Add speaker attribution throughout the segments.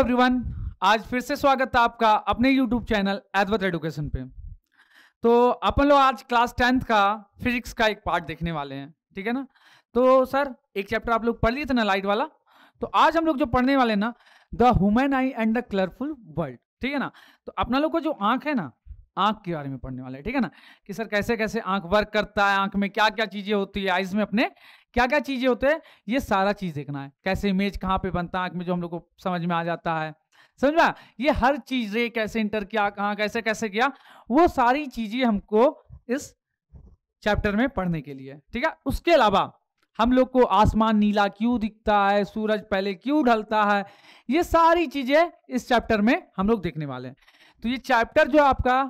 Speaker 1: Everyone आज फिर से स्वागत है आपका अपने यूट्यूब चैनल एडवत एडुकेशन पे तो अपन लोग आज क्लास टेंथ का फिजिक्स का एक पार्ट देखने वाले हैं ठीक है ना तो सर एक चैप्टर आप लोग पढ़ लिए थे ना लाइट वाला तो आज हम लोग जो पढ़ने वाले हैं ना the human eye and the colourful world ठीक है ना तो अपना लोग को जो आंख है ना आंख के बारे में पढ़ने वाले ठीक है ना कि सर कैसे कैसे आंख वर्क करता है आंख में क्या क्या चीज़ें होती है आइज में अपने क्या क्या चीज़ें होते हैं ये सारा चीज़ देखना है कैसे इमेज कहाँ पे बनता है में जो हम लोग को समझ में आ जाता है समझा ये हर चीज रे कैसे इंटर किया कहाँ कैसे कैसे किया वो सारी चीज़ें हमको इस चैप्टर में पढ़ने के लिए ठीक है उसके अलावा हम लोग को आसमान नीला क्यों दिखता है सूरज पहले क्यों ढलता है ये सारी चीज़ें इस चैप्टर में हम लोग देखने वाले हैं तो ये चैप्टर जो आपका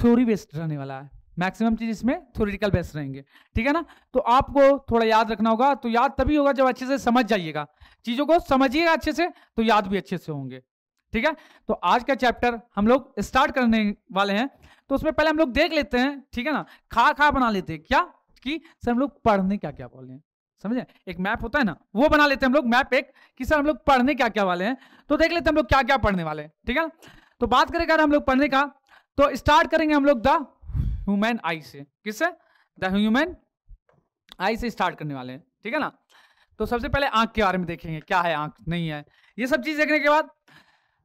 Speaker 1: थ्योरी बेस्ड रहने वाला है मैक्सिमम चीज इसमें थोरिटिकल बेस रहेंगे ठीक है ना तो आपको थोड़ा याद रखना होगा तो याद तभी होगा जब अच्छे से समझ जाइएगा चीजों को समझिएगा अच्छे से तो याद भी अच्छे से होंगे ठीक है तो आज का चैप्टर हम लोग स्टार्ट करने वाले हैं तो उसमें पहले हम लोग देख लेते हैं ठीक है ना खा खा बना लेते हैं क्या कि सर हम लोग पढ़ने क्या क्या बोल रहे हैं समझे एक मैप होता है ना वो बना लेते हैं हम लोग मैप एक कि सर हम लोग पढ़ने क्या क्या वाले हैं तो देख लेते हैं हम लोग क्या क्या पढ़ने वाले हैं ठीक है तो बात करेगा हम लोग पढ़ने का तो स्टार्ट करेंगे हम लोग द ह्यूमन आई से किससे द ह्यूमन आई से स्टार्ट करने वाले हैं ठीक है ना तो सबसे पहले आंख के बारे में देखेंगे क्या है आंख नहीं है ये सब चीज देखने के बाद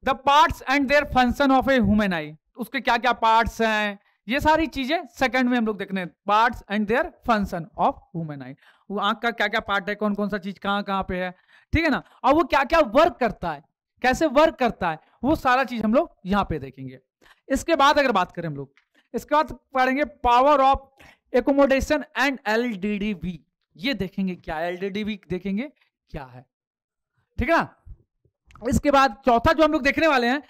Speaker 1: the parts and their function of a human eye उसके क्या क्या पार्ट्स हैं ये सारी चीजें सेकंड में हम लोग देखने parts and their function of human eye वो आंख का क्या क्या पार्ट है कौन कौन सा चीज कहाँ कहाँ पे है ठीक है ना और वो क्या क्या वर्क करता है कैसे वर्क करता है वो सारा चीज हम लोग यहाँ पे देखेंगे इसके बाद अगर बात करें हम लोग इसके बाद पढ़ेंगे power of accommodation and LDDB ये देखेंगे क्या डी एलडीडीबी देखेंगे क्या है ठीक है ना इसके बाद चौथा जो हम लोग देखने वाले हैं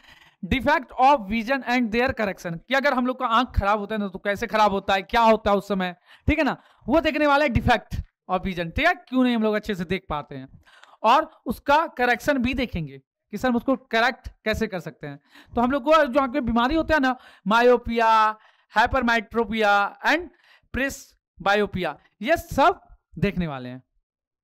Speaker 1: defect of vision and their correction कि अगर हम लोग का आंख खराब होता है ना तो कैसे खराब होता है क्या होता है उस समय ठीक है ना वो देखने वाला है डिफेक्ट ऑफ विजन ठीक है क्यों नहीं हम लोग अच्छे से देख पाते हैं और उसका करेक्शन भी देखेंगे कि सर हम उसको करेक्ट कैसे कर सकते हैं तो हम लोग को जो आंख में बीमारी होता है ना myopia hypermetropia and presbyopia ये सब देखने वाले हैं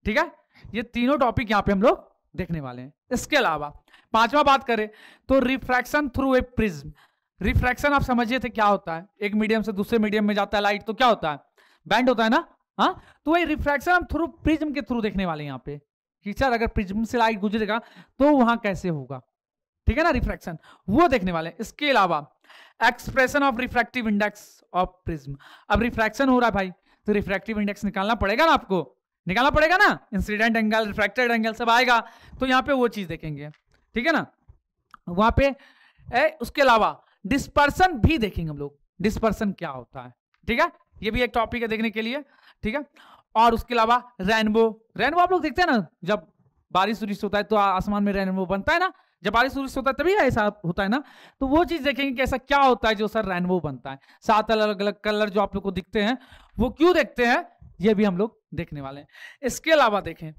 Speaker 1: ठीक है ये तीनों टॉपिक यहाँ पे हम लोग देखने वाले हैं इसके अलावा पांचवा बात करें तो refraction through a prism refraction आप समझिए थे क्या होता है एक मीडियम से दूसरे मीडियम में जाता है लाइट तो क्या होता है बैंड होता है ना हाँ तो वही रिफ्रैक्शन हम थ्रू प्रिज्म के थ्रू देखने वाले यहाँ पे कि सर अगर प्रिज्म से लाइट गुजरेगा तो वहां कैसे होगा ठीक है ना रिफ्रैक्शन वो देखने वाले हैं इसके अलावा expression of refractive index of prism अब रिफ्रैक्शन हो रहा है भाई तो रिफ्रैक्टिव इंडेक्स निकालना पड़ेगा ना आपको निकालना पड़ेगा ना इंसिडेंट एंगल रिफ्रैक्टेड एंगल सब आएगा तो यहाँ पे वो चीज देखेंगे ठीक है ना वहां पे ए, उसके अलावा डिस्पर्सन भी देखेंगे हम लोग डिस्पर्सन क्या होता है ठीक है ये भी एक टॉपिक है देखने के लिए ठीक है और उसके अलावा रेनबो रेनबो आप लोग देखते हैं ना जब बारिश उरिश होता है तो आसमान में रेनबो बनता है ना जब बारिश सूर्य होता है तभी ऐसा होता है ना तो वो चीज देखेंगे कि ऐसा क्या होता है जो सर रेनबो बनता है सात अलग अलग कलर जो आप लोग को दिखते हैं वो क्यों देखते हैं ये भी हम लोग देखने वाले हैं इसके अलावा देखें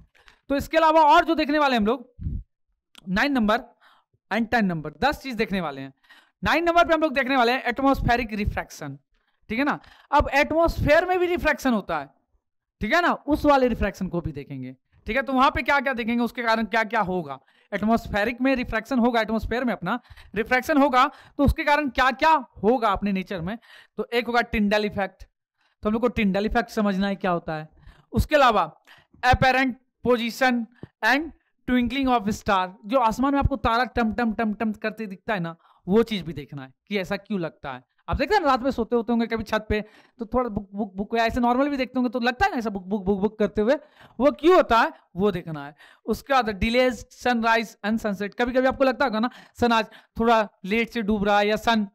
Speaker 1: तो इसके अलावा और जो देखने वाले हम लोग nine number and ten number दस चीज देखने वाले हैं नाइन नंबर पे हम लोग देखने वाले हैं एटमोस्फेरिक रिफ्रैक्शन ठीक है ना अब एटमोस्फेयर में भी रिफ्रैक्शन होता है ठीक है ना उस वाले रिफ्रैक्शन को भी देखेंगे ठीक है तो वहां पे क्या क्या देखेंगे उसके कारण क्या क्या होगा एटमोस्फेरिक में रिफ्रैक्शन होगा एटमोस्फेयर में अपना रिफ्रैक्शन होगा तो उसके कारण क्या क्या होगा अपने नेचर में तो एक होगा टिंडल इफेक्ट तो हम लोग को टिंडल इफेक्ट समझना है क्या होता है उसके अलावा apparent position and twinkling of star जो आसमान में आपको तारा टम टम टम टम करते दिखता है ना वो चीज भी देखना है कि ऐसा क्यों लगता है आप देखते हैं रात में सोते होते होंगे कभी छत पे तो थोड़ा बुक बुक बुक ऐसे नॉर्मल भी देखते होंगे तो लगता है ना ऐसा बुक बुक बुक बुक करते हुए वो क्यों होता है वो देखना है उसके बाद डिलेज सनराइज एंड सनसेट कभी कभी आपको लगता होगा ना सन आज थोड़ा लेट से डूब रहा है या सन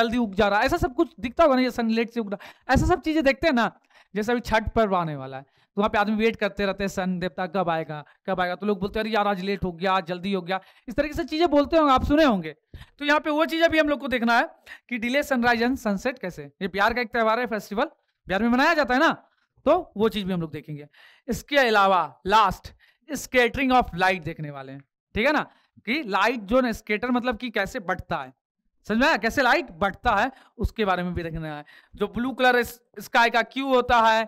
Speaker 1: जल्दी उग जा रहा है ऐसा सब कुछ दिखता होगा ना ये सन लेट से उग रहा है ऐसा सब चीजें देखते हैं ना जैसे अभी छठ पर्व आने वाला है तो वहाँ पे आदमी वेट करते रहते हैं सन देवता कब आएगा कब आएगा तो लोग बोलते हैं अरे यार आज लेट हो गया आज जल्दी हो गया इस तरीके से चीज़ें बोलते होंगे आप सुने होंगे तो यहाँ पे वो चीज़ें भी हम लोग को देखना है कि डिले सनराइज एंड सनसेट कैसे ये बिहार का एक त्यौहार है फेस्टिवल बिहार में मनाया जाता है ना तो वो चीज़ भी हम लोग देखेंगे इसके अलावा लास्ट स्केटरिंग ऑफ लाइट देखने वाले हैं ठीक है ना कि लाइट जो ना स्केटर मतलब कि कैसे बढ़ता है समझ में कैसे लाइट बढ़ता है उसके बारे में भी देखना है जो ब्लू कलर स्काई का क्यू होता है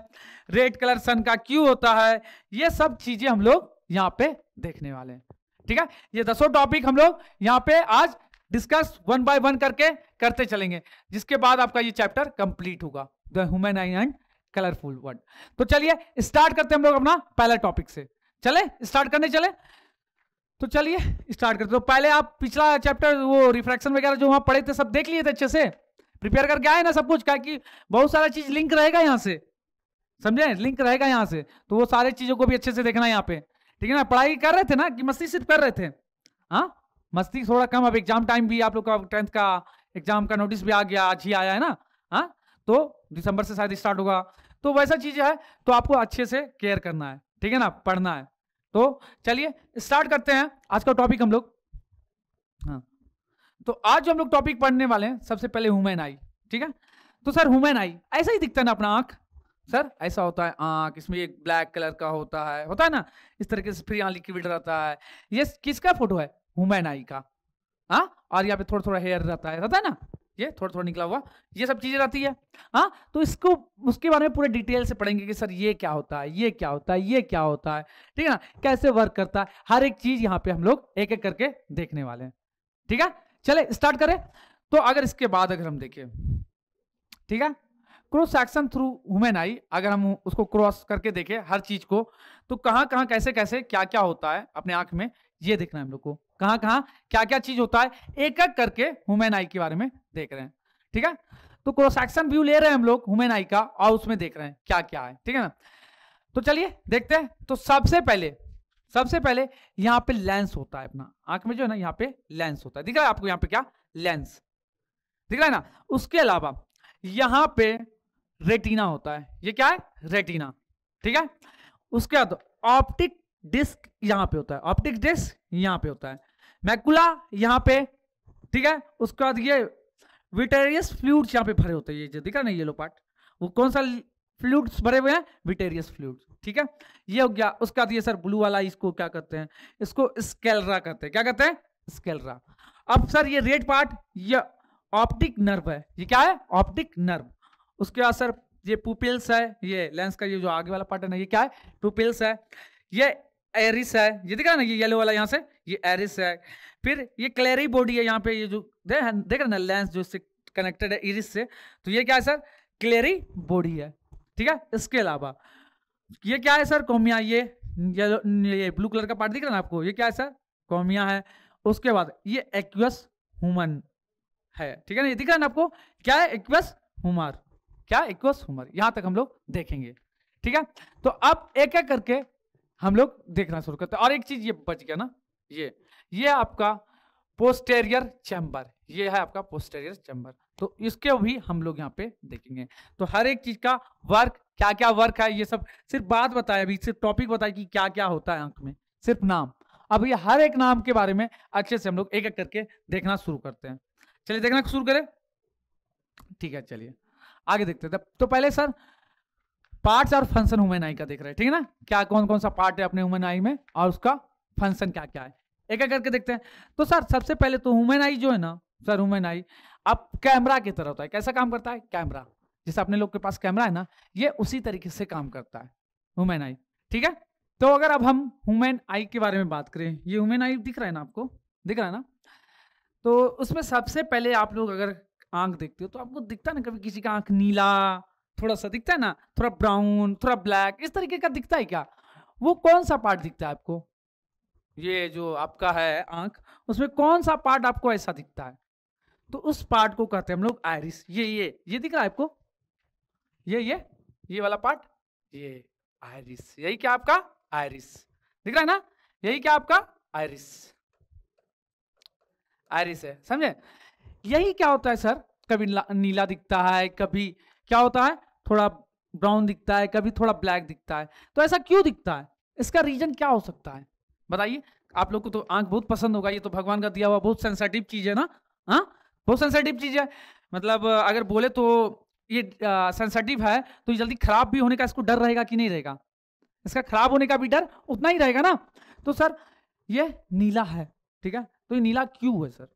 Speaker 1: रेड कलर सन का क्यू होता है ये सब चीजें हम लोग यहाँ पे देखने वाले हैं ठीक है ये दसों टॉपिक हम लोग यहाँ पे आज डिस्कस वन बाय वन करके करते चलेंगे जिसके बाद आपका ये चैप्टर कंप्लीट होगा the human eye and colourful world तो चलिए स्टार्ट करते हैं हम लोग अपना पहला टॉपिक से चले स्टार्ट करने चले तो चलिए स्टार्ट करते तो पहले आप पिछला चैप्टर वो रिफ्रैक्शन वगैरह जो वहाँ पढ़े थे सब देख लिए थे अच्छे से प्रिपेयर करके आए ना सब कुछ क्या कि बहुत सारा चीज़ लिंक रहेगा यहाँ से समझे लिंक रहेगा यहाँ से तो वो सारे चीज़ों को भी अच्छे से देखना यहाँ पे ठीक है ना पढ़ाई कर रहे थे ना कि मस्ती सिर्फ कर रहे थे हाँ मस्ती थोड़ा कम अब एग्जाम टाइम भी आप लोग का टेंथ का एग्जाम का नोटिस भी आ गया आज ही आया है ना हाँ तो दिसंबर से शायद स्टार्ट होगा तो वैसा चीज़ है तो आपको अच्छे से केयर करना है ठीक है ना पढ़ना है तो चलिए स्टार्ट करते हैं आज का टॉपिक हम लोग हाँ तो आज जो हम लोग टॉपिक पढ़ने वाले हैं सबसे पहले हुमेन आई ठीक है तो सर हुमेन आई ऐसा ही दिखता है ना अपना आँख सर ऐसा होता है आँख इसमें एक ब्लैक कलर का होता है होता है ना इस तरीके से फिर यहाँ लिक्विड रहता है ये किसका फोटो है हुमेन आई का हाँ और यहाँ पे थोड़ा थोड़ा हेयर रहता है रहता है ना ये थोड़ा थोड़ा निकला हुआ ये सब चीजें रहती है हाँ तो इसको उसके बारे में पूरे डिटेल से पढ़ेंगे कि सर ये क्या होता है ये क्या होता है ये क्या होता है ठीक है ना कैसे वर्क करता है हर एक चीज यहाँ पे हम लोग एक एक करके देखने वाले हैं ठीक है चले स्टार्ट करें तो अगर इसके बाद अगर हम देखें ठीक है cross section through human eye अगर हम उसको क्रॉस करके देखें हर चीज को तो कहाँ कहाँ कैसे कैसे क्या क्या होता है अपने आंख में ये देखना है हम लोग को कहां कहां क्या क्या चीज होता है एक एक करके हुमेन आई के बारे में देख रहे हैं ठीक है तो क्रॉस एक्शन व्यू ले रहे हैं हम लोग हुमेन आई का और उसमें देख रहे हैं क्या क्या है ठीक है ना तो चलिए देखते हैं तो सबसे पहले सबसे पहले यहाँ पे लेंस होता है अपना आंख में जो है ना यहाँ पे लेंस होता है दिख रहा है आपको यहाँ पे क्या लेंस दिख रहा है ना उसके अलावा यहाँ पे रेटिना होता है ये क्या है रेटिना ठीक है उसके बाद ऑप्टिक डिस्क यहाँ पे होता है ऑप्टिक डिस्क यहाँ पे होता है मैकुला यहाँ पे ठीक है उसके बाद ये विटेरियस फ्लूड्स यहाँ पे भरे होते हैं ये जो दिखा ना येलो पार्ट वो कौन सा फ्लूड्स भरे हुए हैं विटेरियस फ्लूड्स ठीक है ये हो गया उसके बाद ये सर ब्लू वाला इसको क्या कहते हैं इसको स्केलरा कहते हैं क्या कहते हैं स्केलरा अब सर ये रेड पार्ट ये ऑप्टिक नर्व है ये क्या है ऑप्टिक नर्व उसके बाद सर ये पुपिल्स है ये लेंस का ये जो आगे वाला पार्ट है ना ये क्या है पुपिल्स है ये एरिस है ये दिखा ना ये येलो वाला यहाँ से ये एरिस है फिर ये क्लेरी बॉडी है यहाँ पे ये जो देख रहे ना लेंस जो कनेक्टेड है इरिस से तो ये क्या है सर क्लेरी बॉडी है ठीक है इसके अलावा ये क्या है सर कोमिया ये येलो ये ब्लू कलर का पार्ट दिख रहा ना आपको ये क्या है सर कोमिया है उसके बाद ये एक्वस हुमन है ठीक है ना ये दिख रहा ना आपको क्या है एक्वस हुमर क्या एक्वस हुमर यहाँ तक हम लोग देखेंगे ठीक है तो अब एक एक करके हम लोग देखना शुरू करते हैं और एक चीज ये बच गया ना ये ये आपका पोस्टेरियर चैम्बर ये है आपका पोस्टेरियर चैम्बर तो इसके भी हम लोग यहाँ पे देखेंगे तो हर एक चीज का वर्क क्या क्या वर्क है ये सब सिर्फ बात बताया अभी सिर्फ टॉपिक बताया कि क्या क्या होता है आंख में सिर्फ नाम अब ये हर एक नाम के बारे में अच्छे से हम लोग एक एक करके देखना शुरू करते हैं चलिए देखना शुरू करें ठीक है चलिए आगे देखते हैं तो पहले सर पार्ट्स और फंक्शन ह्यूमन आई का देख रहे हैं ठीक है ना क्या कौन कौन सा पार्ट है अपने ह्यूमन आई में और उसका फंक्शन क्या क्या है एक एक करके देखते हैं तो सर सबसे पहले तो ह्यूमन आई जो है ना सर ह्यूमन आई अब कैमरा की तरह होता है कैसा काम करता है कैमरा जैसे अपने लोग के पास कैमरा है ना ये उसी तरीके से काम करता है ह्यूमन आई ठीक है तो अगर अब हम ह्यूमन आई के बारे में बात करें ये ह्यूमन आई दिख रहा है ना आपको दिख रहा है ना तो उसमें सबसे पहले आप लोग अगर आंख देखते हो तो आपको दिखता ना कभी किसी का आंख नीला थोड़ा सा दिखता है ना थोड़ा ब्राउन थोड़ा ब्लैक इस तरीके का दिखता है क्या वो कौन सा पार्ट दिखता है आपको ये जो आपका है आंख उसमें कौन सा पार्ट आपको ऐसा दिखता है तो उस पार्ट को कहते हैं हम लोग आयरिस ये ये ये दिख रहा है आपको ये ये ये वाला पार्ट ये आयरिस यही क्या आपका आयरिस दिख रहा है ना यही क्या आपका आयरिस आयरिस है समझे यही क्या होता है सर कभी नीला दिखता है कभी क्या होता है थोड़ा ब्राउन दिखता है कभी थोड़ा ब्लैक दिखता है तो ऐसा क्यों दिखता है इसका रीजन क्या हो सकता है बताइए आप लोग को तो आंख बहुत पसंद होगा ये तो भगवान का दिया हुआ बहुत सेंसेटिव चीज है ना हाँ बहुत सेंसेटिव चीज है मतलब अगर बोले तो ये सेंसेटिव है तो ये जल्दी खराब भी होने का इसको डर रहेगा कि नहीं रहेगा इसका खराब होने का भी डर उतना ही रहेगा ना तो सर ये नीला है ठीक है तो ये नीला क्यों है सर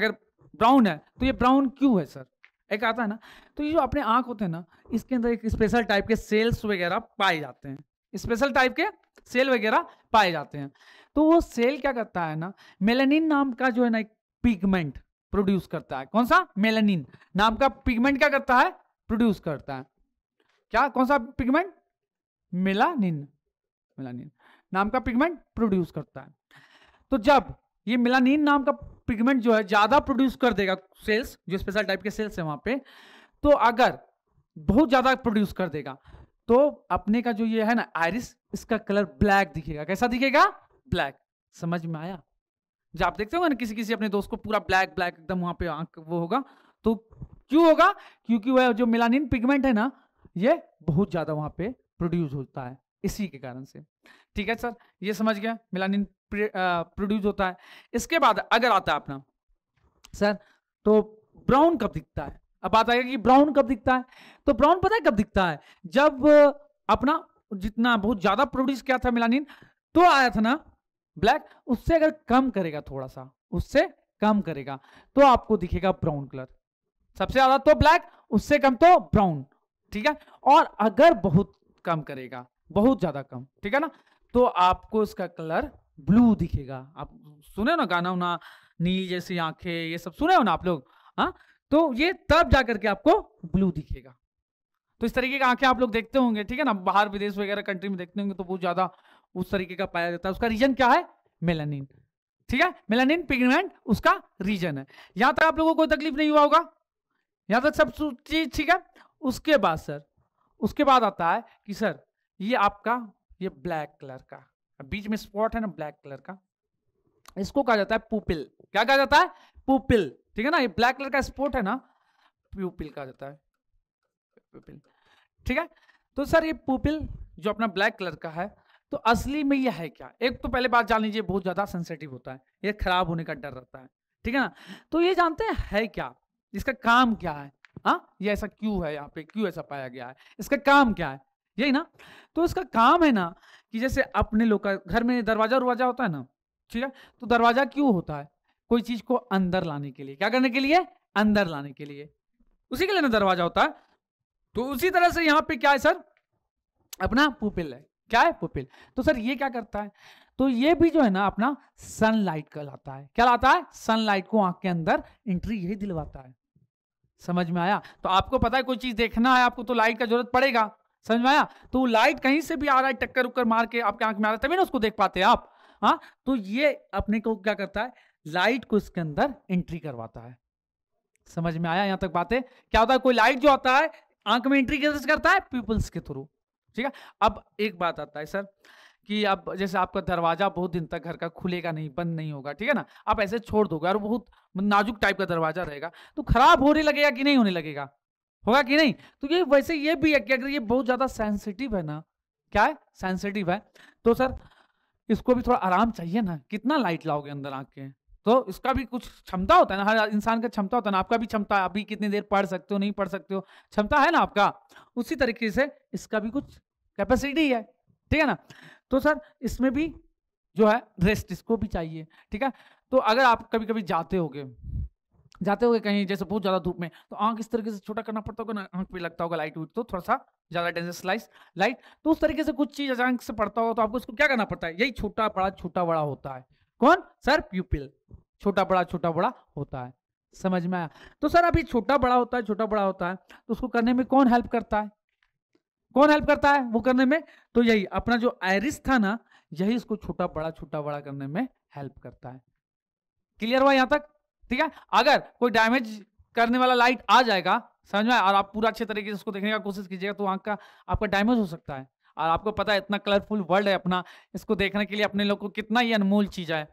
Speaker 1: अगर ब्राउन है तो ये ब्राउन क्यों है सर एक आता है ना तो ये जो अपने आंख होते हैं ना इसके अंदर एक स्पेशल टाइप के सेल्स वगैरह पाए जाते हैं स्पेशल टाइप के सेल वगैरह पाए जाते हैं तो वो सेल क्या करता है ना मेलानिन नाम का जो है ना एक पिगमेंट प्रोड्यूस करता है कौन सा मेलानिन नाम का पिगमेंट क्या करता है प्रोड्यूस करता है क्या कौन सा पिगमेंट मेलानिन मेलानिन नाम का पिगमेंट प्रोड्यूस करता है तो जब ये मिलानिन नाम का पिगमेंट जो है ज़्यादा प्रोड्यूस कर देगा सेल्स जो स्पेशल टाइप के सेल्स है वहां पे तो अगर बहुत ज़्यादा प्रोड्यूस कर देगा तो अपने का जो ये है ना आयरिस इसका कलर ब्लैक दिखेगा कैसा दिखेगा ब्लैक समझ में आया जब आप देखते हो ना किसी किसी अपने दोस्त को पूरा ब्लैक ब्लैक एकदम वहां पे आंख वो होगा तो क्यों होगा क्योंकि वह जो मिलानिन पिगमेंट है ना ये बहुत ज़्यादा वहाँ पे प्रोड्यूस होता है इसी के कारण से ठीक है सर ये समझ गया मिलानिन प्रोड्यूस होता है इसके बाद अगर आता है अपना सर तो ब्राउन कब दिखता है अब बात आएगा कि ब्राउन कब दिखता है तो ब्राउन पता है कब दिखता है जब अपना जितना बहुत ज्यादा प्रोड्यूस किया था मिलानिन तो आया था ना ब्लैक उससे अगर कम करेगा थोड़ा सा उससे कम करेगा तो आपको दिखेगा ब्राउन कलर सबसे ज्यादा तो ब्लैक उससे कम तो ब्राउन ठीक है और अगर बहुत कम करेगा बहुत ज्यादा कम ठीक है ना तो आपको इसका कलर ब्लू दिखेगा आप सुने ना गाना उना नील जैसी आंखें ये सब सुने हो ना आप लोग हाँ तो ये तब जा करके आपको ब्लू दिखेगा तो इस तरीके की आंखें आप लोग देखते होंगे ठीक है ना बाहर विदेश वगैरह कंट्री में देखते होंगे तो बहुत ज्यादा उस तरीके का पाया जाता है उसका रीजन क्या है मेलानिन ठीक है मेलानिन पिगमेंट उसका रीजन है यहां तक आप लोगों को कोई तकलीफ नहीं हुआ होगा यहां तक सब चीज ठीक है उसके बाद सर उसके बाद आता है कि सर ये आपका ये ब्लैक कलर का बीच में स्पॉट है ना ब्लैक कलर का इसको कहा जाता है पुपिल क्या कहा जाता है पुपिल ठीक है ना ये ब्लैक कलर का स्पॉट है ना पुपिल कहा जाता है पुपिल ठीक है तो सर ये पुपिल जो अपना ब्लैक कलर का है तो असली में ये है क्या एक तो पहले बात जान लीजिए बहुत ज़्यादा सेंसिटिव होता है ये खराब होने का डर रहता है ठीक है ना तो ये जानते हैं है क्या इसका काम क्या है हाँ ये ऐसा क्यों है यहाँ पे क्यों ऐसा पाया गया है इसका काम क्या है यही ना तो इसका काम है ना कि जैसे अपने लोग का घर में दरवाजा उरवाजा होता है ना ठीक है तो दरवाजा क्यों होता है कोई चीज को अंदर लाने के लिए क्या करने के लिए अंदर लाने के लिए उसी के लिए ना दरवाजा होता है तो उसी तरह से यहाँ पे क्या है सर अपना पुपिल है क्या है पुपिल तो सर ये क्या करता है तो ये भी जो है ना अपना सनलाइट का लाता है क्या लाता है सनलाइट को आंख के अंदर एंट्री यही दिलवाता है समझ में आया तो आपको पता है कोई चीज देखना है आपको तो लाइट का जरूरत पड़ेगा समझ में आया तो लाइट कहीं से भी आ रहा है टक्कर उक्कर मार के आपके आंख में आ रहा है तभी ना उसको देख पाते आप हाँ तो ये अपने को क्या करता है लाइट को इसके अंदर एंट्री करवाता है समझ में आया यहां तक बातें क्या होता है कोई लाइट जो आता है आंख में एंट्री कैसे करता है पीपल्स के थ्रू ठीक है अब एक बात आता है सर कि अब जैसे आपका दरवाजा बहुत दिन तक घर का खुलेगा नहीं बंद नहीं होगा ठीक है ना आप ऐसे छोड़ दोगे और बहुत नाजुक टाइप का दरवाजा रहेगा तो खराब होने लगेगा कि नहीं होने लगेगा होगा कि नहीं तो ये वैसे ये भी है कि अगर ये बहुत ज्यादा सेंसिटिव है ना क्या है सेंसिटिव है तो सर इसको भी थोड़ा आराम चाहिए ना कितना लाइट लाओगे अंदर आके के तो इसका भी कुछ क्षमता होता है ना हर इंसान का क्षमता होता है ना आपका भी क्षमता है अभी कितनी देर पढ़ सकते हो नहीं पढ़ सकते हो क्षमता है ना आपका उसी तरीके से इसका भी कुछ कैपेसिटी है ठीक है ना तो सर इसमें भी जो है रेस्ट इसको भी चाहिए ठीक है तो अगर आप कभी कभी जाते होगे जाते हो कहीं जैसे बहुत ज्यादा धूप में तो आंख इस तरीके से छोटा करना पड़ता होगा ना आंख पे लगता होगा लाइट तो थोड़ा सा ज्यादा डेंजर स्लाइस लाइट तो उस तरीके से कुछ चीज अचानक से पड़ता होगा तो आपको इसको क्या करना पड़ता है यही छोटा बड़ा छोटा बड़ा होता है कौन सर प्यूपिल छोटा बड़ा छोटा बड़ा होता है समझ में आया तो सर अभी छोटा बड़ा होता है छोटा बड़ा होता है तो उसको करने में कौन हेल्प करता है कौन हेल्प करता है वो करने में तो यही अपना जो आयरिस था ना यही इसको छोटा बड़ा छोटा बड़ा करने में हेल्प करता है क्लियर हुआ यहां तक ठीक है अगर कोई डैमेज करने वाला लाइट आ जाएगा समझ में और आप पूरा अच्छे तरीके से उसको देखने का कोशिश कीजिएगा तो आँख का आपका डैमेज हो सकता है और आपको पता है इतना कलरफुल वर्ल्ड है अपना इसको देखने के लिए अपने लोग को कितना ही अनमोल चीज़ है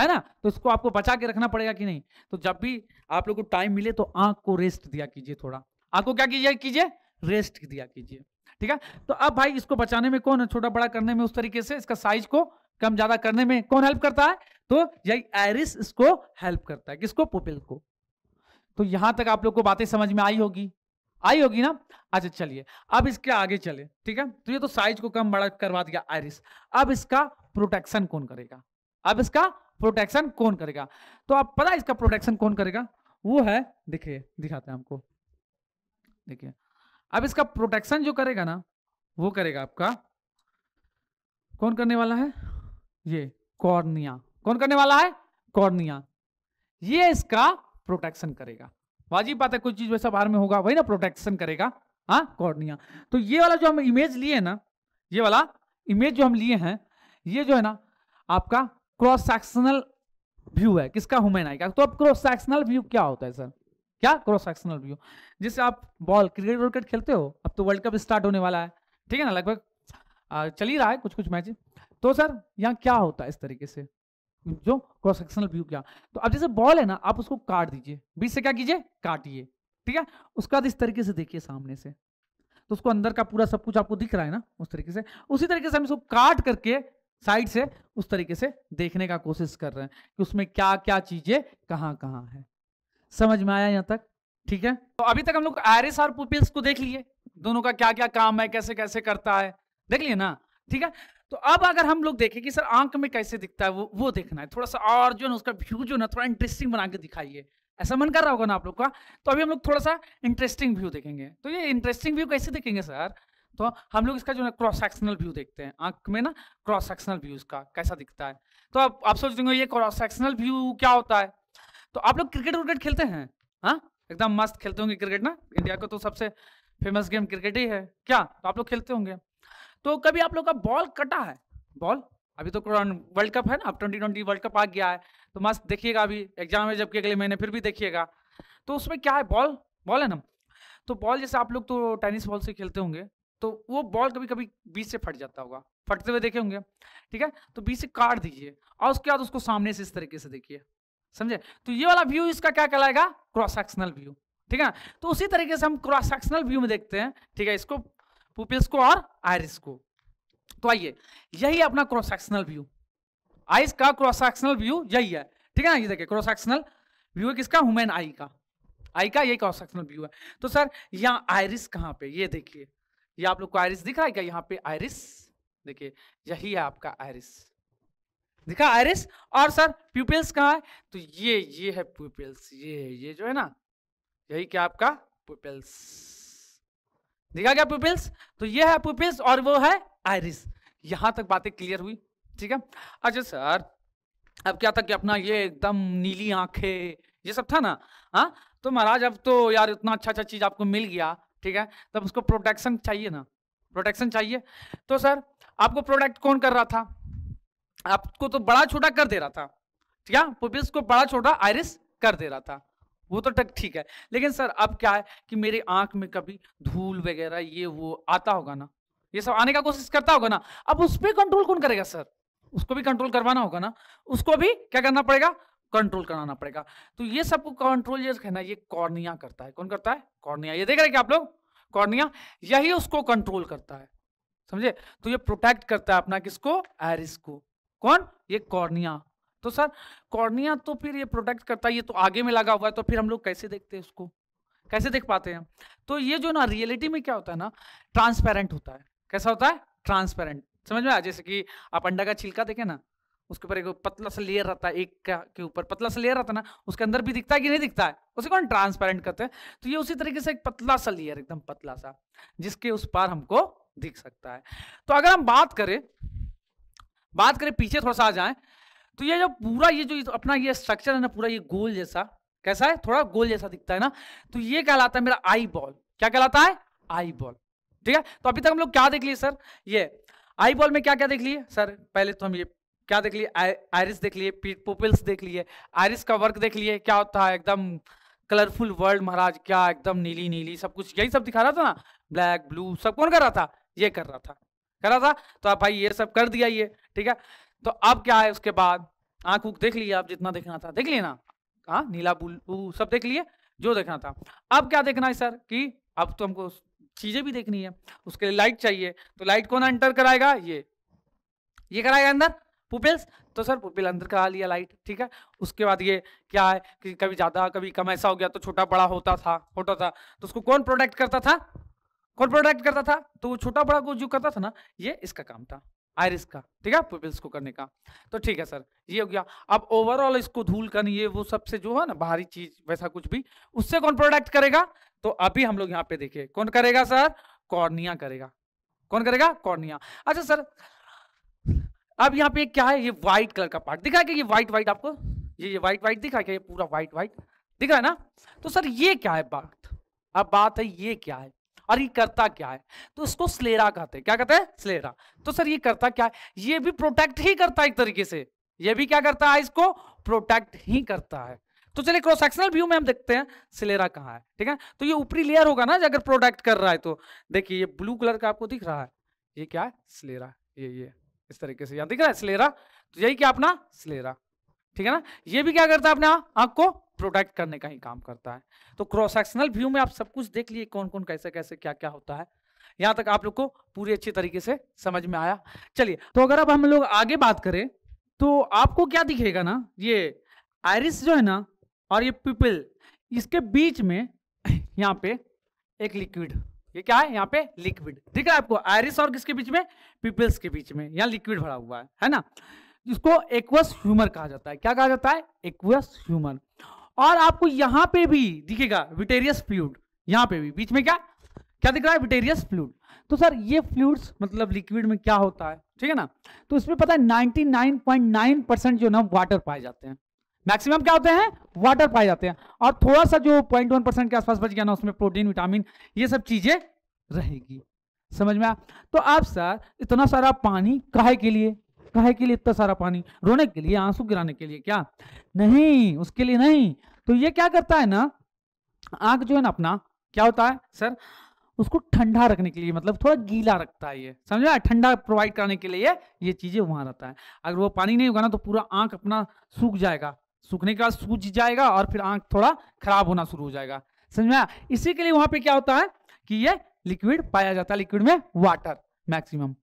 Speaker 1: है ना तो इसको आपको बचा के रखना पड़ेगा कि नहीं तो जब भी आप लोग को टाइम मिले तो आंख को रेस्ट दिया कीजिए थोड़ा आंख को क्या कीजिए कीजिए रेस्ट दिया कीजिए ठीक है तो अब भाई इसको बचाने में कौन है छोटा बड़ा करने में उस तरीके से इसका साइज को कम ज्यादा करने में कौन हेल्प करता है तो यही आयरिस इसको हेल्प करता है किसको पुपिल को तो यहां तक आप लोग को बातें समझ में आई होगी आई होगी ना अच्छा चलिए अब इसके आगे चले ठीक है तो ये तो साइज को कम बड़ा करवा दिया आयरिस अब इसका प्रोटेक्शन कौन करेगा अब इसका प्रोटेक्शन कौन करेगा तो आप पता है इसका प्रोटेक्शन कौन करेगा वो है देखिए दिखाते हैं आपको देखिए अब इसका प्रोटेक्शन जो करेगा ना वो करेगा आपका कौन करने वाला है ये कॉर्निया कौन करने वाला है कॉर्निया ये इसका प्रोटेक्शन करेगा वाजिब बात है कुछ चीज वैसा बाहर में होगा वही ना प्रोटेक्शन करेगा हाँ कॉर्निया तो ये वाला जो हम इमेज लिए ना ये वाला इमेज जो हम लिए हैं ये जो है ना आपका क्रॉस सेक्शनल व्यू है किसका हुमेन आई का तो अब क्रॉस सेक्शनल व्यू क्या होता है सर क्या क्रॉस सेक्शनल व्यू जैसे आप बॉल क्रिकेट वर्केट खेलते हो अब तो वर्ल्ड कप स्टार्ट होने वाला है ठीक है ना लगभग चल ही रहा है कुछ कुछ मैच तो सर यहाँ क्या होता है इस तरीके से जो क्रॉस सेक्शनल व्यू क्या तो अब जैसे बॉल है ना आप उसको काट दीजिए बीच से क्या कीजिए काटिए ठीक है उसके बाद इस तरीके से देखिए सामने से तो उसको अंदर का पूरा सब कुछ आपको दिख रहा है ना उस तरीके से उसी तरीके से हम इसको काट करके साइड से उस तरीके से देखने का कोशिश कर रहे हैं कि उसमें क्या क्या चीजें कहाँ कहाँ है समझ में आया यहाँ तक ठीक है तो अभी तक हम लोग आयरिस और पुपिल्स को देख लिए दोनों का क्या क्या काम है कैसे कैसे करता है देख लिए ना ठीक है तो अब अगर हम लोग देखें कि सर आंख में कैसे दिखता है वो वो देखना है थोड़ा सा और जो ना उसका व्यू जो ना थोड़ा इंटरेस्टिंग बना के दिखाइए ऐसा मन कर रहा होगा ना आप लोग का तो अभी हम लोग थोड़ा सा इंटरेस्टिंग व्यू देखेंगे तो ये इंटरेस्टिंग व्यू कैसे देखेंगे सर तो हम लोग इसका जो है क्रॉस सेक्शनल व्यू देखते हैं आंख में ना क्रॉस सेक्शनल व्यू इसका कैसा दिखता है तो आप आप सोच देंगे ये क्रॉस सेक्शनल व्यू क्या होता है तो आप लोग क्रिकेट विकेट खेलते हैं हाँ एकदम मस्त खेलते होंगे क्रिकेट ना इंडिया का तो सबसे फेमस गेम क्रिकेट ही है क्या तो आप लोग खेलते होंगे तो कभी आप लोग का बॉल कटा है बॉल अभी तो वर्ल्ड कप है ना अब ट्वेंटी ट्वेंटी वर्ल्ड कप आ गया है तो मस्त देखिएगा अभी एग्जाम है जबकि अगले महीने फिर भी देखिएगा तो उसमें क्या है बॉल बॉल है ना तो बॉल जैसे आप लोग तो टेनिस बॉल से खेलते होंगे तो वो बॉल कभी कभी बीच से फट जाता होगा फटते हुए देखे होंगे ठीक है तो बीच से काट दीजिए और उसके बाद उसको सामने से इस तरीके से देखिए समझे तो ये वाला व्यू इसका क्या कहलाएगा क्रॉस सेक्शनल व्यू ठीक है तो उसी तरीके से हम क्रॉस सेक्शनल व्यू में देखते हैं ठीक है इसको पुपेस को और आयरिस को तो आइए यही अपना क्रॉस सेक्शनल व्यू आइस का क्रॉस सेक्शनल व्यू यही है ठीक है ना ये देखिए क्रॉस सेक्शनल व्यू है किसका हुमेन आई का आई का यही क्रॉस सेक्शनल व्यू है तो सर यहाँ आयरिस कहाँ पे ये देखिए ये आप लोग को आयरिस दिख रहा है क्या यहाँ पे आयरिस देखिए यही है आपका आयरिस दिखा आयरिस और सर प्यूपिल्स कहाँ है तो ये ये है प्यूपिल्स ये ये जो है ना यही क्या आपका प्यूपिल्स देखा गया पीपल्स तो ये है पीपल्स और वो है आयरिस यहाँ तक बातें क्लियर हुई ठीक है अच्छा सर अब क्या था कि अपना ये एकदम नीली आंखें ये सब था ना हाँ तो महाराज अब तो यार इतना अच्छा अच्छा चीज़ आपको मिल गया ठीक है तब उसको प्रोटेक्शन चाहिए ना प्रोटेक्शन चाहिए तो सर आपको प्रोटेक्ट कौन कर रहा था आपको तो बड़ा छोटा कर दे रहा था ठीक है पुपिल्स को बड़ा छोटा आयरिस कर दे रहा था वो तो तक ठीक है लेकिन सर अब क्या है कि मेरी आंख में कभी धूल वगैरह ये वो आता होगा ना ये सब आने का कोशिश करता होगा ना अब उस पर कंट्रोल कौन करेगा सर उसको भी कंट्रोल करवाना होगा ना उसको भी क्या करना पड़ेगा कंट्रोल कराना पड़ेगा तो ये सबको कंट्रोल ये कहना ये कॉर्निया करता है कौन करता है कॉर्निया ये देख रहे हैं क्या आप लोग कॉर्निया यही उसको कंट्रोल करता है समझे तो ये प्रोटेक्ट करता है अपना किसको एरिस को कौन ये कॉर्निया तो सर कॉर्निया तो फिर ये प्रोटेक्ट करता है ये तो आगे में लगा हुआ है तो फिर हम लोग कैसे देखते हैं उसको कैसे देख पाते हैं तो ये जो ना रियलिटी में क्या होता है ना ट्रांसपेरेंट होता है कैसा होता है ट्रांसपेरेंट समझ में आ जैसे कि आप अंडा का छिलका देखें ना उसके ऊपर एक पतला सा लेयर रहता है एक का के ऊपर पतला सा लेयर रहता है ना उसके अंदर भी दिखता है कि नहीं दिखता है उसे कौन ट्रांसपेरेंट करते हैं तो ये उसी तरीके से एक पतला सा लेयर एकदम पतला सा जिसके उस पार हमको दिख सकता है तो अगर हम बात करें बात करें पीछे थोड़ा सा आ जाए तो ये जो पूरा ये जो अपना ये स्ट्रक्चर है ना पूरा ये गोल जैसा कैसा है थोड़ा गोल जैसा दिखता है ना तो ये कहलाता है मेरा आई बॉल क्या कहलाता है आई बॉल ठीक है तो अभी तक हम लोग क्या देख लिए सर ये आई बॉल में क्या क्या देख लिए सर पहले तो हम ये क्या देख लिए आयरिस देख लिए पीट पोपल्स देख लिए आयरिस का वर्क देख लिए क्या होता है एकदम कलरफुल वर्ल्ड महाराज क्या एकदम नीली नीली सब कुछ यही सब दिखा रहा था ना ब्लैक ब्लू सब कौन कर रहा था ये कर रहा था कर रहा था तो आप भाई ये सब कर दिया ये ठीक है तो अब क्या है उसके बाद आंख उख देख लिया आप जितना देखना था देख लिए ना कहा नीला बुल सब देख लिए जो देखना था अब क्या देखना है सर कि अब तो हमको चीजें भी देखनी है उसके लिए लाइट चाहिए तो लाइट कौन एंटर कराएगा ये ये कराएगा अंदर पुपिल्स तो सर पुपिल अंदर करा लिया लाइट ठीक है उसके बाद ये क्या है कि कभी ज़्यादा कभी कम ऐसा हो गया तो छोटा बड़ा होता था होता था तो उसको कौन प्रोटेक्ट करता था कौन प्रोटेक्ट करता था तो वो छोटा बड़ा को जो करता था ना ये इसका काम था आयरिस का ठीक है पिपल्स को करने का तो ठीक है सर ये हो गया अब ओवरऑल इसको धूल कर ये वो सबसे जो है ना बाहरी चीज वैसा कुछ भी उससे कौन प्रोडक्ट करेगा तो अभी हम लोग यहाँ पे देखे कौन करेगा सर कॉर्निया करेगा कौन करेगा कॉर्निया अच्छा सर अब यहाँ पे क्या है ये व्हाइट कलर का पार्ट दिखा कि ये व्हाइट व्हाइट आपको ये ये व्हाइट व्हाइट दिखा क्या ये पूरा व्हाइट व्हाइट दिखा है ना तो सर ये क्या है बात अब बात है ये क्या है और ये करता क्या है तो इसको स्लेरा कहते हैं क्या कहते हैं स्लेरा तो सर ये करता क्या है ये भी प्रोटेक्ट ही करता है एक तरीके से ये भी क्या करता है इसको प्रोटेक्ट ही करता है तो चलिए क्रॉस सेक्शनल व्यू में हम देखते हैं सिलेरा कहाँ है ठीक है तो ये ऊपरी लेयर होगा ना अगर प्रोटेक्ट कर रहा है तो देखिए ये ब्लू कलर का आपको दिख रहा है ये क्या है स्लेरा ये ये इस तरीके से यहाँ दिख रहा है स्लेरा तो यही क्या अपना स्लेरा ठीक है ना ये भी क्या करता है अपने आँख को प्रोटेक्ट करने का ही काम करता है तो क्रॉस व्यू में आप सब कुछ देख लिए कौन कौन कैसे कैसे क्या क्या होता है यहाँ तक आप लोग को पूरी अच्छी तरीके से समझ में आया चलिए तो अगर अब हम लोग आगे बात करें तो आपको क्या दिखेगा ना ये आयरिस जो है ना और ये पिपल इसके बीच में यहाँ पे एक लिक्विड ये क्या है यहाँ पे लिक्विड दिख रहा है आपको आयरिस और किसके बीच में पीपल्स के बीच में यहाँ लिक्विड भरा हुआ है है ना जिसको एक्वस ह्यूमर कहा जाता है क्या कहा जाता है एक्वस ह्यूमर और आपको यहां पे भी दिखेगा विटेरियस फ्लूड यहां पे भी बीच में क्या क्या दिख रहा है विटेरियस फ्लूड तो सर ये फ्लूड्स मतलब लिक्विड में क्या होता है ठीक है ना तो इसमें पता है 99.9 परसेंट जो ना वाटर पाए जाते हैं मैक्सिमम क्या होते हैं वाटर पाए जाते हैं और थोड़ा सा जो पॉइंट वन परसेंट के आसपास बच गया ना उसमें प्रोटीन विटामिन ये सब चीजें रहेगी समझ में आया तो आप सर इतना सारा पानी काहे के लिए कहे के लिए इतना सारा पानी रोने के लिए आंसू गिराने के लिए क्या नहीं उसके लिए नहीं तो ये क्या करता है ना आग जो है ना अपना क्या होता है सर उसको ठंडा रखने के लिए मतलब थोड़ा गीला रखता है ये समझा ठंडा प्रोवाइड कराने के लिए ये चीजें वहां रहता है अगर वो पानी नहीं होगा ना तो पूरा आंख अपना सूख जाएगा सूखने के बाद सूझ जाएगा और फिर आंख थोड़ा खराब होना शुरू हो जाएगा समझा इसी के लिए वहां पे क्या होता है कि ये लिक्विड पाया जाता है लिक्विड में वाटर मैक्सिमम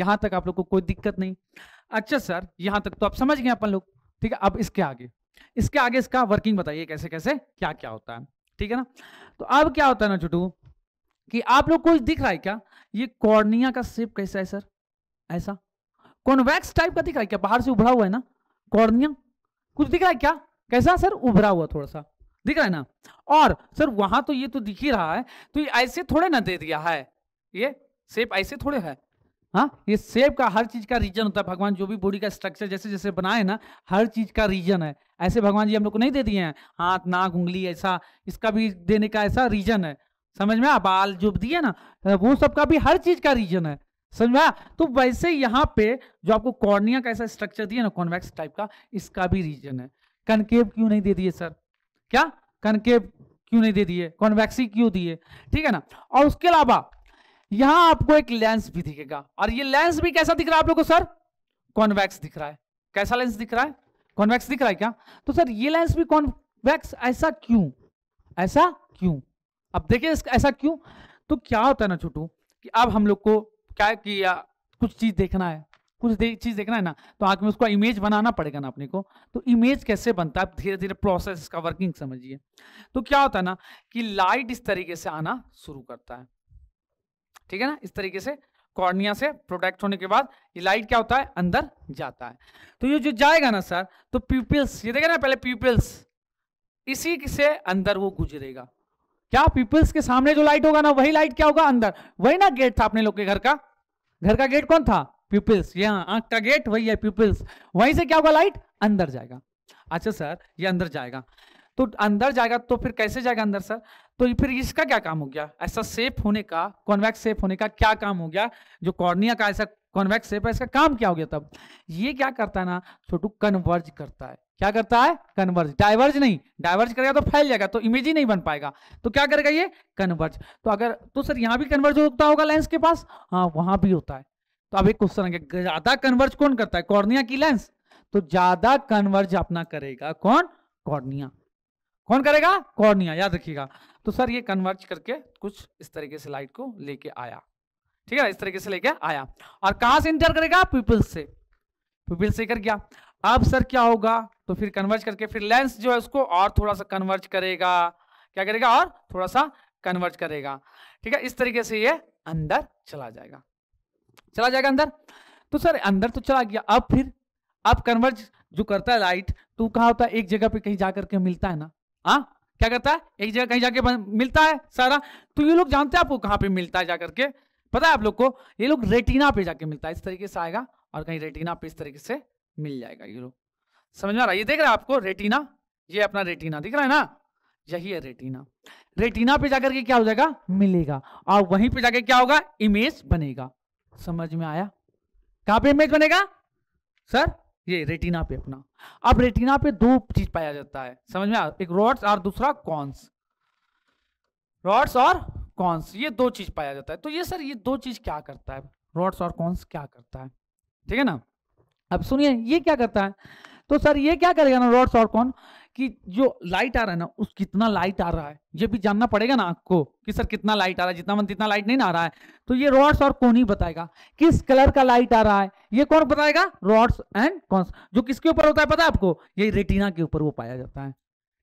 Speaker 1: यहां तक आप लोग को कोई दिक्कत नहीं अच्छा सर यहां तक तो आप समझ गए अपन लोग ठीक है अब इसके आगे इसके आगे इसका वर्किंग बताइए कैसे कैसे क्या क्या होता है ठीक है ना तो अब क्या होता है ना चुटू कि आप लोग को दिख रहा है क्या ये कॉर्निया का शेप कैसा है सर ऐसा कॉन्वेक्स टाइप का दिख रहा है क्या बाहर से उभरा हुआ है ना कॉर्निया कुछ दिख रहा है क्या कैसा सर उभरा हुआ थोड़ा सा दिख रहा है ना और सर वहां तो ये तो दिख ही रहा है तो ये ऐसे थोड़े ना दे दिया है ये शेप ऐसे थोड़े है हाँ ये सेब का हर चीज का रीजन होता है भगवान जो भी बॉडी का स्ट्रक्चर जैसे जैसे बनाए ना हर चीज का रीजन है ऐसे भगवान जी हम लोग को नहीं दे दिए हैं हाथ नाक उंगली ऐसा इसका भी देने का ऐसा रीजन है समझ में बाल जो दिए ना वो सब का भी हर चीज का रीजन है समझ में तो वैसे यहाँ पे जो आपको कॉर्निया का ऐसा स्ट्रक्चर दिया ना कॉन्वेक्स टाइप का इसका भी रीजन है कनकेव क्यों नहीं दे दिए सर क्या कनकेव क्यों नहीं दे दिए कॉन्वेक्सी क्यों दिए ठीक है ना और उसके अलावा यहां आपको एक लेंस भी दिखेगा और ये लेंस भी कैसा दिख रहा है आप लोग को सर कॉन्वेक्स दिख रहा है कैसा लेंस दिख रहा है कॉन्वेक्स दिख रहा है क्या तो सर ये लेंस भी कॉन्वेक्स ऐसा क्यों ऐसा क्यों अब देखिए ऐसा क्यों तो क्या होता है ना छोटू कि अब हम लोग को क्या किया कुछ चीज देखना है कुछ दे, चीज देखना है ना तो आंख में उसका इमेज बनाना पड़ेगा ना अपने को तो इमेज कैसे बनता है धीरे धीरे प्रोसेस का वर्किंग समझिए तो क्या होता है ना कि लाइट इस तरीके से आना शुरू करता है ठीक है ना इस तरीके से कॉर्निया से प्रोटेक्ट होने के बाद ये लाइट क्या होता है अंदर जाता है तो ये जो जाएगा ना सर तो पीपल्स ये देखे ना पहले पीपल्स इसी से अंदर वो गुजरेगा क्या पीपल्स के सामने जो लाइट होगा ना वही लाइट क्या होगा अंदर वही ना गेट था अपने लोग के घर का घर का गेट कौन था पीपल्स यहाँ आंख का गेट वही है पीपल्स वहीं से क्या होगा लाइट अंदर जाएगा अच्छा सर ये अंदर जाएगा तो अंदर जाएगा तो फिर कैसे जाएगा अंदर सर तो फिर इसका क्या काम हो गया ऐसा सेफ होने का कॉन्वेक्स सेफ होने का क्या काम हो गया जो कॉर्निया का ऐसा कॉन्वेक्स सेफ है इसका काम क्या हो गया तब ये क्या करता है ना छोटू कन्वर्ज करता है क्या करता है कन्वर्ज डाइवर्ज नहीं डाइवर्ज करेगा तो फैल जाएगा तो इमेज ही नहीं बन पाएगा तो क्या करेगा ये कन्वर्ज तो अगर तो सर यहाँ भी कन्वर्ज होता होगा लेंस के पास हाँ वहां भी होता है तो अब एक क्वेश्चन आगे ज्यादा कन्वर्ज कौन करता है कॉर्निया की लेंस तो ज्यादा कन्वर्ज अपना करेगा कौन कॉर्निया कौन करेगा कॉर्निया याद रखिएगा तो सर ये कन्वर्ज करके कुछ इस तरीके से लाइट को लेके आया ठीक है इस तरीके से लेके आया और कहा से इंटर करेगा पीपल्स से पीपल्स से कर गया अब सर क्या होगा तो फिर कन्वर्ज करके फिर लेंस जो है उसको और थोड़ा सा कन्वर्ज करेगा क्या करेगा और थोड़ा सा कन्वर्ज करेगा ठीक है इस तरीके से ये अंदर चला जाएगा चला जाएगा अंदर तो सर अंदर तो चला गया अब फिर अब कन्वर्ज जो करता है लाइट तो कहा होता है एक जगह पे कहीं जाकर के मिलता है ना हाँ क्या करता है एक जगह कहीं जाके मिलता है सारा तो ये लोग जानते हैं आपको कहाँ पे मिलता है जाकर के पता है आप लोग को ये लोग रेटिना पे जाके मिलता है इस तरीके से आएगा और कहीं रेटिना पे इस तरीके से मिल जाएगा ये लोग समझ में आ रहा है ये देख रहा है आपको रेटिना ये अपना रेटिना दिख रहा है ना यही है रेटिना रेटिना पे जाकर के क्या हो जाएगा मिलेगा और वहीं पे जाके क्या होगा इमेज बनेगा समझ में आया कहां पे इमेज बनेगा सर ये रेटिना पे अपना अब रेटिना पे दो चीज पाया जाता है समझ में आ एक रॉड्स और दूसरा कॉन्स रॉड्स और कॉन्स ये दो चीज पाया जाता है तो ये सर ये दो चीज क्या करता है रॉड्स और कॉन्स क्या करता है ठीक है ना अब सुनिए ये क्या करता है तो सर ये क्या करेगा ना रॉड्स और कॉन कि जो लाइट आ रहा है ना उस कितना लाइट आ रहा है ये भी जानना पड़ेगा ना आपको कि सर कितना लाइट आ रहा है जितना मन इतना लाइट नहीं ना आ रहा है तो ये रॉड्स और कौन ही बताएगा किस कलर का लाइट आ रहा है ये कौन बताएगा रॉड्स एंड कौन जो किसके ऊपर होता है पता है आपको ये रेटिना के ऊपर वो पाया जाता है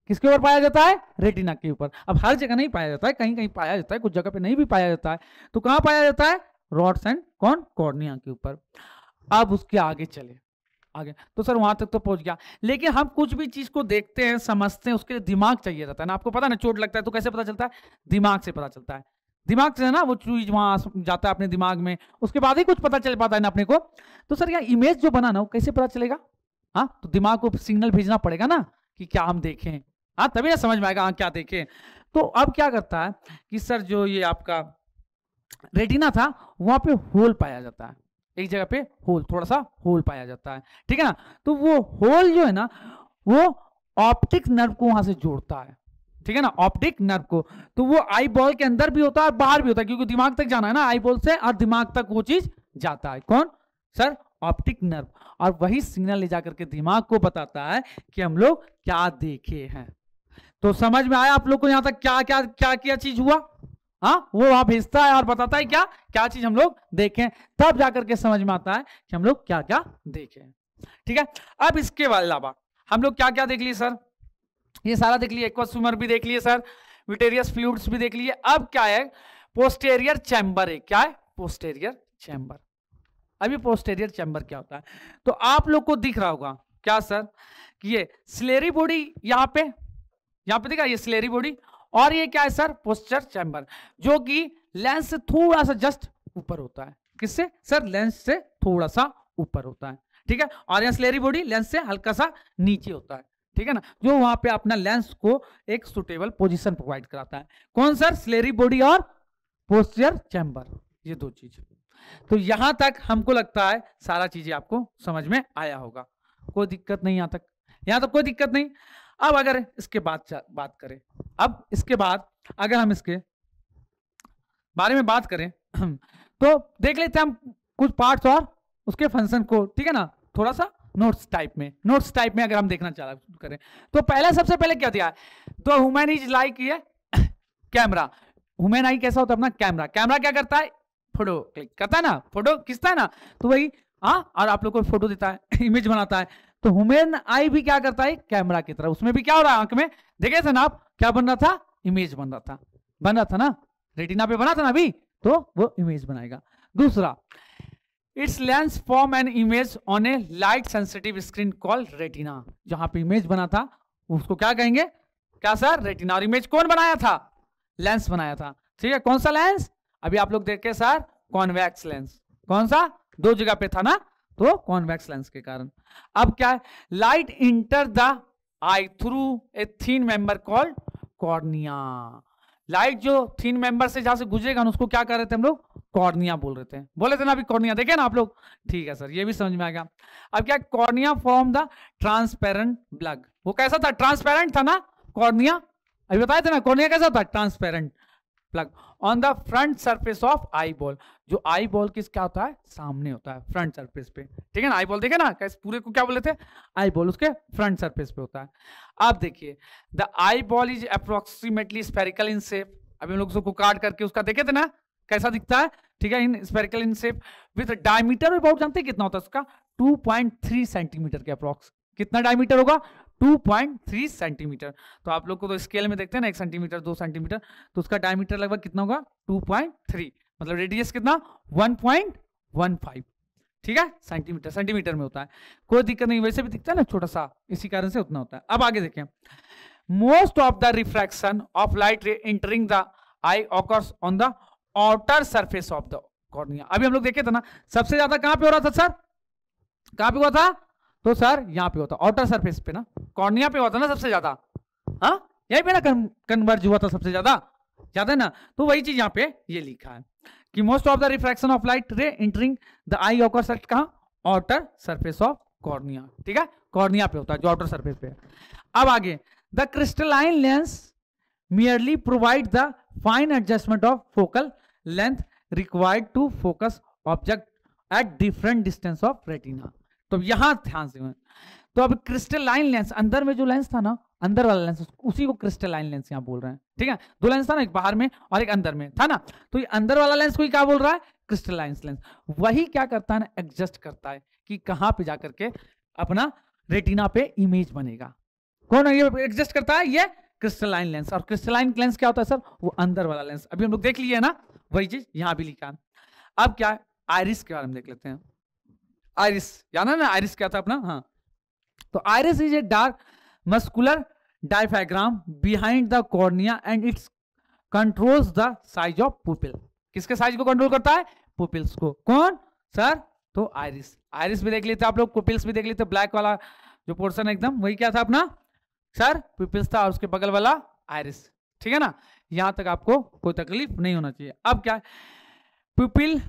Speaker 1: किसके ऊपर पाया जाता है रेटिना के ऊपर अब हर जगह नहीं पाया जाता है कहीं कहीं पाया जाता है कुछ जगह पे नहीं भी पाया जाता है तो कहाँ पाया जाता है रॉड्स एंड कौन कॉर्निया के ऊपर अब उसके आगे चले गया तो सर वहां तक तो पहुंच गया लेकिन हम कुछ भी चीज़ को देखते हैं समझते हैं उसके लिए दिमाग चाहिए रहता है ना आपको पता ना चोट लगता है तो कैसे पता चलता है दिमाग से पता चलता है दिमाग से है ना वो चीज वहां जाता है अपने दिमाग में उसके बाद ही कुछ पता चल पाता है ना अपने को तो सर यहाँ इमेज जो बना ना वो कैसे पता चलेगा हाँ तो दिमाग को सिग्नल भेजना पड़ेगा ना कि क्या हम देखें हाँ तभी ना समझ में आएगा हाँ क्या देखें तो अब क्या करता है कि सर जो ये आपका रेटिना था वहां पे होल पाया जाता है एक जगह पे होल थोड़ा सा होल पाया जाता है ठीक है ना तो वो होल जो है ना वो ऑप्टिक नर्व को वहां से जोड़ता है ठीक है ना ऑप्टिक नर्व को तो वो आई बॉल के अंदर भी होता है और बाहर भी होता है क्योंकि दिमाग तक जाना है ना आई बॉल से और दिमाग तक वो चीज जाता है कौन सर ऑप्टिक नर्व और वही सिग्नल ले जाकर के दिमाग को बताता है कि हम लोग क्या देखे हैं तो समझ में आया आप लोग को यहां तक क्या क्या क्या क्या चीज हुआ हाँ वो वहां भेजता है और बताता है क्या क्या चीज हम लोग देखें तब जाकर के समझ में आता है कि हम लोग क्या क्या देखें ठीक है अब इसके अलावा हम लोग क्या क्या देख लिए सर ये सारा देख लिए एक्वास्यूमर भी देख लिए सर विटेरियस फ्लूड्स भी देख लिए अब क्या है पोस्टेरियर चैम्बर है क्या है पोस्टेरियर चैम्बर अभी पोस्टेरियर चैम्बर क्या होता है तो आप लोग को दिख रहा होगा क्या सर कि ये स्लेरी बॉडी यहाँ पे यहाँ पे देखा ये स्लेरी बॉडी और ये क्या है सर पोस्टर चैम्बर जो कि लेंस से थोड़ा सा जस्ट ऊपर होता है किससे सर लेंस से थोड़ा सा ऊपर होता है ठीक है और स्लेरी बॉडी लेंस से हल्का सा नीचे होता है ठीक है ना जो वहां पे अपना लेंस को एक सुटेबल पोजीशन प्रोवाइड कराता है कौन सर स्लेरी बॉडी और पोस्टर चैम्बर ये दो चीज तो यहां तक हमको लगता है सारा चीजें आपको समझ में आया होगा कोई दिक्कत नहीं यहां तक यहां तक कोई दिक्कत नहीं अब अगर इसके बाद बात करें अब इसके बाद अगर हम इसके बारे में बात करें तो देख लेते हैं हम कुछ पार्ट्स और उसके फंक्शन को ठीक है ना थोड़ा सा नोट्स टाइप में नोट्स टाइप में अगर हम देखना चाह करें तो पहले सबसे पहले क्या दिया है तो ह्यूमन इज लाइक ये कैमरा हुमेन आई कैसा होता है अपना कैमरा कैमरा क्या करता है फोटो क्लिक करता है ना फोटो खींचता है ना तो वही हाँ और आप लोग को फोटो देता है इमेज बनाता है तो हुमेन आई भी क्या करता है कैमरा की तरह उसमें भी क्या हो रहा है आंख में देखे थे ना आप क्या बन रहा था इमेज बन रहा था बन रहा था ना रेटिना पे बना था ना अभी तो वो इमेज बनाएगा दूसरा its lens form an image on a light sensitive screen call retina जहां पे इमेज बना था उसको क्या कहेंगे क्या सर रेटिना और इमेज कौन बनाया था लेंस बनाया था ठीक है कौन सा लेंस अभी आप लोग देखे सर कॉन्वेक्स लेंस कौन सा दो जगह पे था ना तो कॉन्वेक्स लेंस के कारण अब क्या है light enter the eye through a thin membrane called cornea light जो थीन मेंबर से जहां से गुजरेगा उसको क्या कर रहे थे हम लोग कॉर्निया बोल रहे थे बोले थे ना अभी कॉर्निया देखे ना आप लोग ठीक है सर ये भी समझ में आ गया अब क्या cornea form the transparent bulge वो कैसा था ट्रांसपेरेंट था ना कॉर्निया अभी बताया था ना कॉर्निया कैसा था transparent bulge on the front surface of eye ball जो आई बॉल किस क्या होता है सामने होता है फ्रंट सरफेस पे ठीक है ना आई बॉल देखे ना इस पूरे को क्या बोले थे आई बॉल उसके फ्रंट सरफेस पे होता है अब देखिए the eye ball is approximately spherical in shape अभी हम लोग उसको काट करके उसका देखे थे ना कैसा दिखता है ठीक है in spherical in shape with diameter about जानते हैं कितना होता है उसका 2.3 सेंटीमीटर के अप्रोक्स कितना डायमीटर होगा 2.3 सेंटीमीटर तो आप लोग को तो स्केल में देखते हैं ना एक सेंटीमीटर दो सेंटीमीटर तो उसका डायमीटर लगभग कितना होगा 2.3 मतलब रेडियस कितना 1.15 ठीक है सेंटीमीटर सेंटीमीटर में होता है कोई दिक्कत नहीं वैसे भी दिखता है ना छोटा सा इसी कारण से उतना होता है अब आगे देखें most of the refraction of light ray entering the eye occurs on the outer surface of the cornea अभी हम लोग देखे थे ना सबसे ज्यादा कहां पे हो रहा था सर कहां पे हुआ था तो सर यहाँ पे होता आउटर सरफेस पे ना कॉर्निया पे होता ना सबसे ज्यादा हाँ यही पे ना कन्वर्ज हुआ था सबसे ज्यादा याद है ना तो वही चीज यहाँ पे ये लिखा है कि most of the refraction of light ray entering the eye occur सर्ट कहा आउटर सरफेस ऑफ कॉर्निया ठीक है कॉर्निया पे होता है जो आउटर सर्फेस पे अब आगे the crystalline lens merely provide the fine adjustment of focal length required to focus object at different distance of retina तो यहां ध्यान से तो अब क्रिस्टल लाइन लेंस अंदर में जो लेंस था ना अंदर वाला लेंस उसी को क्रिस्टल लाइन लेंस यहां बोल रहे हैं ठीक है दो लेंस था ना एक बाहर में और एक अंदर में था ना तो ये अंदर वाला लेंस कोई क्या बोल रहा है क्रिस्टल लाइन लेंस वही क्या करता है ना एडजस्ट करता है कि कहां पे जाकर के अपना रेटिना पे इमेज बनेगा कौन है ये एडजस्ट करता है ये क्रिस्टलाइन लेंस और क्रिस्टलाइन लेंस क्या होता है सर वो अंदर वाला लेंस अभी हम लोग देख लिए ना वही चीज यहां भी लिखा अब क्या आयरिस के बारे में देख लेते हैं आयरिस जाना ना आयरिस क्या था अपना हाँ तो iris is a dark muscular diaphragm behind the cornea and its controls the size of pupil किसके साइज को कंट्रोल करता है पुपिल्स को कौन सर तो आयरिस आयरिस भी देख लेते आप लोग पुपिल्स भी देख लेते ब्लैक वाला जो पोर्सन एकदम वही क्या था अपना सर पुपिल्स था और उसके बगल वाला आयरिस ठीक है ना यहां तक आपको कोई तकलीफ नहीं होना चाहिए अब क्या है pupil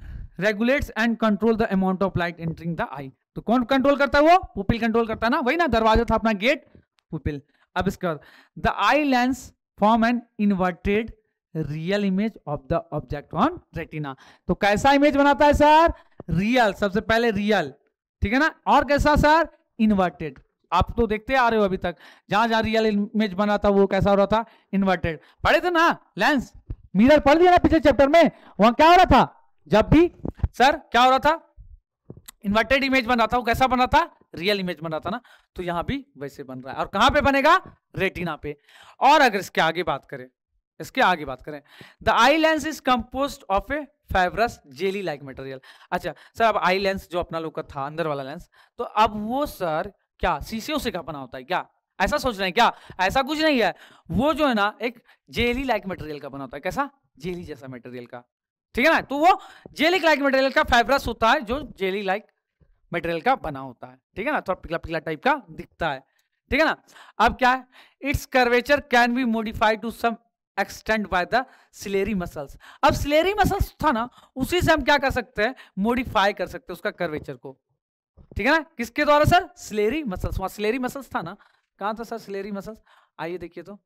Speaker 1: regulates and control the amount of light entering the eye तो कौन कंट्रोल करता है वो पुपिल कंट्रोल करता है ना वही ना दरवाजा था अपना गेट पुपिल अब इसका the eye lens form an inverted real image of the object on retina तो कैसा इमेज बनाता है सर रियल सबसे पहले रियल ठीक है ना और कैसा सर इन्वर्टेड आप तो देखते आ रहे हो अभी तक जहां जहां रियल इमेज बना था वो कैसा हो रहा था इन्वर्टेड पढ़े थे ना लेंस मिरर पढ़ दिया ना पिछले चैप्टर में वहां क्या हो रहा था जब भी सर क्या हो रहा था इन्वर्टेड इमेज बन रहा था वो कैसा बन रहा था रियल इमेज बन रहा था ना तो यहां भी वैसे बन रहा है और कहां पे बनेगा रेटिना पे और अगर इसके आगे बात करें इसके आगे बात करें the eye lens is compose of a fibrous jelly like material अच्छा सर अब आई लेंस जो अपना लोग का था अंदर वाला लेंस तो अब वो सर क्या शीशे से क्या बना होता है क्या ऐसा सोच रहे हैं क्या ऐसा कुछ नहीं है वो जो है ना एक जेली लाइक मटेरियल का बना होता है कैसा जेली जैसा मटेरियल का ठीक है ना तो वो जेली लाइक मटेरियल का फाइब्रस होता है जो जेली लाइक मटेरियल का बना होता है ठीक है ना थोड़ा पिकला पिकला टाइप का दिखता है ठीक है ना अब क्या है its curvature can be modified to some extent by the ciliary muscles अब सिलेरी मसल्स था ना उसी से हम क्या कर सकते हैं मोडिफाई कर सकते हैं उसका कर्वेचर को ठीक है ना किसके द्वारा सर सिलेरी मसल्स वहां सिलेरी मसल्स था ना कहां था सर सिलेरी मसल्स आइए देखिए तो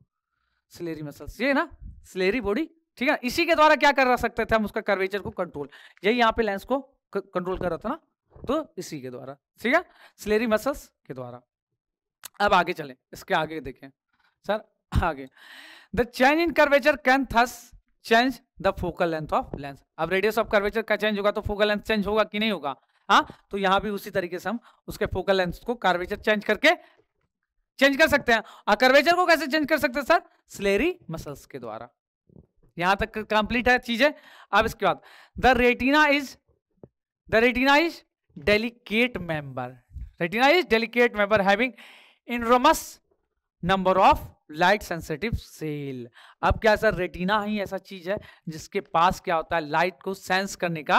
Speaker 1: सिलेरी मसल्स ये ना सिलेरी बॉडी ठीक है इसी के द्वारा क्या कर सकते थे हम उसका कर्वेचर को कंट्रोल यही यहाँ पे लेंस को कंट्रोल कर रहा था ना तो इसी के द्वारा ठीक है स्लेरी मसल्स के द्वारा अब आगे चले इसके आगे देखें सर आगे the change in curvature can thus change the focal length of lens अब रेडियस ऑफ कर्वेचर का चेंज होगा तो फोकल लेंथ चेंज होगा कि नहीं होगा हाँ तो यहाँ भी उसी तरीके से हम उसके फोकल लेंथ को कर्वेचर चेंज करके चेंज कर सकते हैं और कर्वेचर को कैसे चेंज कर सकते हैं सर स्लेरी मसल्स के द्वारा यहां तक कंप्लीट है चीजें अब इसके बाद the retina is the retina is delicate membrane retina is delicate membrane having enormous number of light sensitive cell अब क्या सर रेटिना ही ऐसा चीज है जिसके पास क्या होता है लाइट को सेंस करने का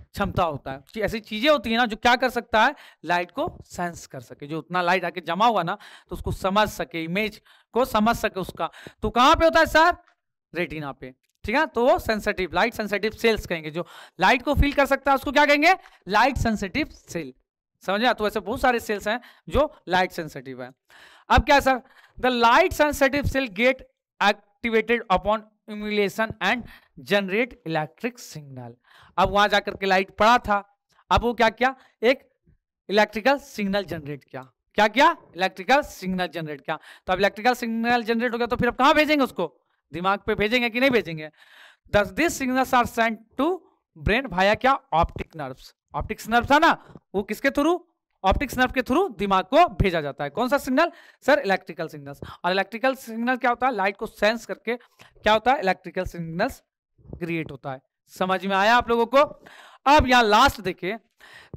Speaker 1: क्षमता होता है ऐसी चीजें होती है ना जो क्या कर सकता है लाइट को सेंस कर सके जो उतना लाइट आके जमा हुआ ना तो उसको समझ सके इमेज को समझ सके उसका तो कहां पे होता है सर रेटिना पे ठीक है तो वो सेंसिटिव लाइट सेंसिटिव सेल्स कहेंगे जो लाइट को फील कर सकता है उसको क्या कहेंगे लाइट सेंसिटिव सेल समझे तो ऐसे बहुत सारे सेल्स हैं जो लाइट सेंसिटिव है अब क्या sir the light sensitive cell get activated upon illumination and generate electric signal अब वहां जाकर के लाइट पड़ा था अब वो क्या किया एक इलेक्ट्रिकल सिग्नल जनरेट किया क्या क्या इलेक्ट्रिकल सिग्नल जनरेट किया तो अब इलेक्ट्रिकल सिग्नल जनरेट हो गया तो फिर अब कहाँ भेजेंगे उसको दिमाग पे भेजेंगे कि नहीं भेजेंगे दस this signals are sent to brain भाया क्या ऑप्टिक नर्व्स ऑप्टिक्स नर्व था ना वो किसके थ्रू ऑप्टिक्स नर्व के थ्रू दिमाग को भेजा जाता है कौन सा सिग्नल सर इलेक्ट्रिकल सिग्नल्स और इलेक्ट्रिकल सिग्नल क्या होता है लाइट को सेंस करके क्या होता है इलेक्ट्रिकल सिग्नल्स क्रिएट होता है समझ में आया आप लोगों को अब यहाँ लास्ट देखिए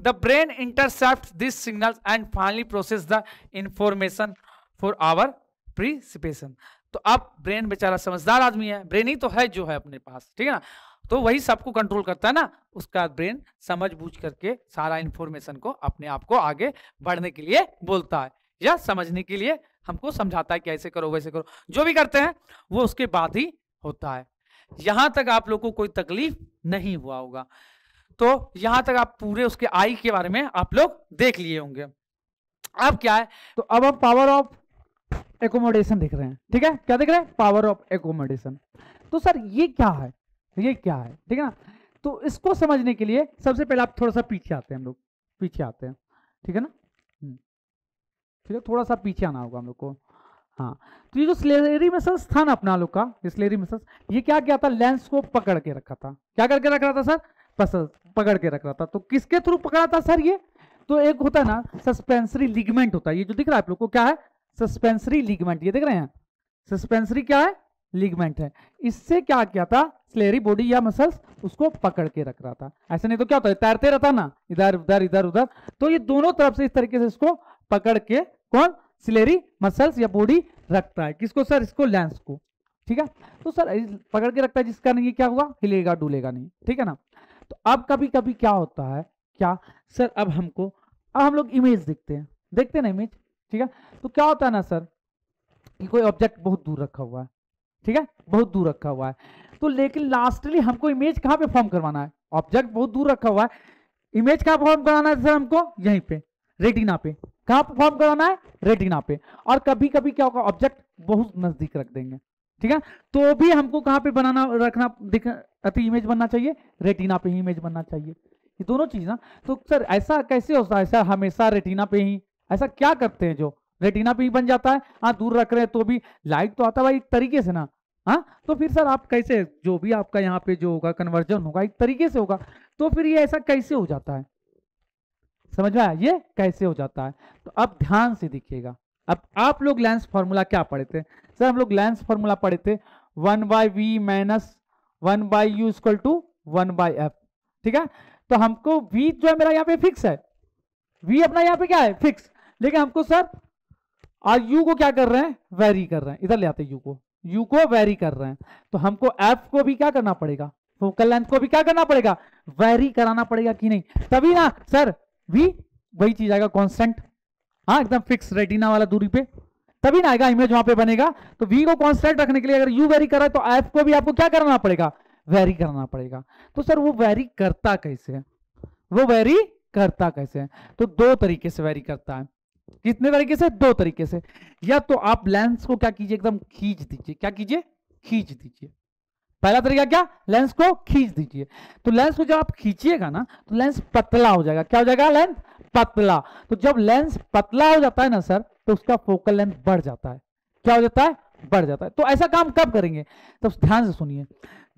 Speaker 1: the brain intercept this signal and finally process the information for our perception तो अब ब्रेन बेचारा समझदार आदमी है ब्रेन ही तो है जो है अपने पास ठीक है ना तो वही सबको कंट्रोल करता है ना उसका ब्रेन समझ बूझ करके सारा इंफॉर्मेशन को अपने आप को आगे बढ़ने के लिए बोलता है या समझने के लिए हमको समझाता है कि ऐसे करो वैसे करो जो भी करते हैं वो उसके बाद ही होता है यहां तक आप लोग को कोई तकलीफ नहीं हुआ होगा तो यहां तक आप पूरे उसके आई के बारे में आप लोग देख लिए होंगे अब क्या है तो अब हम पावर ऑफ एकोमोडेशन दिख रहे हैं ठीक है क्या दिख रहे हैं पावर ऑफ एकोमोडेशन तो सर ये क्या है ये क्या है ठीक है ना तो इसको समझने के लिए सबसे पहले आप थोड़ा सा पीछे आते हैं हम लोग पीछे आते हैं ठीक है ना हम्म। ठीक है थोड़ा सा पीछे आना होगा हम लोग को हाँ तो ये जो स्लेरी मसल्स था ना अपना लोग का स्लेरी मसल्स ये क्या किया था लेंस को पकड़ के रखा था क्या करके रख रहा था सर पसल पकड़ के रख रहा था तो किसके थ्रू पकड़ा था सर ये तो एक होता है ना सस्पेंसरी लिगमेंट होता है ये जो दिख रहा है आप लोग को क्या है सस्पेंसरी लिगमेंट ये देख रहे हैं सस्पेंसरी क्या है लिगमेंट है इससे क्या किया था स्लेरी बॉडी या मसल्स उसको पकड़ के रख रहा था ऐसे नहीं तो क्या होता है तैरते रहता ना इधर उधर इधर उधर तो ये दोनों तरफ से इस तरीके से इसको पकड़ के कौन स्लेरी मसल्स या बॉडी रखता है किसको सर इसको लेंस को ठीक है तो सर पकड़ के रखता है जिसका नहीं क्या हुआ हिलेगा डूलेगा नहीं ठीक है ना तो अब कभी कभी क्या होता है क्या सर अब हमको अब हम लोग इमेज देखते हैं देखते ना इमेज ठीक है तो क्या होता है ना सर कि कोई ऑब्जेक्ट बहुत दूर रखा हुआ है ठीक है बहुत दूर रखा हुआ है तो लेकिन लास्टली हमको इमेज कहाँ पे फॉर्म करवाना है ऑब्जेक्ट बहुत दूर रखा हुआ है इमेज कहां फॉर्म कराना है सर हमको यहीं पे रेटिना पे कहाँ फॉर्म कराना है रेटिना पे और कभी कभी क्या होगा ऑब्जेक्ट बहुत नजदीक रख देंगे ठीक है तो भी हमको कहाँ पे बनाना रखना अति इमेज बनना चाहिए रेटिना पे ही इमेज बनना चाहिए ये दोनों चीज ना तो सर ऐसा कैसे होता है ऐसा हमेशा रेटिना पे ही ऐसा क्या करते हैं जो रेटिना पे बन जाता है हाँ दूर रख रहे हैं तो भी लाइट तो आता है भाई एक तरीके से ना हाँ तो फिर सर आप कैसे जो भी आपका यहाँ पे जो होगा कन्वर्जन होगा एक तरीके से होगा तो फिर ये ऐसा कैसे हो जाता है समझ में आया ये कैसे हो जाता है तो अब ध्यान से दिखेगा अब आप लोग लेंस फॉर्मूला क्या पढ़े थे सर हम लोग लेंस फॉर्मूला पढ़े थे one by v minus one by u equal to one by f ठीक है तो हमको वी जो है मेरा यहाँ पे फिक्स है वी अपना यहाँ पे क्या है फिक्स लेकिन हमको सर आज यू को क्या कर रहे हैं वेरी कर रहे हैं इधर ले आते यू को यू को वेरी कर रहे हैं तो हमको एफ को भी क्या करना पड़ेगा फोकल लेंथ को भी क्या करना पड़ेगा वेरी कराना पड़ेगा कि नहीं तभी ना सर भी वही चीज आएगा कॉन्स्टेंट हाँ एकदम फिक्स रेटिना वाला दूरी पे तभी ना आएगा इमेज वहां पे बनेगा तो वी को कॉन्स्टेंट रखने के लिए अगर यू वेरी करा तो एफ को भी आपको क्या करना पड़ेगा वेरी करना पड़ेगा तो सर वो वेरी करता कैसे है वो वेरी करता कैसे है तो दो तरीके से वेरी करता है कितने तरीके से दो तरीके से या तो आप लेंस को क्या कीजिए एकदम खींच दीजिए क्या कीजिए खींच दीजिए पहला तरीका क्या लेंस को खींच दीजिए तो लेंस को जब आप खींचिएगा ना तो लेंस पतला हो जाएगा क्या हो जाएगा लेंस पतला तो जब लेंस पतला हो जाता है ना सर तो उसका फोकल लेंथ बढ़ जाता है क्या हो जाता है बढ़ जाता है तो ऐसा काम कब करेंगे तो ध्यान से सुनिए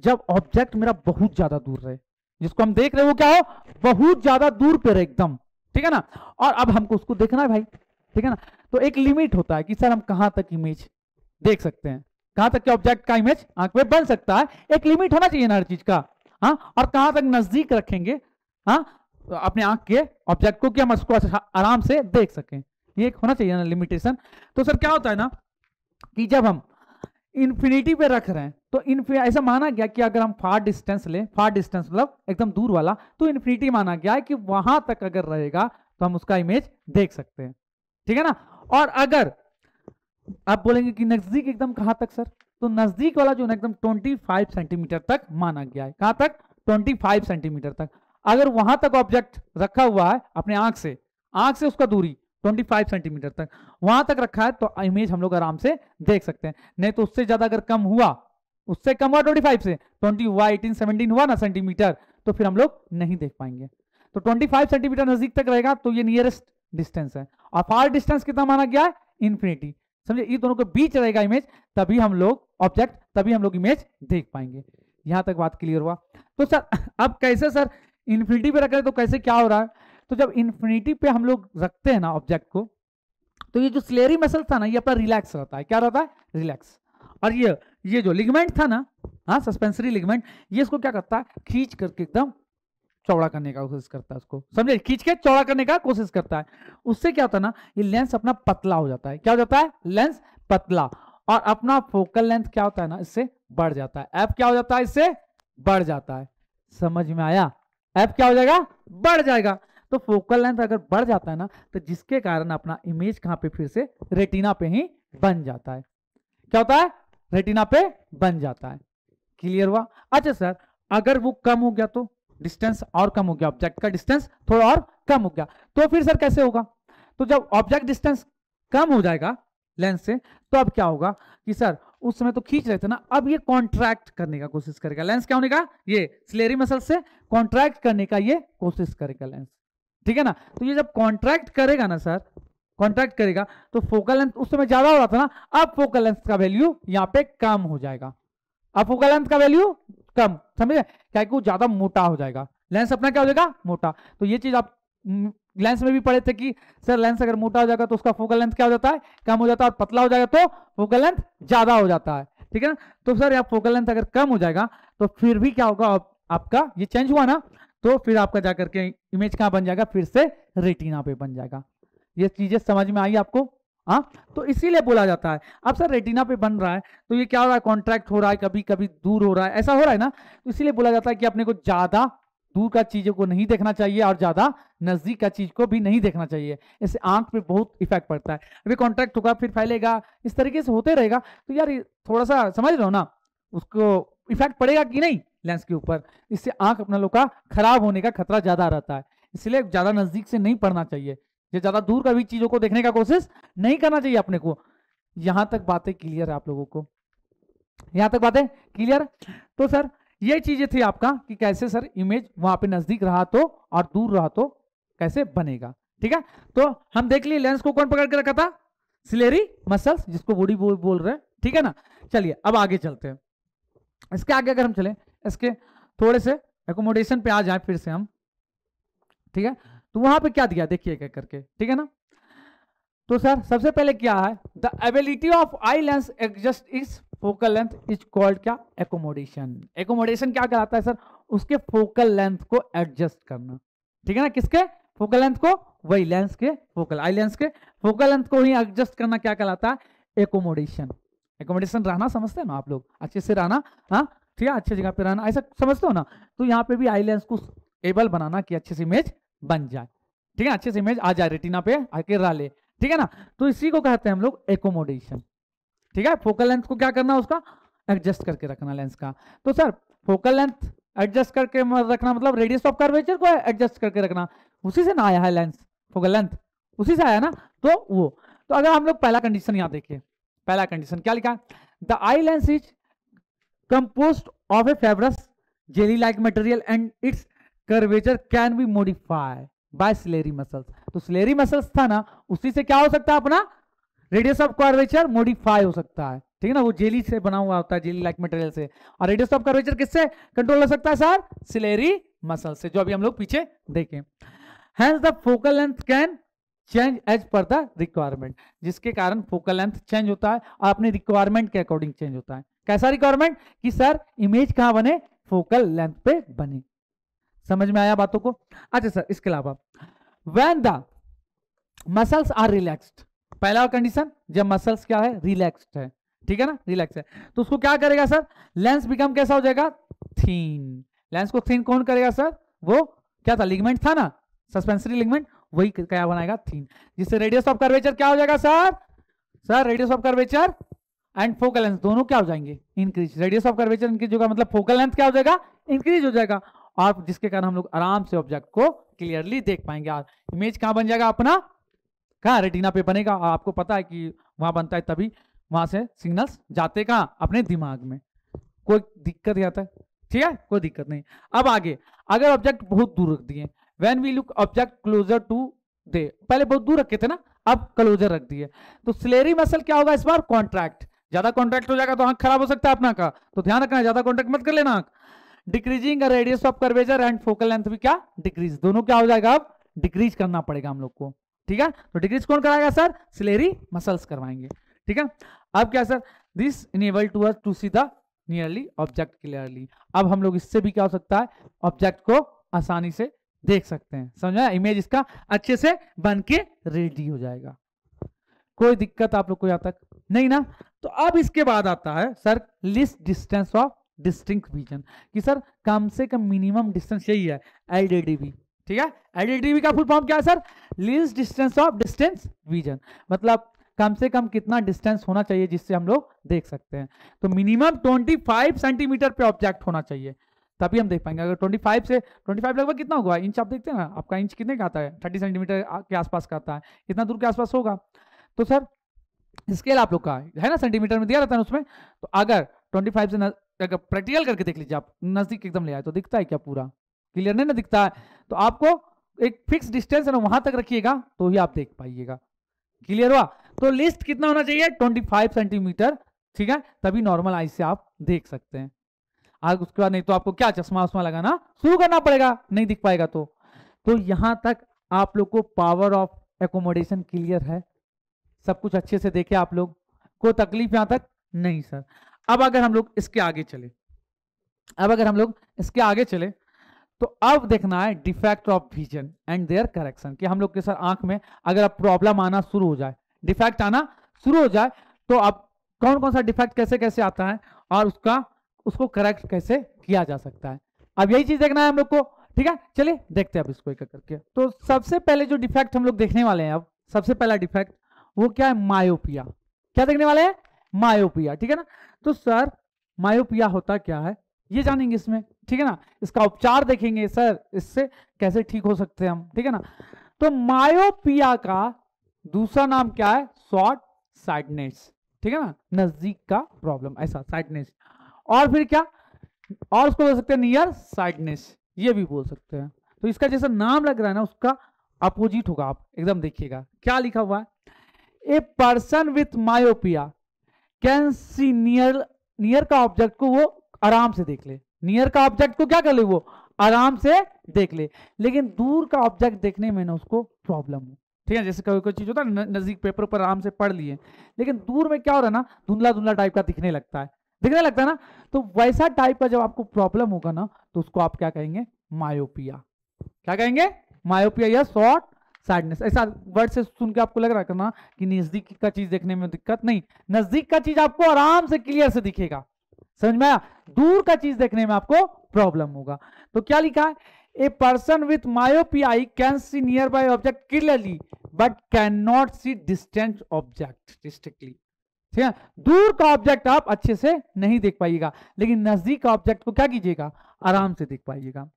Speaker 1: जब ऑब्जेक्ट मेरा बहुत ज्यादा दूर रहे जिसको हम देख रहे हो क्या हो बहुत ज्यादा दूर पे रहे एकदम ठीक है ना और अब हमको उसको देखना है भाई ठीक है ना तो एक लिमिट होता है कि सर हम कहां तक इमेज देख सकते हैं कहां तक के ऑब्जेक्ट का इमेज आंख में बन सकता है एक लिमिट होना चाहिए ना हर चीज का हाँ और कहां तक नजदीक रखेंगे हाँ तो अपने आंख के ऑब्जेक्ट को कि हम उसको अच्छा आराम से देख सकें ये एक होना चाहिए ना लिमिटेशन तो सर क्या होता है ना कि जब हम इन्फिनिटी पे रख रहे हैं तो इन्फिनिटी ऐसा माना गया कि अगर हम फार डिस्टेंस ले फार डिस्टेंस मतलब एकदम दूर वाला तो इन्फिनिटी माना गया है कि वहां तक अगर रहेगा तो हम उसका इमेज देख सकते हैं ठीक है ना और अगर आप बोलेंगे कि नजदीक एकदम कहां तक सर तो नजदीक वाला जो एकदम 25 सेंटीमीटर तक माना गया है कहां तक 25 सेंटीमीटर तक अगर वहां तक ऑब्जेक्ट रखा हुआ है अपने आंख से आंख से उसका दूरी 25 सेंटीमीटर तक वहां तक रखा है तो इमेज हम लोग आराम से देख सकते हैं नहीं तो उससे ज्यादा अगर कम हुआ उससे कम हुआ ट्वेंटी फाइव से ट्वेंटी हुआ एटीन सेवनटीन हुआ ना सेंटीमीटर तो फिर हम लोग नहीं देख पाएंगे तो ट्वेंटी फाइव सेंटीमीटर नजदीक तक रहेगा तो ये नियरेस्ट डिस्टेंस है और फार डिस्टेंस कितना माना गया है इन्फिनिटी समझे ये दोनों के बीच रहेगा इमेज तभी हम लोग ऑब्जेक्ट तभी हम लोग इमेज देख पाएंगे यहां तक बात क्लियर हुआ तो सर अब कैसे सर इन्फिनिटी पे रख रहे तो कैसे क्या हो रहा है तो जब इन्फिनिटी पे हम लोग रखते हैं ना ऑब्जेक्ट को तो ये जो स्लेरी मसल था ना ये अपना रिलैक्स रहता है क्या रहता है रिलैक्स और ये ये जो लिगमेंट था ना हाँ सस्पेंसरी लिगमेंट ये इसको क्या करता है खींच करके एकदम चौड़ा करने का कोशिश करता है उसको समझे खींच के चौड़ा करने का कोशिश करता है उससे क्या होता है ना ये लेंस अपना पतला हो जाता है क्या हो जाता है लेंस पतला और अपना फोकल लेंथ क्या होता है ना इससे बढ़ जाता है एफ क्या हो जाता है इससे बढ़ जाता है समझ में आया एफ क्या हो जाएगा बढ़ जाएगा तो फोकल लेंथ अगर बढ़ जाता है ना तो जिसके कारण अपना इमेज कहां पे फिर से रेटिना पे ही बन जाता है क्या होता है रेटिना पे बन जाता है क्लियर हुआ अच्छा सर अगर वो कम हो गया तो डिस्टेंस और कम हो गया ऑब्जेक्ट का डिस्टेंस थोड़ा और कम हो गया तो फिर सर कैसे होगा तो जब ऑब्जेक्ट डिस्टेंस कम हो जाएगा लेंस से तो अब क्या होगा कि सर उस समय तो खींच रहे थे ना अब ये कॉन्ट्रैक्ट करने का कोशिश करेगा लेंस क्या होने का ये स्लेरी मसल से कॉन्ट्रैक्ट करने का ये कोशिश करेगा लेंस ठीक है ना तो ये जब कॉन्ट्रैक्ट करेगा ना सर कॉन्ट्रैक्ट करेगा तो फोकल लेंथ उस समय ज्यादा हो रहा था ना अब फोकल लेंथ का वैल्यू यहाँ पे कम हो जाएगा अब फोकल लेंथ का वैल्यू कम समझे क्या वो ज्यादा मोटा हो जाएगा लेंस अपना क्या हो जाएगा मोटा तो ये चीज आप लेंस में भी पढ़े थे कि सर लेंस अगर मोटा हो जाएगा तो उसका फोकल लेंथ क्या हो जाता है कम हो जाता है और पतला हो जाएगा तो फोकल लेंथ ज्यादा हो जाता है ठीक है ना तो सर यहाँ फोकल लेंथ अगर कम हो जाएगा तो फिर भी क्या होगा आप, आपका ये चेंज हुआ ना तो फिर आपका जाकर के इमेज कहाँ बन जाएगा फिर से रेटिना पे बन जाएगा ये चीजें समझ में आई आपको आ हाँ? तो इसीलिए बोला जाता है अब सर रेटिना पे बन रहा है तो ये क्या हो रहा है कॉन्ट्रैक्ट हो रहा है कभी कभी दूर हो रहा है ऐसा हो रहा है ना तो इसीलिए बोला जाता है कि अपने को ज्यादा दूर का चीजों को नहीं देखना चाहिए और ज्यादा नजदीक का चीज को भी नहीं देखना चाहिए इससे आंख पे बहुत इफेक्ट पड़ता है अभी कॉन्ट्रैक्ट होगा फिर फैलेगा इस तरीके से होते रहेगा तो यार थोड़ा सा समझ रहे हो ना उसको इफेक्ट पड़ेगा कि नहीं लेंस के ऊपर इससे आंख अपना लोग का खराब होने का खतरा ज्यादा रहता है इसलिए ज्यादा नजदीक से नहीं पढ़ना चाहिए ये ज्यादा दूर का भी चीजों को देखने का कोशिश नहीं करना चाहिए अपने को यहां तक बातें क्लियर है आप लोगों को यहां तक बातें क्लियर तो सर ये चीजें थी आपका कि कैसे सर इमेज वहां पे नजदीक रहा तो और दूर रहा तो कैसे बनेगा ठीक है तो हम देख लिए लेंस को कौन पकड़ के रखा था सिलेरी मसल्स जिसको बॉडी बोल, बोल रहे हैं ठीक है ना चलिए अब आगे चलते हैं इसके आगे अगर हम चले इसके थोड़े से एकोमोडेशन पे आ जाए फिर से हम ठीक है तो वहां पे क्या दिया देखिए क्या करके ठीक है ना तो सर सबसे पहले क्या है the ability of eye lens adjust is focal length is called क्या एकोमोडेशन एकोमोडेशन क्या कहलाता है सर उसके फोकल लेंथ को एडजस्ट करना ठीक है ना किसके फोकल लेंथ को वही लेंस के फोकल आई लेंस के फोकल लेंथ को ही एडजस्ट करना क्या कहलाता है एकोमोडेशन एकोमोडेशन रहना समझते हैं ना आप लोग अच्छे से रहना हाँ ठीक है अच्छे जगह पे रहना ऐसा समझते हो ना तो यहाँ पे भी आई लेंस को एबल बनाना कि अच्छे से इमेज बन जाए ठीक है अच्छे से इमेज आ जाए रेटिना पे आके ले ठीक है ना तो इसी को कहते हैं हम लोग एकोमोडेशन ठीक है फोकल लेंथ को क्या करना उसका एडजस्ट करके रखना लेंस का तो सर फोकल लेंथ एडजस्ट करके रखना मतलब रेडियस ऑफ कर्वेचर को एडजस्ट करके रखना उसी से ना आया है लेंस फोकल लेंथ उसी से आया ना तो वो तो अगर हम लोग पहला कंडीशन यहां देखिए पहला कंडीशन क्या लिखा the eye lens is composed of a fibrous jelly like material and its curvature can be modify by ciliary muscles तो स्लेरी मसल्स था ना उसी से क्या हो सकता है अपना रेडियस ऑफ कर्वेचर मोडिफाई हो सकता है ठीक है ना वो जेली से बना हुआ होता है जेली लाइक मटेरियल से और रेडियस ऑफ कर्वेचर किससे कंट्रोल हो सकता है सर स्लेरी मसल से जो अभी हम लोग पीछे देखें hence the focal length can change as per the requirement जिसके कारण फोकल लेंथ चेंज होता है और अपने रिक्वायरमेंट के अकॉर्डिंग चेंज होता है कैसा रिक्वायरमेंट कि सर इमेज कहाँ बने फोकल लेंथ पे बने समझ में आया बातों को अच्छा सर इसके अलावा when the muscles are relaxed पहला कंडीशन जब मसल्स क्या है रिलैक्स्ड है ठीक है ना रिलैक्स है तो उसको क्या करेगा सर लेंस बिकम कैसा हो जाएगा थीन लेंस को थीन कौन करेगा सर वो क्या था लिगमेंट था ना सस्पेंसरी लिगमेंट वही क्या बनाएगा थीन जिससे रेडियस ऑफ कर्वेचर क्या हो जाएगा sir sir radius of curvature and focal length दोनों क्या हो जाएंगे increase radius of curvature increase होगा मतलब फोकल लेंथ क्या हो जाएगा इंक्रीज हो जाएगा और जिसके कारण हम लोग आराम से ऑब्जेक्ट को क्लियरली देख पाएंगे यार इमेज कहाँ बन जाएगा अपना कहाँ रेटिना पे बनेगा आपको पता है कि वहाँ बनता है तभी वहाँ से सिग्नल्स जाते कहाँ अपने दिमाग में कोई दिक्कत नहीं आता है ठीक है कोई दिक्कत नहीं अब आगे अगर ऑब्जेक्ट बहुत दूर रख दिए when we look object closer to the पहले बहुत दूर रखे थे ना अब क्लोजर रख दिए तो सिलेरी मसल क्या होगा इस बार कॉन्ट्रैक्ट ज्यादा कॉन्ट्रैक्ट हो जाएगा तो आंख खराब हो सकता है अपना का तो ध्यान रखना ज्यादा कॉन्ट्रैक्ट मत कर लेना आंख decreasing radius of curvature and focal length भी क्या डिक्रीज दोनों क्या हो जाएगा अब डिक्रीज करना पड़ेगा हम लोग को ठीक है तो डिक्रीज कौन कराएगा सर सिलेरी मसल्स करवाएंगे ठीक है अब क्या sir this enable to us to see the nearly object clearly अब हम लोग इससे भी क्या हो सकता है ऑब्जेक्ट को आसानी से देख सकते हैं समझा इमेज इसका अच्छे से बन के रेडी हो जाएगा कोई दिक्कत आप लोग को यहां तक नहीं ना तो अब इसके बाद आता है sir least distance of distinct vision कि सर कम से कम मिनिमम डिस्टेंस यही है एल ठीक है एल का फुल फॉर्म क्या है sir least distance of distance vision मतलब कम से कम कितना डिस्टेंस होना चाहिए जिससे हम लोग देख सकते हैं तो मिनिमम 25 सेंटीमीटर पे ऑब्जेक्ट होना चाहिए तभी हम देख पाएंगे अगर 25 से 25 लगभग कितना होगा इंच आप देखते हैं ना आपका इंच कितने का आता है 30 सेंटीमीटर के आसपास का आता है कितना दूर के आसपास होगा तो सर स्केल आप लोग का है ना सेंटीमीटर में दिया रहता है उसमें तो अगर ट्वेंटी से अगर प्रैक्टिकल करके देख लीजिए आप नजदीक एकदम ले आए तो दिखता है क्या पूरा क्लियर नहीं ना दिखता है तो आपको एक फिक्स डिस्टेंस है ना वहां तक रखिएगा तो ही आप देख पाइएगा क्लियर हुआ तो लिस्ट कितना होना चाहिए 25 सेंटीमीटर ठीक है तभी नॉर्मल आई से आप देख सकते हैं आज उसके बाद नहीं तो आपको क्या चश्मा उश्मा लगाना शुरू करना पड़ेगा नहीं दिख पाएगा तो तो यहां तक आप लोग को पावर ऑफ एकोमोडेशन क्लियर है सब कुछ अच्छे से देखे आप लोग को तकलीफ यहां तक नहीं सर अब अगर हम लोग इसके आगे चले अब अगर हम लोग इसके आगे चले तो अब देखना है defect of vision and their correction कि हम लोग के सर आंख में अगर अब प्रॉब्लम आना शुरू हो जाए डिफेक्ट आना शुरू हो जाए तो अब कौन कौन सा डिफेक्ट कैसे कैसे आता है और उसका उसको करेक्ट कैसे किया जा सकता है अब यही चीज देखना है हम लोग को ठीक है चलिए देखते हैं अब इसको एक करके तो सबसे पहले जो डिफेक्ट हम लोग देखने वाले हैं अब सबसे पहला डिफेक्ट वो क्या है मायोपिया क्या देखने वाले हैं मायोपिया ठीक है ना तो सर मायोपिया होता क्या है ये जानेंगे इसमें ठीक है ना इसका उपचार देखेंगे सर इससे कैसे ठीक हो सकते हैं हम ठीक है ना तो मायोपिया का दूसरा नाम क्या है शॉर्ट साइडनेस ठीक है ना नजदीक का प्रॉब्लम ऐसा साइडनेस और फिर क्या और उसको बोल सकते हैं नियर साइडनेस ये भी बोल सकते हैं तो इसका जैसा नाम लग रहा है ना उसका अपोजिट होगा आप एकदम देखिएगा क्या लिखा हुआ है a person with myopia can see near near का ऑब्जेक्ट को वो आराम से देख ले नियर का ऑब्जेक्ट को क्या कर ले वो आराम से देख ले लेकिन दूर का ऑब्जेक्ट देखने में ना उसको प्रॉब्लम हो ठीक है जैसे कोई कोई चीज होता है नजदीक पेपर पर आराम से पढ़ लिए लेकिन दूर में क्या हो रहा है ना धुंधला धुंधला टाइप का दिखने लगता है दिखने लगता है ना तो वैसा टाइप का जब आपको प्रॉब्लम होगा ना तो उसको आप क्या कहेंगे मायोपिया क्या कहेंगे मायोपिया या शॉर्ट सैडनेस ऐसा वर्ड से सुन के आपको लग रहा करना कि नजदीक का चीज देखने में दिक्कत नहीं नजदीक का चीज आपको आराम से क्लियर से दिखेगा समझ में आया दूर का चीज देखने में आपको प्रॉब्लम होगा तो क्या लिखा है a person with myopia can see nearby object clearly but can not see distant object distinctly ठीक है दूर का ऑब्जेक्ट आप अच्छे से नहीं देख पाइएगा लेकिन नजदीक का ऑब्जेक्ट को क्या कीजिएगा आराम से देख पाइएगा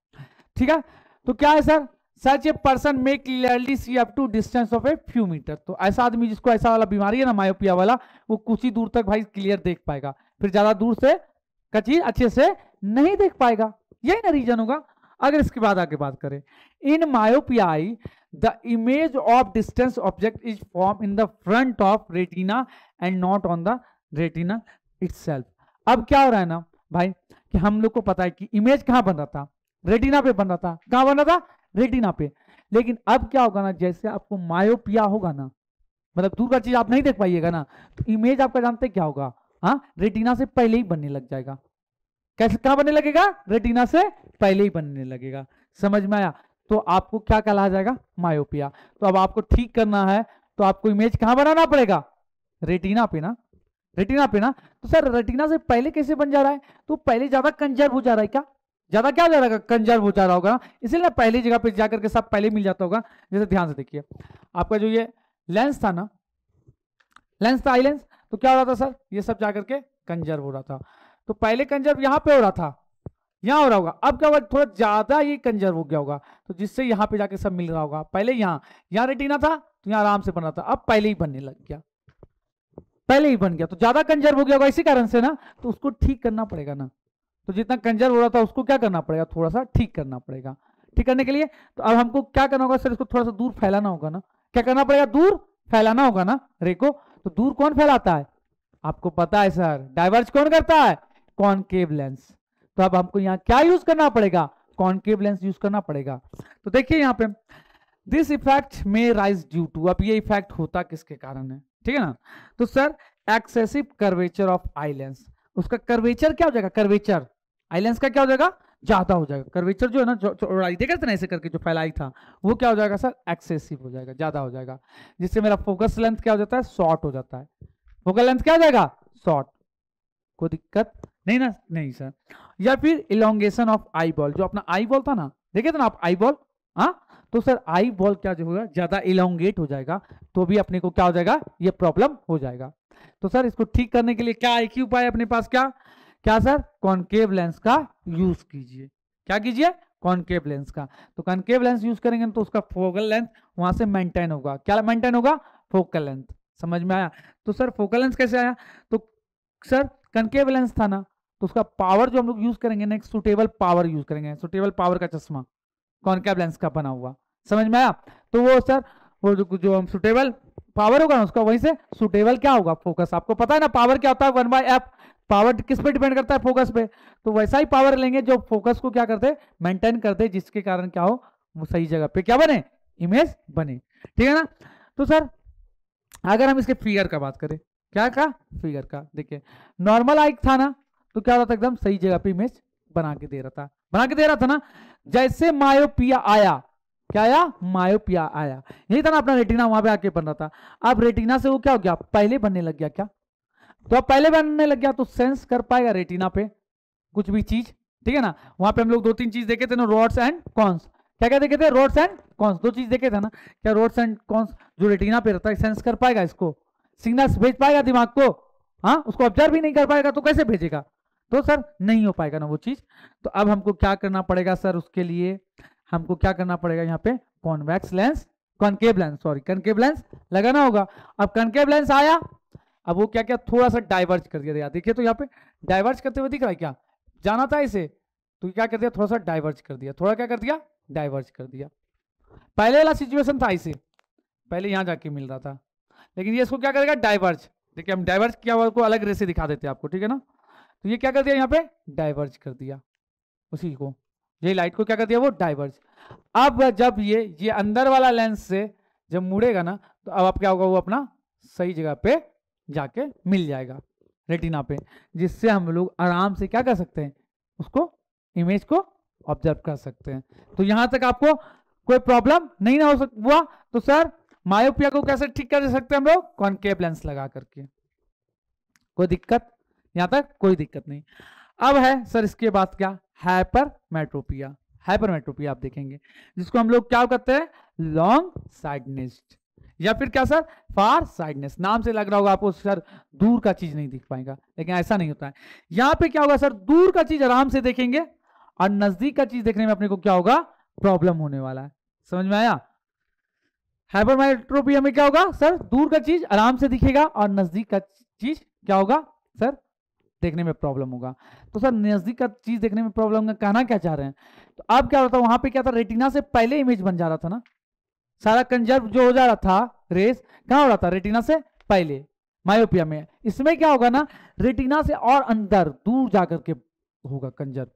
Speaker 1: ठीक है तो क्या है sir such a person make clearly see up to distance of a few metre तो ऐसा आदमी जिसको ऐसा वाला बीमारी है ना मायोपिया वाला वो कुछ ही दूर तक भाई क्लियर देख पाएगा फिर ज्यादा दूर से कचीज अच्छे से नहीं देख पाएगा यही ना रीजन होगा अगर इसके बाद आगे बात करें in myopia the image of distance object is form in the front of retina and not on the retina it अब क्या हो रहा है ना भाई कि हम लोग को पता है कि इमेज कहाँ बन रहा था रेटिना पे बन रहा था कहाँ बन रहा था रेटिना पे लेकिन अब क्या होगा ना जैसे आपको मायोपिया होगा ना मतलब दूर का चीज आप नहीं देख पाइएगा ना तो इमेज आपका जानते क्या होगा हाँ रेटिना से पहले ही बनने लग जाएगा कैसे कहा बनने लगेगा रेटिना से पहले ही बनने लगेगा समझ में आया तो आपको क्या कहला जाएगा मायोपिया तो अब आपको ठीक करना है तो आपको इमेज कहाँ बनाना पड़ेगा रेटिना पे ना रेटिना पे ना तो सर रेटिना से पहले कैसे बन जा रहा है तो पहले ज्यादा कंजर्व हो जा रहा है क्या ज्यादा क्या जा रहा कंजर्व हो जा रहा होगा इसलिए ना पहली जगह पर जाकर के सब पहले मिल जाता होगा जैसे ध्यान से देखिए आपका जो ये लेंस था ना लेंस था आई लेंस तो क्या हो रहा था सर ये सब जाकर के कंजर्व हो रहा था तो पहले कंजर्व यहाँ पे हो रहा था यहाँ हो रहा होगा अब क्या होगा थोड़ा ज्यादा ये कंजर्व हो गया होगा तो जिससे यहाँ पे जाके सब मिल रहा होगा पहले यहाँ यहाँ रेटिना था तो यहाँ आराम से बन रहा था अब पहले ही बनने लग गया पहले ही बन गया तो ज्यादा कंजर्व हो गया होगा इसी कारण से ना तो उसको ठीक करना पड़ेगा ना तो जितना कंजर्व हो रहा था उसको क्या करना पड़ेगा थोड़ा सा ठीक करना पड़ेगा ठीक करने के लिए तो अब हमको क्या करना होगा सर इसको थोड़ा सा दूर फैलाना होगा ना क्या करना पड़ेगा दूर फैलाना होगा ना रे को तो दूर कौन फैलाता है आपको पता है सर डाइवर्ज कौन करता है कॉनकेव लेंस तो अब हमको यहाँ क्या यूज करना पड़ेगा कॉनकेव लेंस यूज करना पड़ेगा तो देखिए यहाँ पे this effect may rise due to अब ये इफेक्ट होता किसके कारण है ठीक है ना तो sir excessive curvature of eye lens उसका कर्वेचर क्या हो जाएगा कर्वेचर आई लेंस का क्या हो जाएगा ज्यादा हो जाएगा कर्वेचर जो है ना चौड़ाई देखा था ना ऐसे करके जो फैलाई था वो क्या हो जाएगा सर एक्सेसिव हो जाएगा ज्यादा हो जाएगा जिससे मेरा फोकस लेंथ क्या हो जाता है शॉर्ट हो जाता है फोकस लेंथ क्या हो जाएगा शॉर्ट कोई दिक्कत नहीं ना नहीं सर या फिर इलोंगेशन ऑफ आई बॉल जो अपना आई बॉल था ना देखे थे ना आप आई बॉल हाँ तो सर आई बॉल क्या जो होगा ज्यादा इलोंगेट हो जाएगा तो भी अपने को क्या हो जाएगा ये प्रॉब्लम हो जाएगा तो सर इसको ठीक करने के लिए क्या एक ही उपाय अपने पास क्या क्या सर कॉनकेव लेंस का यूज कीजिए क्या कीजिए कॉनकेव लेंस का तो कॉनकेव लेंस यूज करेंगे तो उसका फोकल लेंथ वहां से मेंटेन होगा क्या मेंटेन होगा फोकल लेंथ समझ में आया तो सर फोकल लेंस कैसे आया तो सर कनकेव लेंस था ना तो उसका पावर जो हम लोग यूज करेंगे ना एक सुटेबल पावर यूज करेंगे सुटेबल पावर का चश्मा कॉनकेव लेंस का बना हुआ समझ में आया तो वो सर वो जो, जो हम सुटेबल पावर होगा ना उसका वहीं से सुटेबल क्या होगा फोकस आपको पता है ना पावर क्या होता है वन बाय एफ पावर किस पे डिपेंड करता है फोकस पे तो वैसा ही पावर लेंगे जो फोकस को क्या करते मेंटेन करते जिसके कारण क्या हो वो सही जगह पे क्या बने इमेज बने ठीक है ना तो सर अगर हम इसके फिगर का बात करें क्या का फिगर का देखिए नॉर्मल आइक था ना तो क्या होता था एकदम सही जगह पे इमेज बना के दे रहा था बना के दे रहा था ना जैसे मायोपिया आया क्या आया मायोपिया आया यही था ना अपना रेटिना वहां पे आके बन रहा था अब रेटिना से वो क्या हो गया पहले बनने लग गया क्या तो आप पहले बनने लग गया तो सेंस कर पाएगा रेटिना पे कुछ भी चीज ठीक है ना वहां पे हम लोग दो तीन चीज देखे थे ना रोड्स एंड कॉन्स क्या क्या देखे थे रोड्स एंड कॉन्स दो चीज देखे थे ना क्या रोड्स एंड कॉन्स जो रेटिना पे रहता है सेंस कर पाएगा इसको सिग्नल्स भेज पाएगा दिमाग को हाँ उसको ऑब्जर्व भी नहीं कर पाएगा तो कैसे भेजेगा तो सर नहीं हो पाएगा ना वो चीज तो अब हमको क्या करना पड़ेगा सर उसके लिए हमको क्या करना पड़ेगा यहाँ पे convex lens concave lens sorry concave lens लगाना होगा अब कॉन्केव लेंस आया अब वो क्या क्या थोड़ा सा डाइवर्ज कर दिया देखिए तो यहाँ पे डाइवर्ज करते हुए दिख रहा है क्या जाना था इसे तो क्या कर दिया थोड़ा सा डाइवर्ज कर दिया थोड़ा क्या कर दिया डाइवर्ज कर दिया पहले वाला सिचुएशन था इसे पहले यहाँ जाके मिल रहा था लेकिन ये इसको क्या करेगा डाइवर्ज देखिए हम डाइवर्ज किया हुआ अलग रे से दिखा देते हैं आपको ठीक है ना तो ये क्या कर दिया यहाँ पे डाइवर्ज कर दिया उसी को ये लाइट को क्या कर दिया वो डाइवर्ज अब जब ये ये अंदर वाला लेंस से जब मुड़ेगा ना तो अब आप क्या होगा वो अपना सही जगह पे जाके मिल जाएगा रेटिना पे जिससे हम लोग आराम से क्या कर सकते हैं उसको इमेज को ऑब्जर्व कर सकते हैं तो यहां तक आपको कोई प्रॉब्लम नहीं ना हो सक हुआ तो सर मायोपिया को कैसे ठीक कर सकते हैं हम लोग कॉन्केव लेंस लगा करके कोई दिक्कत यहां तक कोई दिक्कत नहीं अब है सर इसके बाद क्या हाइपर हाइपर मेट्रोपिया आप देखेंगे जिसको हम लोग क्या कहते हैं लॉन्ग साइडनेस्ट या फिर क्या सर फार साइडनेस नाम से लग रहा होगा आपको सर दूर का चीज नहीं दिख पाएगा लेकिन ऐसा नहीं होता है यहां पे क्या होगा सर दूर का चीज आराम से देखेंगे और नजदीक का चीज देखने में अपने को क्या होगा प्रॉब्लम होने वाला है समझ में आया हाइपरमाइट्रोपिया में क्या होगा सर दूर का चीज आराम से दिखेगा और नजदीक का चीज क्या होगा सर देखने में प्रॉब्लम होगा तो सर नजदीक का चीज देखने में प्रॉब्लम कहना क्या चाह रहे हैं तो अब क्या होता है वहां पे क्या था रेटिना से पहले इमेज बन जा रहा था ना सारा कंजर्व जो हो जा रहा था रेस कहा हो रहा था रेटिना से पहले मायोपिया में इसमें क्या होगा ना रेटिना से और अंदर दूर जाकर के होगा कंजर्व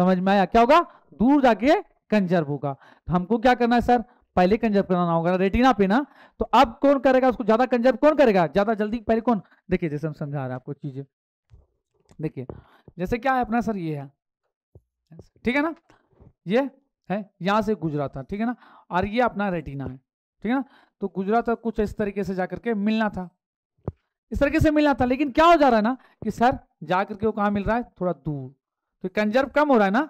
Speaker 1: समझ में आया क्या होगा दूर जाके कंजर्व होगा तो हमको क्या करना है सर पहले कंजर्व कराना होगा रेटिना पे ना तो अब कौन करेगा उसको ज्यादा कंजर्व कौन करेगा ज्यादा जल्दी पहले कौन देखिए जैसे हम समझा रहे हैं आपको चीजें देखिए जैसे क्या है अपना सर ये है ठीक है ना ये है यहाँ से गुजरा था ठीक है ना और ये अपना रेटिना है ठीक है ना तो गुजरा था कुछ इस तरीके से जाकर के मिलना था इस तरीके से मिलना था लेकिन क्या हो जा रहा है ना कि सर जा करके वो कहाँ मिल रहा है थोड़ा दूर तो कंजर्व कम हो रहा है ना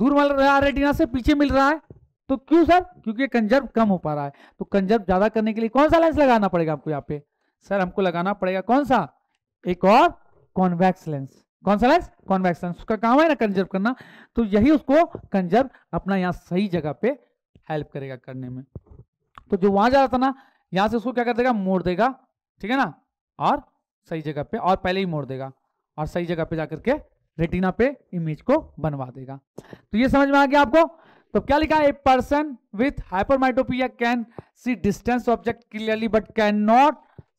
Speaker 1: दूर मिल रहा है रेटिना से पीछे मिल रहा है तो क्यों सर क्योंकि कंजर्व कम हो पा रहा है तो कंजर्व ज्यादा करने के लिए कौन सा लेंस लगाना पड़ेगा आपको यहाँ पे सर हमको लगाना पड़ेगा कौन सा एक और कॉन्वेक्स लेंस कौन सा लेंस कॉन्वेक्स लेंस उसका काम है ना कंजर्व करना तो यही उसको कंजर्व अपना यहाँ सही जगह पे हेल्प करेगा करने में तो जो वहां जा रहा था ना यहाँ से उसको क्या कर देगा मोड़ देगा ठीक है ना और सही जगह पे और पहले ही मोड़ देगा और सही जगह पे जाकर के रेटिना पे इमेज को बनवा देगा तो ये समझ में आ गया आपको तो क्या लिखा a person with hypermetropia can see distance object clearly but can not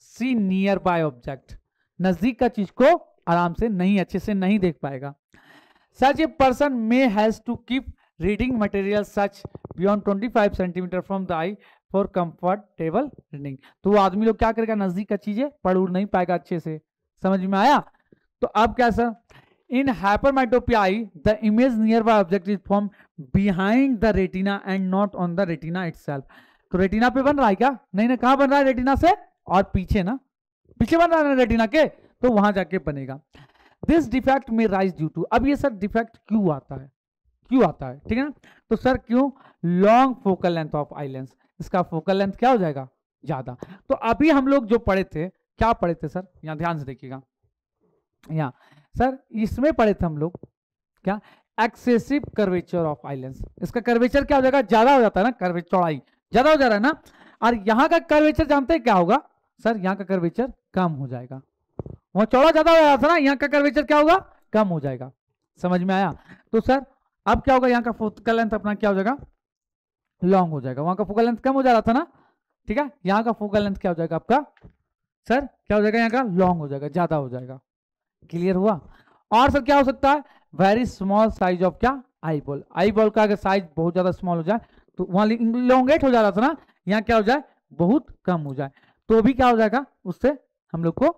Speaker 1: see nearby object नजदीक का चीज को आराम से नहीं अच्छे से नहीं देख पाएगा such a person may has to keep reading material such beyond 25 centimetre from the eye for comfortable reading तो वो आदमी लोग क्या करेगा नज़दीक का चीज़ें पढ़ उड़ नहीं पाएगा अच्छे से समझ में आया तो अब क्या sir in hypermetropia the image nearby object is form behind the retina and not on the retina it तो रेटिना पे बन रहा है क्या नहीं ना कहा बन रहा है रेटिना से और पीछे ना पीछे बन रहा है ना रेटिना के तो वहां जाके बनेगा this defect may rise due to अब ये सर डिफेक्ट क्यों आता है क्यों आता है ठीक है ना तो सर क्यों long focal length of eye lens इसका फोकल लेंथ क्या हो जाएगा ज्यादा तो अभी हम लोग जो पढ़े थे क्या पढ़े थे सर यहाँ ध्यान से देखिएगा यहाँ सर इसमें पढ़े थे हम लोग क्या एक्सेसिव कर्वेचर ऑफ आइलैंड्स इसका कर्वेचर क्या हो जाएगा ज्यादा हो जाता है ना कर्वे चौड़ाई ज्यादा हो जा रहा है ना और यहाँ का कर्वेचर जानते हैं क्या होगा सर यहाँ का कर्वेचर कम हो जाएगा वहां चौड़ा ज्यादा हो रहा था ना यहाँ का कर्वेचर क्या होगा कम हो जाएगा समझ में आया तो सर अब क्या होगा यहाँ का फोकल लेंथ अपना क्या हो जाएगा लॉन्ग हो जाएगा वहां का फोकल लेंथ कम हो जा रहा था ना ठीक है यहाँ का फोकल लेंथ क्या हो जाएगा आपका सर क्या हो जाएगा यहाँ का लॉन्ग हो जाएगा ज्यादा हो जाएगा क्लियर हुआ और सर क्या हो सकता है वेरी स्मॉल साइज ऑफ क्या आई बॉल आई बॉल का अगर साइज बहुत ज्यादा स्मॉल हो जाए तो वहां लॉन्गेट हो जा रहा था ना यहाँ क्या हो जाए बहुत कम हो जाए तो भी क्या हो जाएगा उससे हम लोग को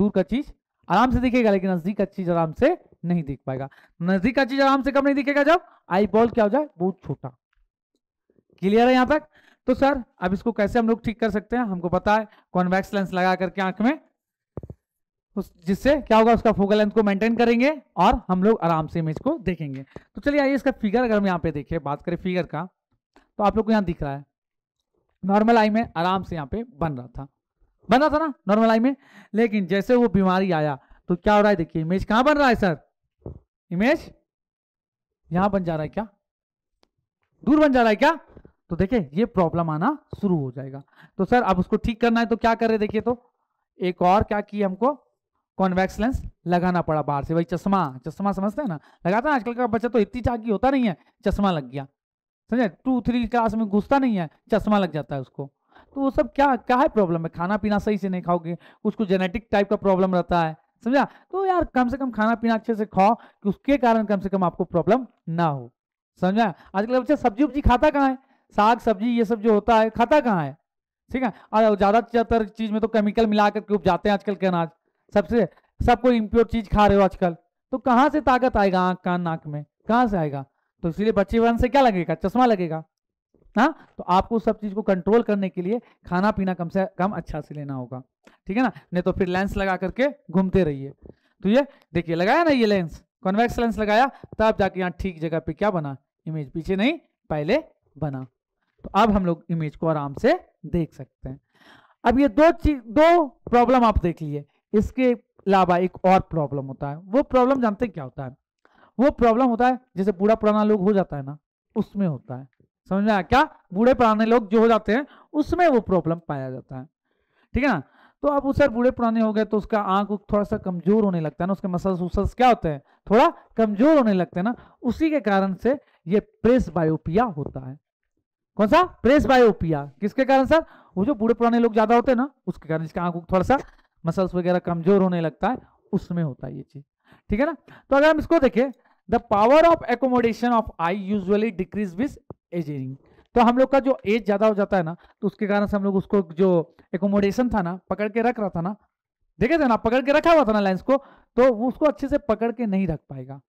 Speaker 1: दूर का चीज आराम से दिखेगा लेकिन नजदीक का चीज आराम से नहीं दिख पाएगा नजदीक का चीज आराम से कब नहीं दिखेगा जब आई बॉल क्या हो जाए बहुत छोटा क्लियर है यहां तक तो सर अब इसको कैसे हम लोग ठीक कर सकते हैं हमको पता है कॉन्वेक्स लेंस लगा करके आंख में उस जिससे क्या होगा उसका फोकल लेंथ को मेंटेन करेंगे और हम लोग आराम से इमेज को देखेंगे तो चलिए आइए इसका फिगर अगर हम यहाँ पे देखें बात करें फिगर का तो आप लोग को यहाँ दिख रहा है नॉर्मल आई में आराम से यहाँ पे बन रहा था बना था ना नॉर्मल आई में लेकिन जैसे वो बीमारी आया तो क्या हो रहा है देखिए इमेज कहां बन रहा है सर इमेज यहां बन जा रहा है क्या दूर बन जा रहा है क्या तो देखिए ये प्रॉब्लम आना शुरू हो जाएगा तो सर अब उसको ठीक करना है तो क्या कर रहे देखिए तो एक और क्या किया हमको कॉन्वेक्स लेंस लगाना पड़ा बाहर से भाई चश्मा चश्मा समझते हैं ना लगाता है आजकल का बच्चा तो इतनी चाकी होता नहीं है चश्मा लग गया समझे टू थ्री क्लास में घुसता नहीं है चश्मा लग जाता है उसको तो वो सब क्या क्या है प्रॉब्लम है खाना पीना सही से नहीं खाओगे उसको जेनेटिक टाइप का प्रॉब्लम रहता है समझा तो यार कम से कम खाना पीना अच्छे से खाओ कि उसके कारण कम से कम आपको प्रॉब्लम ना हो समझा आजकल बच्चा सब्जी उब्जी खाता कहाँ है साग सब्जी ये सब जो होता है खाता कहाँ है ठीक है और ज़्यादातर चीज़ में तो केमिकल मिला करके उपजाते हैं आजकल के अनाज सबसे सबको इम्प्योर चीज़ खा रहे हो आजकल तो कहाँ से ताकत आएगा आँख कान नाक में कहाँ से आएगा तो इसलिए बच्चे वन से क्या लगेगा चश्मा लगेगा ना हाँ, तो आपको सब चीज़ को कंट्रोल करने के लिए खाना पीना कम से कम अच्छा से लेना होगा ठीक है ना नहीं तो फिर लेंस लगा करके घूमते रहिए तो ये देखिए लगाया ना ये लेंस कॉन्वेक्स लेंस लगाया तब जाके यहाँ ठीक जगह पे क्या बना इमेज पीछे नहीं पहले बना तो अब हम लोग इमेज को आराम से देख सकते हैं अब ये दो चीज दो प्रॉब्लम आप देख लिए इसके अलावा एक और प्रॉब्लम होता है वो प्रॉब्लम जानते क्या होता है वो प्रॉब्लम होता है जैसे पूरा पुराना लोग हो जाता है ना उसमें होता है समझ में आया क्या बूढ़े पुराने लोग जो हो जाते हैं उसमें वो प्रॉब्लम पाया जाता है ठीक है ना तो अब उस बूढ़े पुराने हो गए तो उसका आंख थोड़ा सा कमजोर होने लगता है ना उसके मसल्स उसल्स क्या होते हैं थोड़ा कमजोर होने लगते हैं ना उसी के कारण से ये प्रेस बायोपिया होता है कौन सा प्रेस बायोपिया किसके कारण सर वो जो बूढ़े पुराने लोग ज्यादा होते हैं ना उसके कारण इसका आंख थोड़ा सा मसल्स वगैरह कमजोर होने लगता है उसमें होता है ये चीज ठीक है ना तो अगर हम इसको देखें the power of accommodation of eye usually decrease with ageing तो हम लोग का जो एज ज़्यादा हो जाता है ना तो उसके कारण से हम लोग उसको जो एकोमोडेशन था ना पकड़ के रख रहा था ना देखे थे ना पकड़ के रखा हुआ था ना लेंस को तो वो उसको अच्छे से पकड़ के नहीं रख पाएगा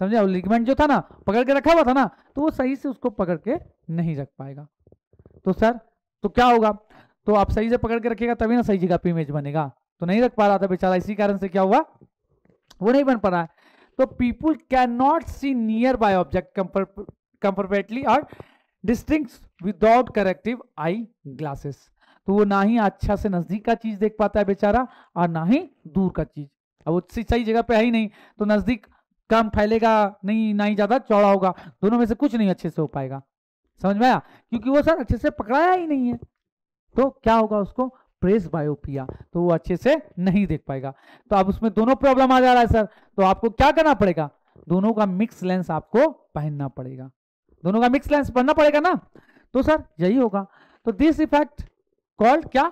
Speaker 1: समझे लिगमेंट जो था ना पकड़ के रखा हुआ था ना तो वो सही से उसको पकड़ के नहीं रख पाएगा तो सर तो क्या होगा तो आप सही से पकड़ के रखेगा तभी ना सही जगह पे इमेज बनेगा तो नहीं रख पा रहा था बेचारा इसी कारण से क्या हुआ वो नहीं बन पा रहा है तो people can not see nearby object comfortably और distinctly without corrective eye glasses तो वो ना ही अच्छा से नजदीक का चीज देख पाता है बेचारा और ना ही दूर का चीज अब वो सही जगह पे है ही नहीं तो नजदीक कम फैलेगा नहीं ना ही ज्यादा चौड़ा होगा दोनों में से कुछ नहीं अच्छे से हो पाएगा समझ में आया क्योंकि वो सर अच्छे से पकड़ाया ही नहीं है तो क्या होगा उसको प्रेस बायोपिया तो वो अच्छे से नहीं देख पाएगा तो अब उसमें दोनों प्रॉब्लम आ जा रहा है सर तो आपको क्या करना पड़ेगा दोनों का मिक्स लेंस आपको पहनना पड़ेगा दोनों का मिक्स लेंस पढ़ना पड़ेगा ना तो सर यही होगा तो दिस इफेक्ट कॉल्ड क्या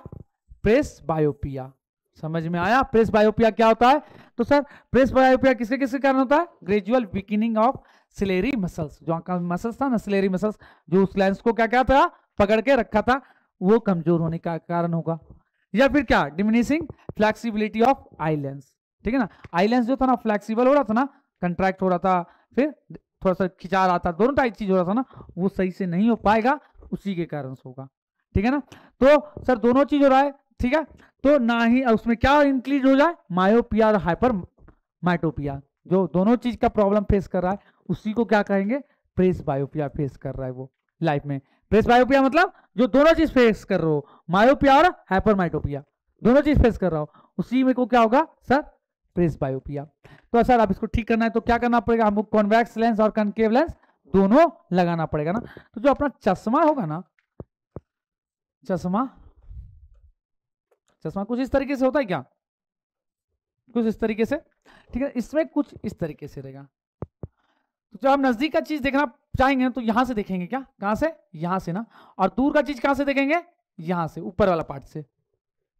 Speaker 1: प्रेस बायोपिया समझ में आया प्रेस बायोपिया क्या होता है तो सर प्रेस बायोपिया किसके किसके कारण होता है gradual weakening of ciliary muscles जो आपका मसल्स था ना सिलेरी मसल्स जो उस लेंस को क्या क्या था पकड़ के रखा था वो कमजोर होने का कारण होगा या फिर क्या diminishing flexibility of eye lens ठीक है ना आई लेंस जो था ना फ्लेक्सिबल हो रहा था ना कंट्रैक्ट हो रहा था फिर थोड़ा सा खिंचा रहा था दोनों टाइप चीज हो रहा था ना वो सही से नहीं हो पाएगा उसी के कारण होगा ठीक है ना तो सर दोनों चीज हो रहा है ठीक है तो ना ही उसमें क्या इंक्रीज हो जाए मायोपिया और हाइपर माइटोपिया जो दोनों चीज का प्रॉब्लम फेस कर रहा है उसी को क्या कहेंगे प्रेस बायोपिया फेस कर रहा है वो लाइफ में प्रेस बायोपिया मतलब जो दोनों चीज फेस कर रहे हो मायोपिया और हाइपर माइटोपिया दोनों चीज फेस कर रहा हो उसी में को क्या होगा सर प्रेस बायोपिया तो सर आप इसको ठीक करना है तो क्या करना पड़ेगा हमको कॉन्वेक्स लेंस और कनकेव लेंस दोनों लगाना पड़ेगा ना तो जो अपना चश्मा होगा ना चश्मा चश्मा कुछ इस तरीके से होता है क्या कुछ इस तरीके से ठीक है इसमें कुछ इस तरीके से रहेगा तो जब हम नजदीक का चीज देखना चाहेंगे तो यहां से देखेंगे क्या कहां से यहां से ना और दूर का चीज कहां से देखेंगे यहां से ऊपर वाला पार्ट से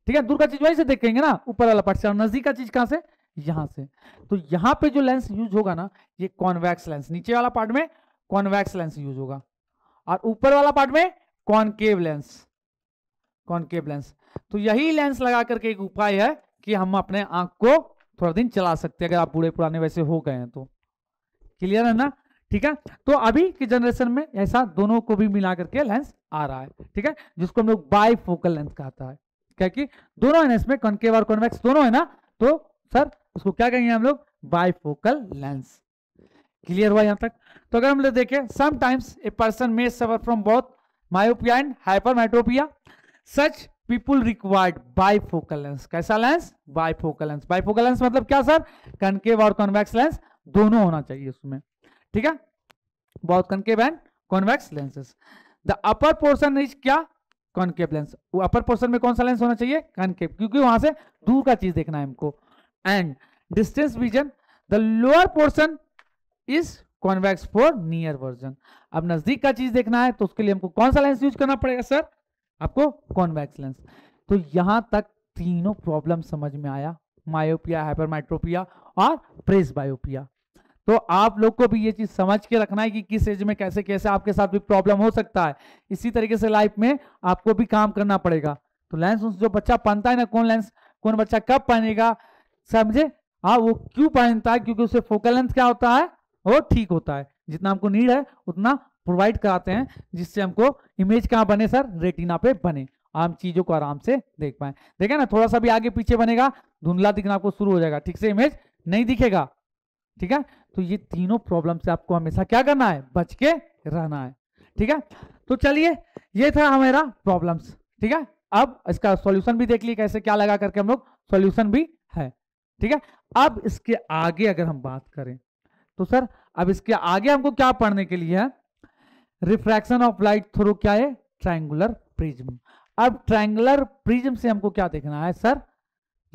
Speaker 1: ठीक है दूर का चीज वहीं से देखेंगे ना ऊपर वाला पार्ट से और नजदीक का चीज कहां से यहां से तो यहां पे जो लेंस यूज होगा ना ये कॉन्वैक्स लेंस नीचे वाला पार्ट में कॉन्वैक्स लेंस यूज होगा और ऊपर वाला पार्ट में कॉनकेव लेंस कॉनकेव लेंस तो यही लेंस लगा करके एक उपाय है कि हम अपने आंख को थोड़ा दिन चला सकते हैं अगर आप बूढ़े पुराने वैसे हो गए हैं तो क्लियर है ना ठीक है तो अभी की जनरेशन में ऐसा दोनों को भी मिला करके लेंस आ रहा है ठीक है जिसको हम लोग बाई फोकल लेंस कहता है क्या कि दोनों है ना इसमें कॉन्केव और कॉन्वेक्स दोनों है ना तो सर उसको क्या कहेंगे हम लोग बाइफोकल लेंस क्लियर हुआ यहां तक तो अगर हम लोग देखें sometimes a person may suffer from both myopia and hypermetropia such people required bifocal lens कैसा lens bifocal lens bifocal lens मतलब क्या सर कनकेव और कॉन्वेक्स लेंस दोनों होना चाहिए उसमें ठीक है बहुत concave and convex lenses the upper portion is क्या कॉन्केव लेंस अपर पोर्सन में कौन सा लेंस होना चाहिए कनकेव क्योंकि वहां से दूर का चीज देखना है हमको and distance vision the lower portion is convex for near vision अब नजदीक का चीज देखना है तो उसके लिए हमको कौन सा लेंस यूज करना पड़ेगा सर आपको कॉन्वेक्स लेंस तो यहां तक तीनों प्रॉब्लम समझ में आया मायोपिया हाइपरमाइट्रोपिया और प्रेस बायोपिया तो आप लोग को भी ये चीज समझ के रखना है कि किस एज में कैसे कैसे आपके साथ भी प्रॉब्लम हो सकता है इसी तरीके से लाइफ में आपको भी काम करना पड़ेगा तो लेंस जो बच्चा पहनता है ना कौन लेंस कौन बच्चा कब पहनेगा समझे हाँ वो क्यों पहनता है क्योंकि उसे फोकल लेंथ क्या होता है वो ठीक होता है जितना हमको नीड है उतना प्रोवाइड कराते हैं जिससे हमको इमेज कहाँ बने सर रेटिना पे बने आम चीजों को आराम से देख पाए देखे ना थोड़ा सा भी आगे पीछे बनेगा धुंधला दिखना आपको शुरू हो जाएगा ठीक से इमेज नहीं दिखेगा ठीक है तो ये तीनों प्रॉब्लम से आपको हमेशा क्या करना है बच के रहना है ठीक है तो चलिए ये था हमारा प्रॉब्लम्स ठीक है अब इसका सॉल्यूशन भी देख लिए कैसे क्या लगा करके हम लोग सॉल्यूशन भी ठीक है अब इसके आगे अगर हम बात करें तो सर अब इसके आगे हमको क्या पढ़ने के लिए है रिफ्रैक्शन ऑफ लाइट थ्रू क्या है ट्राइंगुलर प्रिज्म अब ट्राइंगुलर प्रिज्म से हमको क्या देखना है सर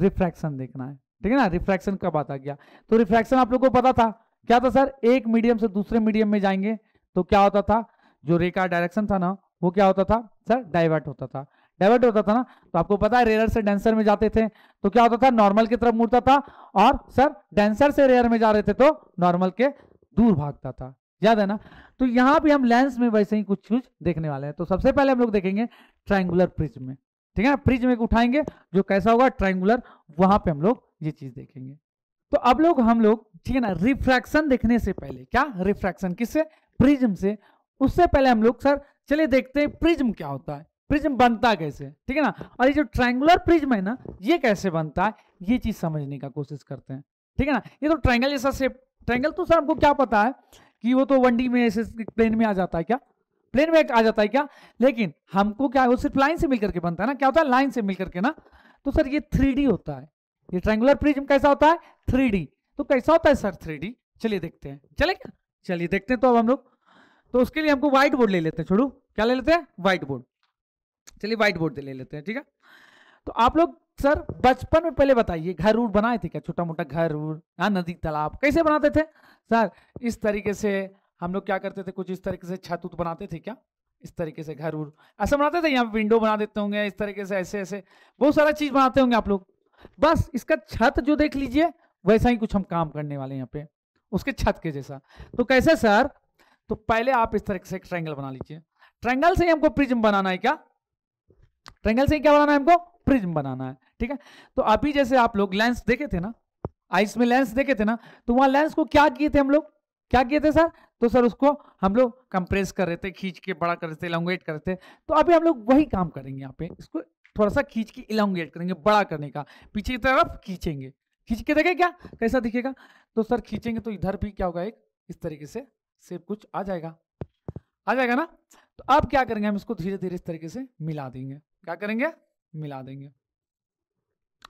Speaker 1: रिफ्रैक्शन देखना है ठीक है ना रिफ्रैक्शन कब आता गया तो रिफ्रैक्शन आप लोग को पता था क्या था सर एक मीडियम से दूसरे मीडियम में जाएंगे तो क्या होता था जो रे का डायरेक्शन था ना वो क्या होता था सर डाइवर्ट होता था डाइवर्ट होता था ना तो आपको पता है रेयर से डेंसर में जाते थे तो क्या होता था नॉर्मल की तरफ मुड़ता था और सर डेंसर से रेयर में जा रहे थे तो नॉर्मल के दूर भागता था याद है ना तो यहां भी हम लेंस में वैसे ही कुछ चीज देखने वाले हैं तो सबसे पहले हम लोग देखेंगे ट्राइंगुलर प्रिज्म में ठीक है फ्रिज में उठाएंगे जो कैसा होगा ट्राइंगुलर वहां पर हम लोग ये चीज देखेंगे तो अब लोग हम लोग ठीक है ना रिफ्रैक्शन देखने से पहले क्या रिफ्रैक्शन किससे प्रिज्म से उससे पहले हम लोग सर चलिए देखते हैं प्रिज्म क्या होता है प्रिज्म बनता कैसे ठीक है ना और ये जो ट्रायंगुलर प्रिज्म है ना ये कैसे बनता है ये चीज समझने का कोशिश करते हैं ठीक है ना ये तो ट्रायंगल जैसा शेप ट्रायंगल तो सर हमको क्या पता है कि वो तो वन डी में ऐसे प्लेन में आ जाता है क्या प्लेन में आ जाता है क्या लेकिन हमको क्या है वो सिर्फ लाइन से मिलकर के बनता है ना क्या होता है लाइन से मिलकर के ना तो सर ये थ्री होता है ये ट्रायंगुलर प्रिज्म कैसा होता है थ्री तो कैसा होता है सर थ्री चलिए देखते हैं चले क्या चलिए देखते हैं तो अब हम लोग तो उसके लिए हमको व्हाइट बोर्ड ले लेते हैं छोड़ू क्या ले लेते हैं व्हाइट बोर्ड चलिए व्हाइट बोर्ड ले लेते हैं ठीक है तो आप लोग सर बचपन में पहले बताइए घर उड़ बनाए थे क्या छोटा मोटा घर उड़ हाँ नदी तालाब कैसे बनाते थे सर इस तरीके से हम लोग क्या करते थे कुछ इस तरीके से छत उत बनाते थे क्या इस तरीके से घर उड़ ऐसा बनाते थे यहाँ विंडो बना देते होंगे इस तरीके से ऐसे ऐसे बहुत सारा चीज़ बनाते होंगे आप लोग बस इसका छत जो देख लीजिए वैसा ही कुछ हम काम करने वाले यहाँ पे उसके छत के जैसा तो कैसे सर तो पहले आप इस तरीके से ट्रायंगल बना लीजिए ट्रायंगल से ही हमको प्रिज्म बनाना है क्या ट्रेंगल से क्या बनाना है हमको प्रिज्म बनाना है ठीक है तो अभी जैसे आप लोग लेंस देखे थे ना आइस में लेंस देखे थे ना तो वहां लेंस को क्या किए थे हम लोग क्या किए थे सर तो सर उसको हम लोग कंप्रेस कर रहे थे खींच के बड़ा कर रहे थे इलांगेट कर रहे थे तो अभी हम लोग वही काम करेंगे यहाँ पे इसको थोड़ा सा खींच के इलांगेट करेंगे बड़ा करने का पीछे की तरफ खींचेंगे खींच के देखें क्या कैसा दिखेगा तो सर खींचेंगे तो इधर भी क्या होगा एक इस तरीके से सेब कुछ आ जाएगा आ जाएगा ना तो अब क्या करेंगे हम इसको धीरे धीरे इस तरीके से मिला देंगे क्या करेंगे मिला देंगे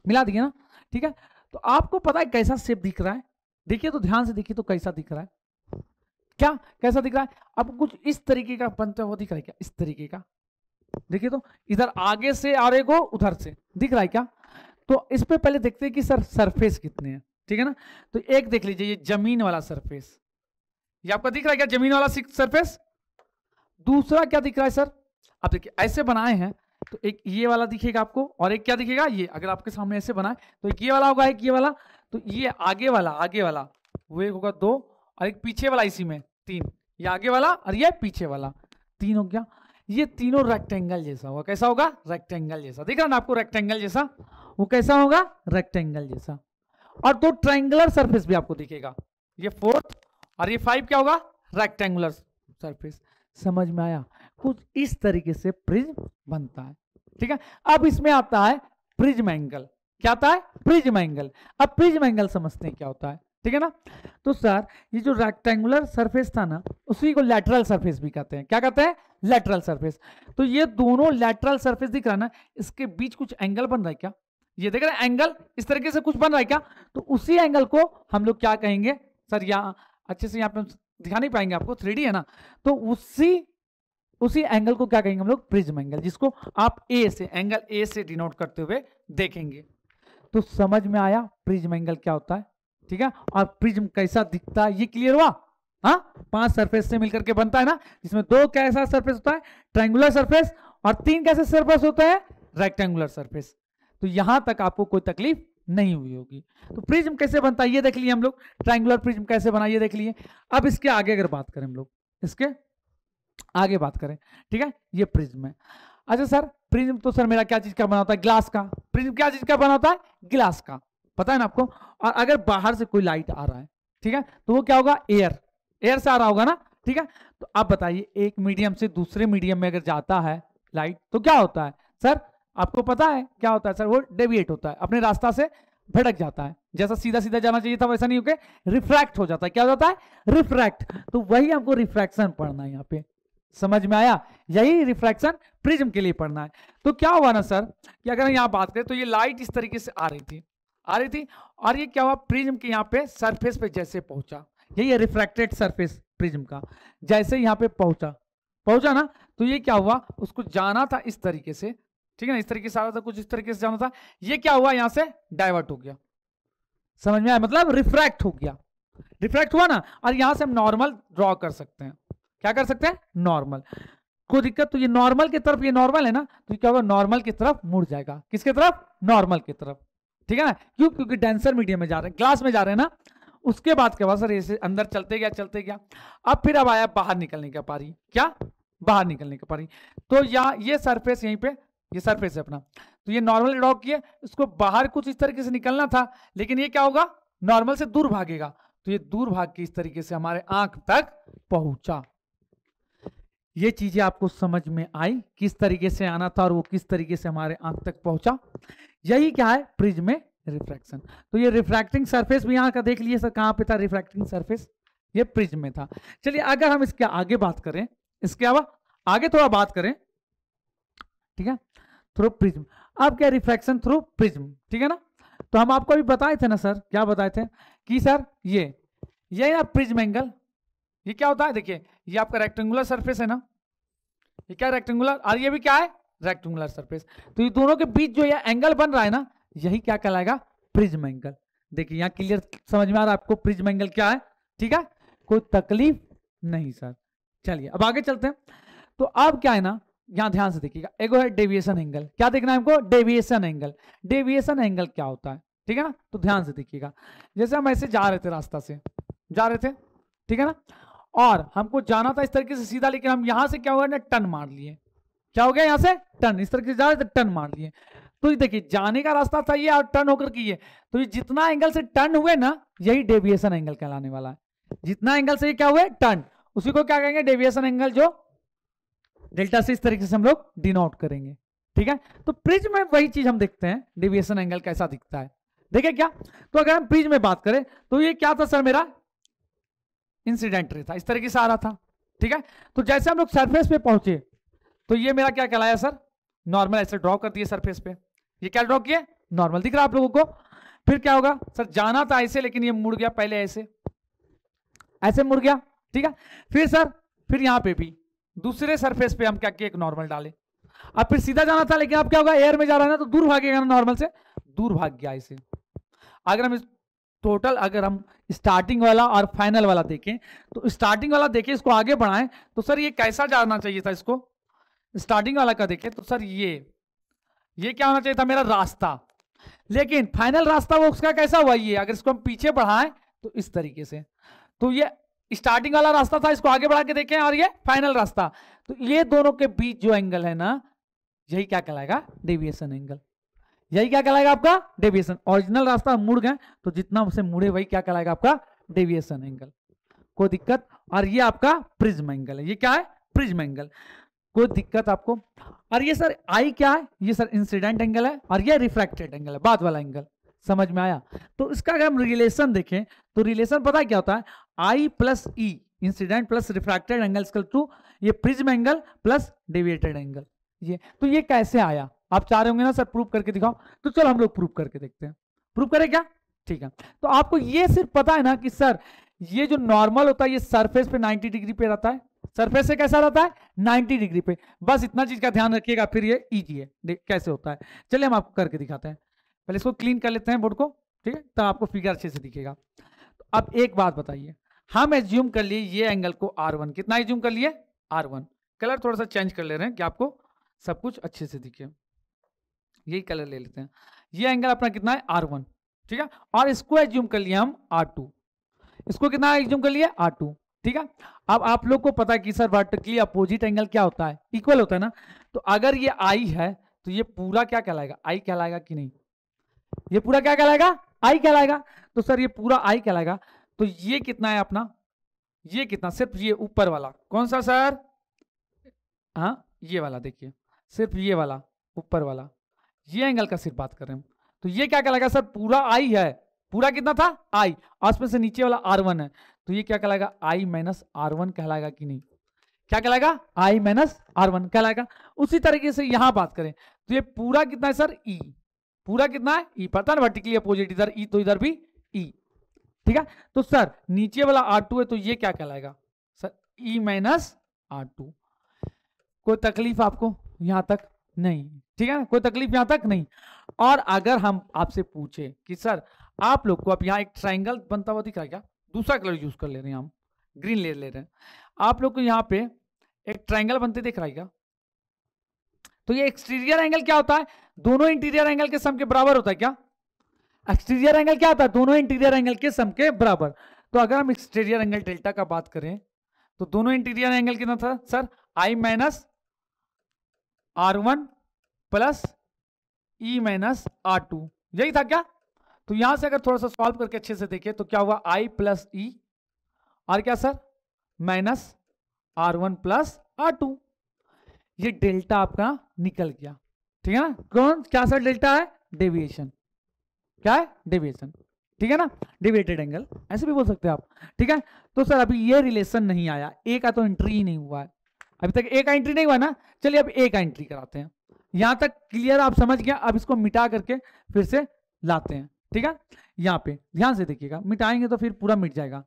Speaker 1: मिला दिए ना ठीक है तो आपको पता है कैसा शेप दिख रहा है देखिए तो ध्यान से देखिए तो कैसा दिख रहा है क्या कैसा दिख रहा है अब कुछ इस तरीके का बनता हुआ दिख रहा है क्या इस तरीके का देखिए तो इधर आगे से आ रहे को उधर से दिख रहा है क्या तो इस पे पहले देखते हैं कि सर सरफेस कितने हैं ठीक है ना तो एक देख लीजिए ये जमीन वाला सरफेस ये आपका दिख रहा है क्या जमीन वाला सरफेस दूसरा क्या दिख रहा है सर आप देखिए ऐसे बनाए हैं तो एक ये वाला दिखेगा आपको और एक क्या दिखेगा ये अगर आपके सामने ऐसे बना है तो एक ये वाला होगा एक ये वाला तो ये आगे वाला आगे वाला वो एक होगा दो और एक पीछे वाला इसी में तीन ये आगे वाला और ये पीछे वाला तीन हो गया ये तीनों रेक्टेंगल जैसा होगा कैसा होगा रेक्टेंगल जैसा देख रहा ना आपको रेक्टेंगल जैसा वो कैसा होगा रेक्टेंगल जैसा और दो ट्राइंगुलर सर्फेस भी आपको दिखेगा ये फोर्थ और ये फाइव क्या होगा रेक्टेंगुलर सर्फेस समझ में आया कुछ इस तरीके से प्रिज्म बनता है ठीक है अब इसमें आता है प्रिज्म एंगल क्या आता है प्रिज्म एंगल अब प्रिज्म एंगल समझते हैं क्या होता है ठीक है ना तो सर ये जो रेक्टेंगुलर सरफेस था ना उसी को लेटरल सरफेस भी कहते हैं क्या कहते हैं लेटरल सरफेस तो ये दोनों लेटरल सरफेस दिख रहा है ना इसके बीच कुछ एंगल बन रहा है क्या ये देख रहे हैं एंगल इस तरीके से कुछ बन रहा है क्या तो उसी एंगल को हम लोग क्या कहेंगे सर यहाँ अच्छे से यहाँ पे दिखा नहीं पाएंगे आपको थ्री है ना तो उसी उसी एंगल को क्या कहेंगे हम लोग प्रिज्म एंगल जिसको आप ए से एंगल ए से डिनोट करते हुए देखेंगे तो समझ में आया प्रिज्म एंगल क्या होता है ठीक है और प्रिज्म कैसा दिखता है ये क्लियर हुआ हाँ पांच सरफेस से मिलकर के बनता है ना जिसमें दो कैसा सरफेस होता है ट्राइंगुलर सरफेस और तीन कैसे सरफेस होता है रेक्टेंगुलर सरफेस तो यहां तक आपको कोई तकलीफ नहीं हुई होगी तो प्रिज्म कैसे बनता है ये देख लिए हम लोग ट्राइंगुलर प्रिज्म कैसे बना ये देख लिए अब इसके आगे अगर बात करें हम लोग इसके आगे बात करें ठीक है ये प्रिज्म है अच्छा सर प्रिज्म तो सर मेरा क्या चीज का बना होता है ग्लास का प्रिज्म क्या चीज का बना होता है ग्लास का पता है ना आपको और अगर बाहर से कोई लाइट आ रहा है ठीक है तो वो क्या होगा एयर एयर से आ रहा होगा ना ठीक है तो आप बताइए एक मीडियम से दूसरे मीडियम में अगर जाता है लाइट तो क्या होता है सर आपको पता है क्या होता है सर वो डेविएट होता है अपने रास्ता से भटक जाता है जैसा सीधा सीधा जाना चाहिए था वैसा नहीं होके रिफ्रैक्ट हो जाता है क्या हो जाता है रिफ्रैक्ट तो वही आपको रिफ्रैक्शन पढ़ना है यहाँ पे समझ में आया यही रिफ्रैक्शन प्रिज्म के लिए पढ़ना है तो क्या हुआ ना सर कि अगर हम यहाँ बात करें तो ये लाइट इस तरीके से आ रही थी आ रही थी और ये क्या हुआ प्रिज्म के यहाँ पे सरफेस पे जैसे पहुंचा यही है रिफ्रैक्टेड सरफेस प्रिज्म का जैसे यहाँ पे पहुंचा पहुंचा ना तो ये क्या हुआ उसको जाना था इस तरीके से ठीक है ना इस तरीके से आ रहा था कुछ इस तरीके से जाना था ये क्या हुआ यहाँ से डाइवर्ट हो गया समझ में आया मतलब रिफ्रैक्ट हो गया रिफ्रैक्ट हुआ ना और यहाँ से हम नॉर्मल ड्रॉ कर सकते हैं क्या कर सकते हैं नॉर्मल कोई दिक्कत तो ये नॉर्मल की तरफ ये नॉर्मल है ना तो क्या होगा नॉर्मल की तरफ मुड़ जाएगा किसके तरफ नॉर्मल की तरफ ठीक है ना क्यों क्योंकि डेंसर मीडियम में जा रहे हैं ग्लास में जा रहे हैं ना उसके बाद क्या सर ऐसे अंदर चलते गया चलते गया अब फिर अब आया बाहर निकलने का पारी क्या बाहर निकलने का पारी तो यहाँ ये सरफेस यहीं पे ये सरफेस है अपना तो ये नॉर्मल ड्रॉ किया इसको बाहर कुछ इस तरीके से निकलना था लेकिन ये क्या होगा नॉर्मल से दूर भागेगा तो ये दूर भाग के इस तरीके से हमारे आंख तक पहुंचा ये चीजें आपको समझ में आई किस तरीके से आना था और वो किस तरीके से हमारे आंख तक पहुंचा यही क्या है प्रिज में रिफ्रैक्शन तो ये रिफ्रैक्टिंग सरफेस भी यहाँ का देख लीजिए सर कहाँ पे था रिफ्रैक्टिंग सरफेस ये प्रिज में था चलिए अगर हम इसके आगे बात करें इसके अलावा आगे थोड़ा बात करें ठीक है थ्रू प्रिज्म अब क्या रिफ्रैक्शन थ्रू प्रिज्म ठीक है ना तो हम आपको अभी बताए थे ना सर क्या बताए थे कि सर ये ये ना प्रिज्म एंगल ये क्या होता है देखिए ये आपका रेक्टेंगुलर सरफेस है ना ये क्या रेक्टेंगुलर और ये भी क्या है रेक्टेंगुलर सरफेस तो ये दोनों के बीच जो ये एंगल बन रहा है ना यही क्या कहलाएगा प्रिज्म एंगल देखिए यहाँ क्लियर समझ में आ रहा है आपको प्रिज्म एंगल क्या है ठीक है कोई तकलीफ नहीं सर चलिए अब आगे चलते हैं तो अब क्या है ना यहाँ ध्यान से देखिएगा एगो है डेविएशन एंगल क्या देखना है हमको डेविएशन एंगल डेविएशन एंगल क्या होता है ठीक है ना तो ध्यान से देखिएगा जैसे हम ऐसे जा रहे थे रास्ता से जा रहे थे ठीक है ना और हमको जाना था इस तरीके से सीधा लेकिन हम यहां से क्या हुआ ना टन मार लिए क्या हो गया यहां से टन इस तरीके से जा रहे थे टन मार लिए तो ये देखिए जाने का रास्ता था ये और टर्न होकर की ये तो ये जितना एंगल से टर्न हुए ना यही डेविएशन एंगल कहलाने वाला है जितना एंगल से ये क्या हुए टर्न उसी को क्या कहेंगे डेविएशन एंगल जो डेल्टा से इस तरीके से हम लोग डिनोट करेंगे ठीक है तो प्रिज में वही चीज हम देखते हैं डेविएशन एंगल कैसा दिखता है देखिए क्या तो अगर हम प्रिज में बात करें तो ये क्या था सर मेरा इंसिडेंट रे था इस तरीके से आ रहा था ठीक है तो जैसे हम लोग सरफेस पे पहुंचे तो ये मेरा क्या कहलाया सर नॉर्मल ऐसे ड्रॉ कर दिए सरफेस पे ये क्या ड्रॉ किया नॉर्मल दिख रहा आप लोगों को फिर क्या होगा सर जाना था ऐसे लेकिन ये मुड़ गया पहले ऐसे ऐसे मुड़ गया ठीक है फिर सर फिर यहां पे भी दूसरे सरफेस पे हम क्या किए एक नॉर्मल डाले अब फिर सीधा जाना था लेकिन अब क्या होगा एयर में जा रहा है ना तो दूर भागेगा ना नॉर्मल से दूर भाग गया ऐसे अगर हम इस टोटल अगर हम स्टार्टिंग वाला और फाइनल वाला देखें तो स्टार्टिंग वाला देखें इसको आगे बढ़ाएं तो सर ये कैसा जाना चाहिए था इसको स्टार्टिंग वाला का देखें तो सर ये ये क्या होना चाहिए था मेरा रास्ता लेकिन फाइनल रास्ता वो उसका कैसा हुआ ये अगर इसको हम पीछे बढ़ाएं तो इस तरीके से तो ये स्टार्टिंग वाला रास्ता था इसको आगे बढ़ा के देखें और ये फाइनल रास्ता तो ये दोनों के बीच जो एंगल है ना यही क्या कहलाएगा डेविएशन एंगल यही क्या कहलाएगा आपका डेविएशन ओरिजिनल रास्ता मुड़ गए तो जितना उसे मुड़े वही क्या कहलाएगा आपका डेविएशन एंगल कोई दिक्कत और ये आपका प्रिज्म एंगल है ये क्या है प्रिज्म एंगल कोई दिक्कत आपको और ये सर आई क्या है ये सर इंसिडेंट एंगल है और ये रिफ्रैक्टेड एंगल है बाद वाला एंगल समझ में आया तो इसका अगर हम रिलेशन देखें तो रिलेशन पता क्या होता है i plus e incident plus refracted angle to ये prism angle plus deviated angle ये तो ये कैसे आया आप चाह रहे होंगे ना सर प्रूफ करके दिखाओ तो चलो हम लोग प्रूफ करके देखते हैं प्रूफ करें क्या ठीक है तो आपको ये सिर्फ पता है ना कि सर ये जो नॉर्मल होता है ये सरफेस पे 90 डिग्री पे रहता है सरफेस से कैसा रहता है 90 डिग्री पे बस इतना चीज का ध्यान रखिएगा फिर ये इजी है कैसे होता है चलिए हम आपको करके दिखाते हैं पहले इसको क्लीन कर लेते हैं बोर्ड को ठीक है तब आपको फिगर अच्छे से दिखेगा तो अब एक बात बताइए हम एज्यूम कर लिए ये एंगल को आर वन कितना एज्यूम कर लिए आर वन कलर थोड़ा सा चेंज कर ले रहे हैं कि आपको सब कुछ अच्छे से दिखे यही कलर ले लेते हैं ये एंगल अपना कितना है आर वन ठीक है और इसको एज्यूम कर लिया हम आर टू इसको कितना एज्यूम कर लिया आर टू ठीक है अब आप लोग को पता है कि सर वर्टिकली अपोजिट एंगल क्या होता है इक्वल होता है ना तो अगर ये आई है तो ये पूरा क्या कहलाएगा आई कहलाएगा कि नहीं ये पूरा क्या कहलाएगा आई कहलाएगा तो सर ये पूरा आई कहलाएगा तो ये कितना है अपना ये कितना सिर्फ ये ऊपर वाला कौन सा सर हाँ ये वाला देखिए सिर्फ ये वाला ऊपर वाला ये एंगल का सिर्फ बात कर रहे हैं तो ये क्या कहलाएगा सर पूरा आई है पूरा कितना था आई आसपे से नीचे वाला आर वन है तो ये क्या कहलाएगा आई माइनस आर वन कहलाएगा कि नहीं क्या कहलाएगा आई माइनस आर वन कहलाएगा उसी तरीके से यहां बात करें तो ये पूरा कितना है सर ई e। पूरा कितना है ई पता ना वर्टिकली अपोजिट इधर ई e तो इधर भी ई e। ठीक है तो सर नीचे वाला आर टू है तो ये क्या कहलाएगा sir e minus r two कोई तकलीफ आपको यहां तक नहीं ठीक है कोई तकलीफ यहां तक नहीं और अगर हम आपसे पूछे कि सर आप लोग को अब यहाँ एक ट्राइंगल बनता हुआ दिखा क्या दूसरा कलर यूज कर ले रहे हैं हम ग्रीन ले ले रहे हैं आप लोग को यहाँ पे एक ट्राइंगल बनते दिख रहा है क्या तो ये एक्सटीरियर एंगल क्या होता है दोनों इंटीरियर एंगल के सम के बराबर होता है क्या एक्सटीरियर एंगल क्या होता है दोनों इंटीरियर एंगल के सम के बराबर तो अगर हम एक्सटीरियर एंगल डेल्टा का बात करें तो दोनों इंटीरियर एंगल कितना था sir i minus r one plus e minus r two यही था क्या तो यहां से अगर थोड़ा सा सॉल्व करके अच्छे से देखें तो क्या हुआ आई प्लस ई और क्या sir minus r one plus r two ये डेल्टा आपका निकल गया ठीक है ना कौन क्या सर डेल्टा है डेविएशन क्या है डेविएशन ठीक है ना डेविएटेड एंगल ऐसे भी बोल सकते हैं आप ठीक है तो सर अभी ये रिलेशन नहीं आया ए का तो एंट्री ही नहीं हुआ है अभी तक ए का एंट्री नहीं हुआ ना चलिए अब ए का एंट्री कराते हैं यहां तक क्लियर आप समझ गया अब इसको मिटा करके फिर से लाते हैं ठीक है यहाँ पे ध्यान से देखिएगा मिटाएंगे तो फिर पूरा मिट जाएगा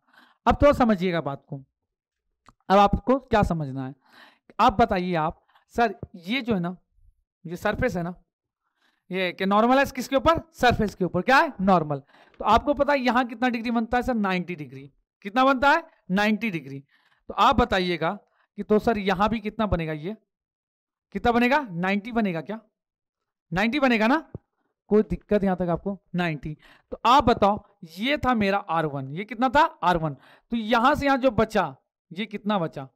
Speaker 1: अब थोड़ा तो समझिएगा बात को अब आपको क्या समझना है आप बताइए आप सर ये जो है ना ये सरफेस है ना ये कि नॉर्मल है किसके ऊपर सरफेस के ऊपर क्या है नॉर्मल तो आपको पता है यहां कितना डिग्री बनता है सर 90 डिग्री कितना बनता है 90 डिग्री तो आप बताइएगा कि तो सर यहाँ भी कितना बनेगा ये कितना बनेगा 90 बनेगा क्या 90 बनेगा ना कोई दिक्कत यहां तक आपको 90 तो आप बताओ ये था मेरा R1 ये कितना था R1 तो यहां से यहां जो बचा ये कितना बचा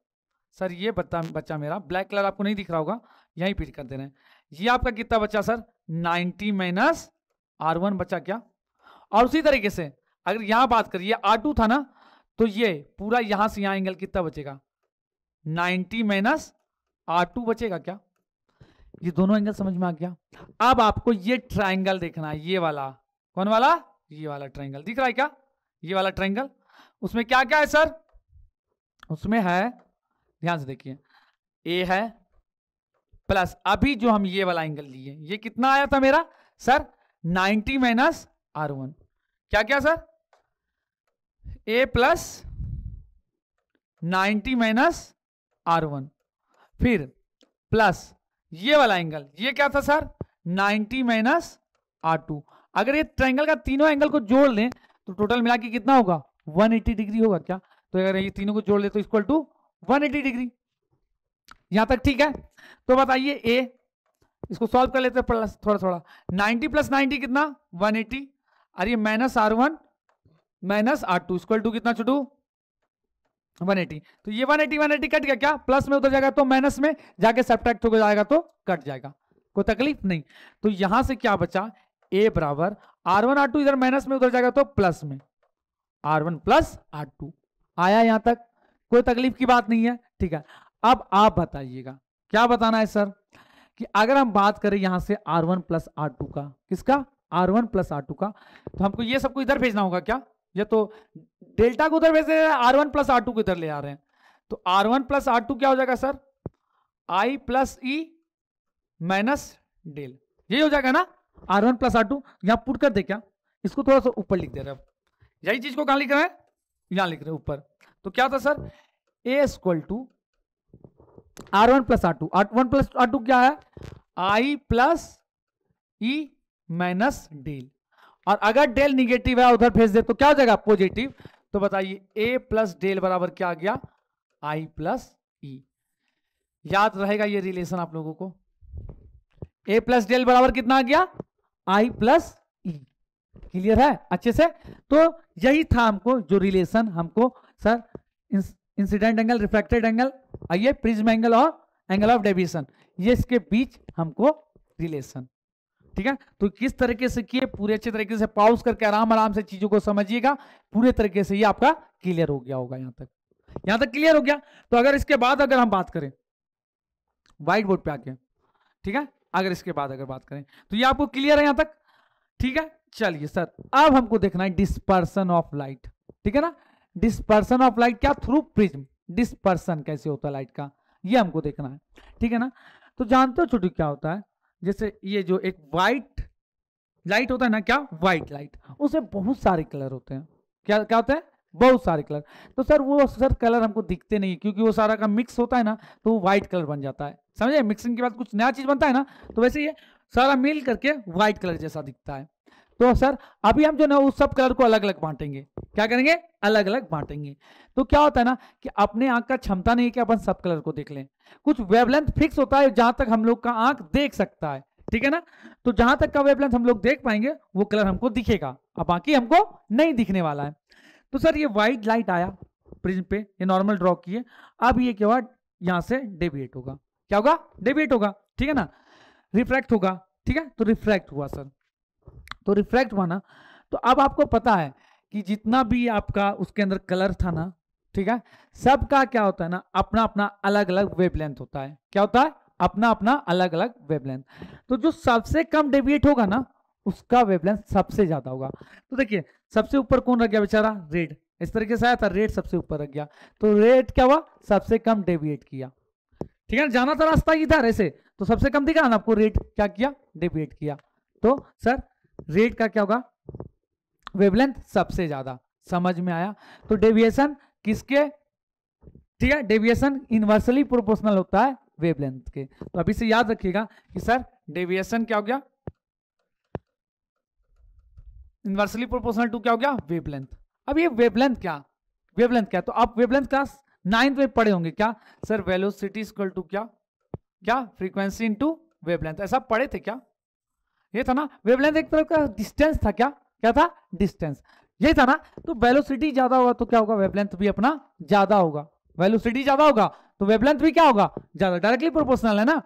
Speaker 1: सर ये बच्चा बच्चा मेरा ब्लैक कलर आपको नहीं दिख रहा होगा यहीं पीट कर दे रहे हैं ये आपका कितना बच्चा सर 90 माइनस आर वन बचा क्या और उसी तरीके से अगर यहां बात करिए आर टू था ना तो ये पूरा यहां से यहां एंगल कितना बचेगा नाइन्टी माइनस आर टू बचेगा क्या ये दोनों एंगल समझ में आ गया अब आपको ये ट्राइंगल देखना है ये वाला कौन वाला ये वाला ट्राइंगल दिख रहा है क्या ये वाला ट्राइंगल उसमें क्या क्या है सर उसमें है ध्यान से देखिए ए है प्लस अभी जो हम ये वाला एंगल लिए ये कितना आया था मेरा सर 90 माइनस आर वन क्या क्या sir a plus 90 minus r one फिर प्लस ये वाला एंगल ये क्या था सर 90 माइनस आर टू अगर ये ट्राइंगल का तीनों एंगल को जोड़ लें तो टोटल मिला के कितना होगा 180 डिग्री होगा क्या तो अगर ये तीनों को जोड़ ले तो इक्वल टू 180 डिग्री यहां तक ठीक है तो बताइए ए इसको सॉल्व कर लेते प्लस थोड़ा थोड़ा नाइनटी प्लस नाइनटी कितना वन और ये minus r one minus r two equal to कितना छोटू वन एटी तो ये one eighty one eighty cut गया क्या प्लस में उधर जाएगा तो माइनस में जाके सब्ट्रैक्ट हो जाएगा तो कट जाएगा कोई तकलीफ नहीं तो यहां से क्या बचा ए बराबर आर वन आर टू इधर माइनस में उधर जाएगा तो प्लस में r one plus r two आया यहां तक कोई तकलीफ की बात नहीं है ठीक है अब आप बताइएगा क्या बताना है सर कि अगर हम बात करें यहां से r one plus r two का किसका r one plus r two का तो हमको ये सबको इधर भेजना होगा क्या या तो डेल्टा को उधर वैसे r one plus r two को इधर ले आ रहे हैं तो r one plus r two क्या हो जाएगा sir i plus e minus del यही हो जाएगा ना r one plus r two यहां पुट कर दे क्या इसको थोड़ा सा ऊपर लिख दे रहे यही चीज को कहा लिख रहे हैं यहां लिख रहे हैं ऊपर तो क्या था sir a equal to r one plus r two r one plus r two क्या है i plus e minus del और अगर डेल निगेटिव है उधर भेज दे तो क्या हो जाएगा पॉजिटिव तो बताइए ए प्लस डेल बराबर क्या आ गया आई प्लस ई याद रहेगा ये रिलेशन आप लोगों को ए प्लस डेल बराबर कितना आ गया आई प्लस ई क्लियर है अच्छे से तो यही था हमको जो रिलेशन हमको sir incident angle reflected angle आइए प्रिज्म एंगल और एंगल ऑफ डेविएशन ये इसके बीच हमको रिलेशन ठीक है तो किस तरीके से किए पूरे अच्छे तरीके से पॉज करके आराम आराम से चीजों को समझिएगा पूरे तरीके से ये आपका क्लियर हो गया होगा यहां तक यहां तक क्लियर हो गया तो अगर इसके बाद अगर हम बात करें व्हाइट बोर्ड पे आके ठीक है अगर इसके बाद अगर बात करें तो ये आपको क्लियर है यहां तक ठीक है चलिए सर अब हमको देखना है डिस्पर्सन ऑफ लाइट ठीक है ना डिस्पर्सन ऑफ लाइट क्या थ्रू प्रिज्म डिस्पर्सन कैसे होता है लाइट का ये हमको देखना है ठीक है ना तो जानते हो छोटू क्या होता है जैसे ये जो एक वाइट लाइट होता है ना क्या वाइट लाइट उसमें बहुत सारे कलर होते हैं क्या क्या होता है बहुत सारे कलर तो सर वो सर कलर हमको दिखते नहीं है क्योंकि वो सारा का मिक्स होता है ना तो वो व्हाइट कलर बन जाता है समझे मिक्सिंग के बाद कुछ नया चीज बनता है ना तो वैसे ये सारा मिल करके व्हाइट कलर जैसा दिखता है तो सर अभी हम जो ना उस सब कलर को अलग अलग बांटेंगे क्या करेंगे अलग अलग बांटेंगे तो क्या होता है ना कि अपने आंख का क्षमता नहीं कि अपन सब कलर को देख लें कुछ वेबलेंथ फिक्स होता है जहां तक हम लोग का आंख देख सकता है ठीक है ना तो जहां तक का वेबलेंथ हम लोग देख पाएंगे वो कलर हमको दिखेगा अब बाकी हमको नहीं दिखने वाला है तो सर ये व्हाइट लाइट आया प्रिज पे ये नॉर्मल ड्रॉ किए अब ये क्या हुआ यहां से डेबिएट होगा क्या होगा डेबिएट होगा ठीक है ना रिफ्रैक्ट होगा ठीक है तो रिफ्रैक्ट हुआ सर तो रिफ्लेक्ट हुआ ना तो अब आपको पता है कि जितना भी आपका उसके अंदर कलर था ना ठीक है सबका क्या होता है ना अपना अपना अलग अलग वेवलेंथ होता है क्या होता है अपना अपना अलग अलग वेवलेंथ तो जो सबसे कम डेविएट होगा ना उसका वेवलेंथ सबसे ज्यादा होगा तो देखिए सबसे ऊपर कौन रख गया बेचारा रेड इस तरीके से आया था रेड सबसे ऊपर रख गया तो रेड क्या हुआ सबसे कम डेविएट किया ठीक है जाना था रास्ता इधर ऐसे तो सबसे कम दिखा ना आपको रेड क्या किया डेविएट किया तो सर रेट का क्या होगा वेवलेंथ सबसे ज्यादा समझ में आया तो डेविएशन किसके ठीक है डेविएशन इनवर्सली प्रोपोर्शनल होता है वेवलेंथ के तो अभी से याद रखिएगा कि सर डेविएशन क्या हो गया इनवर्सली प्रोपोर्शनल टू क्या हो गया वेवलेंथ अब ये वेवलेंथ क्या वेवलेंथ क्या तो आप वेवलेंथ क्लास नाइन्थ में पढ़े होंगे क्या सर वेलोसिटी इक्वल टू क्या क्या फ्रीक्वेंसी इनटू वेवलेंथ ऐसा पढ़े थे क्या ये था ना वेवलेंथ एक तरह का डिस्टेंस था क्या क्या था डिस्टेंस ये था ना तो वेलोसिटी ज्यादा होगा तो क्या होगा वेवलेंथ भी अपना ज्यादा होगा वेलोसिटी ज्यादा होगा तो वेवलेंथ भी क्या होगा ज्यादा डायरेक्टली प्रोपोर्शनल है ना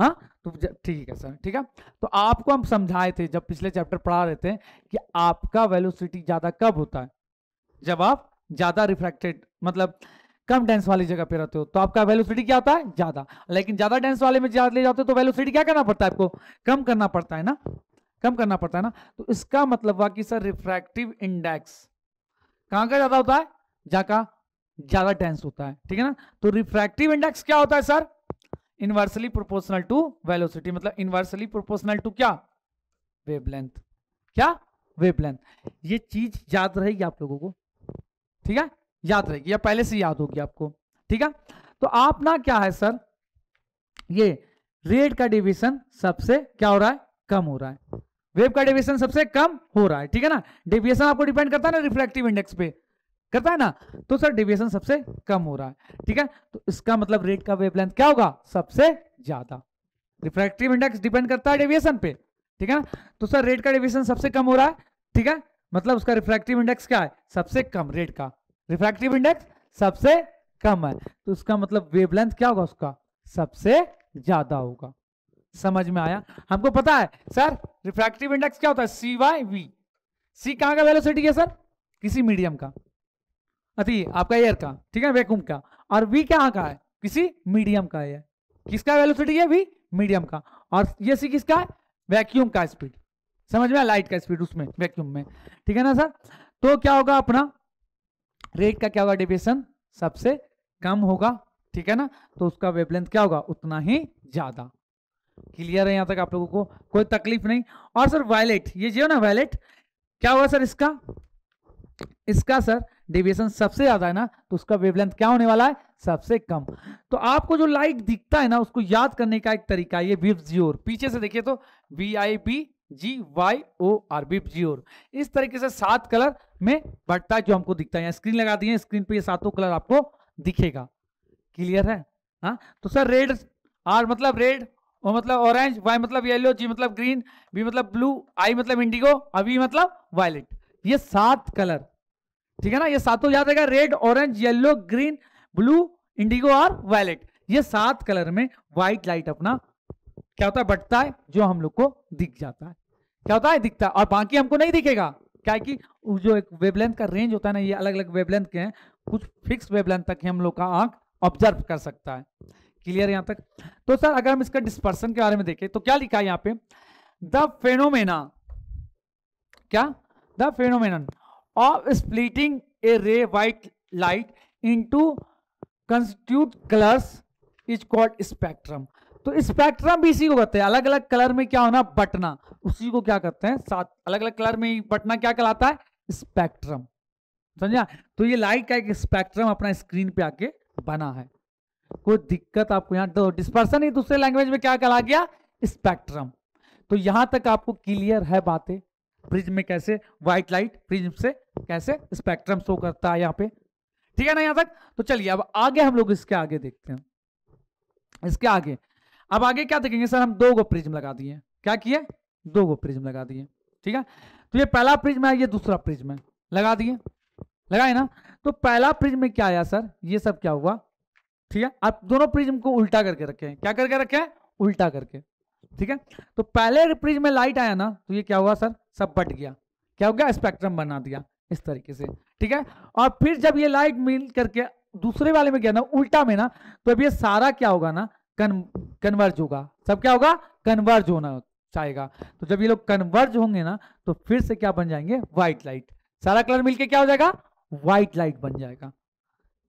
Speaker 1: हाँ तो ठीक है सर ठीक है तो आपको हम समझाए थे जब पिछले चैप्टर पढ़ा रहे थे कि आपका वेलोसिटी ज्यादा कब होता है जब आप ज्यादा रिफ्रैक्टेड मतलब कम डेंस वाली जगह पे रहते हो तो आपका वेलोसिटी क्या होता है ज्यादा लेकिन ज्यादा डेंस वाले में ज्यादा ले जाते हो तो वेलोसिटी क्या करना पड़ता है आपको कम करना पड़ता है ना कम करना पड़ता है ना तो इसका मतलब हुआ कि सर रिफ्रैक्टिव इंडेक्स कहां का ज्यादा होता है जाका ज्यादा डेंस होता है ठीक है ना तो रिफ्रैक्टिव इंडेक्स क्या होता है sir inversely proportional to velocity मतलब इनवर्सली प्रोपोर्शनल टू क्या वेवलेंथ क्या वेवलेंथ ये चीज याद रहेगी आप लोगों को ठीक है याद रहेगी या पहले से याद होगी आपको ठीक है तो आप ना क्या है सर ये रेड का डिवीजन सबसे क्या हो रहा है कम हो रहा है वेव का डिवीजन सबसे कम हो रहा है ठीक है ना डिविएशन आपको डिपेंड करता है ना रिफ्लेक्टिव इंडेक्स पे करता है ना तो सर डिविएशन सबसे कम हो रहा है ठीक है तो इसका मतलब रेड का वेवलेंथ क्या होगा सबसे ज्यादा रिफ्लेक्टिव इंडेक्स डिपेंड करता है डेविएशन पे ठीक है ना तो सर रेड का डिविशन सबसे कम हो रहा है ठीक है मतलब उसका रिफ्रैक्टिव इंडेक्स क्या है सबसे कम रेड का रिफ्रैक्टिव इंडेक्स सबसे कम है तो उसका मतलब वेवलेंथ क्या होगा उसका सबसे ज्यादा होगा समझ में आया हमको पता है सर रिफ्रैक्टिव इंडेक्स क्या होता है सी वाई वी सी कहां का वेलोसिटी है सर किसी मीडियम का अति आपका एयर का ठीक है वैक्यूम का और वी कहां का है किसी मीडियम का है किसका वेलोसिटी है वी मीडियम का और ये सी किसका है वैक्यूम का स्पीड समझ में लाइट का स्पीड उसमें वैक्यूम में ठीक है ना सर तो क्या होगा अपना रेट का क्या होगा डिविएशन सबसे कम होगा ठीक है ना तो उसका वेबलेंथ क्या होगा उतना ही ज्यादा क्लियर है यहां तक आप लोगों को कोई तकलीफ नहीं और सर वायलेट ये जो ना वायलेट क्या हुआ सर इसका इसका सर डिविएशन सबसे ज्यादा है ना तो उसका वेवलेंथ क्या होने वाला है सबसे कम तो आपको जो लाइट दिखता है ना उसको याद करने का एक तरीका ये पीछे से देखिए तो V I B G Y O R B G ओर इस तरीके से सात कलर में बढ़ता है जो हमको दिखता है स्क्रीन लगा दिए स्क्रीन पे ये सातों कलर आपको दिखेगा क्लियर है हा? तो सर रेड आर मतलब रेड ओ मतलब ऑरेंज वाई मतलब येलो जी मतलब ग्रीन बी मतलब ब्लू आई मतलब इंडिगो अभी मतलब वायलेट ये सात कलर ठीक है ना ये सातों याद रहेगा red orange yellow green blue indigo और वायलेट ये सात कलर में व्हाइट लाइट अपना क्या होता है बढ़ता है जो हम लोग को दिख जाता है क्या होता है दिखता है और बाकी हमको नहीं दिखेगा क्या कि जो एक वेबलेंथ का रेंज होता है ना ये अलग अलग वेबलेंथ के हैं कुछ फिक्स वेबलेंथ तक ही हम लोग का आंख ऑब्जर्व कर सकता है क्लियर यहाँ तक तो सर अगर हम इसका डिस्पर्सन के बारे में देखें तो क्या लिखा है यहाँ पे द फेनोमेना क्या the phenomenon of splitting a ray white light into constitute colours is called spectrum तो स्पेक्ट्रम भी इसी को कहते हैं अलग अलग कलर में क्या होना बटना उसी को क्या कहते हैं साथ अलग अलग कलर में बटना क्या कहलाता है स्पेक्ट्रम समझा तो ये लाइट का एक स्पेक्ट्रम अपना स्क्रीन पे आके बना है कोई दिक्कत आपको यहाँ तो डिस्पर्सन ही दूसरे लैंग्वेज में क्या कहला गया स्पेक्ट्रम तो यहां तक आपको क्लियर है बातें फ्रिज में कैसे व्हाइट लाइट फ्रिज से कैसे स्पेक्ट्रम शो करता है यहाँ पे ठीक है ना यहां तक तो चलिए अब आगे हम लोग इसके आगे देखते हैं इसके आगे अब आगे क्या देखेंगे सर हम दो गो प्रिज्म लगा दिए क्या किए दो गो प्रिज्म लगा दिए ठीक है तो ये पहला प्रिज्म है ये दूसरा प्रिज्म है लगा दिए लगाए ना तो पहला प्रिज्म में क्या आया सर ये सब क्या हुआ ठीक है आप दोनों प्रिज्म को उल्टा करके रखे क्या करके रखे उल्टा करके ठीक है तो पहले प्रिज्म में लाइट आया ना तो ये क्या हुआ सर सब बट गया क्या हो गया स्पेक्ट्रम बना दिया इस तरीके से ठीक है और फिर जब ये लाइट मिल करके दूसरे वाले में गया ना उल्टा में ना तो अब ये सारा क्या होगा ना कन कन्वर्ज होगा सब क्या होगा कन्वर्ज होना चाहेगा तो जब ये लोग कन्वर्ज होंगे ना तो फिर से क्या बन जाएंगे व्हाइट लाइट सारा कलर मिलके क्या हो जाएगा व्हाइट लाइट बन जाएगा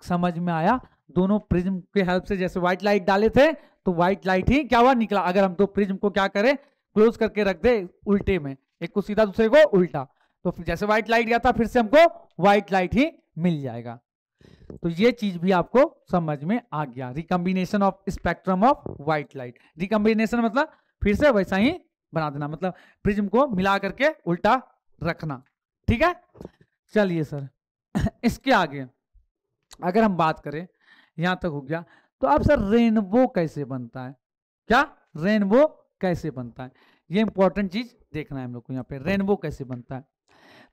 Speaker 1: समझ में आया दोनों प्रिज्म के हेल्प से जैसे व्हाइट लाइट डाले थे तो व्हाइट लाइट ही क्या हुआ निकला अगर हम तो प्रिज्म को क्या करें क्लोज करके रख दे उल्टे में एक को सीधा दूसरे को उल्टा तो जैसे व्हाइट लाइट गया था फिर से हमको व्हाइट लाइट ही मिल जाएगा तो ये चीज भी आपको समझ में आ गया recombination of spectrum of white light recombination मतलब फिर से वैसा ही बना देना मतलब प्रिज्म को मिला करके उल्टा रखना ठीक है चलिए सर इसके आगे अगर हम बात करें यहां तक हो गया तो अब सर रेनबो कैसे बनता है क्या रेनबो कैसे बनता है ये इंपॉर्टेंट चीज देखना है हम लोग को यहाँ पे रेनबो कैसे बनता है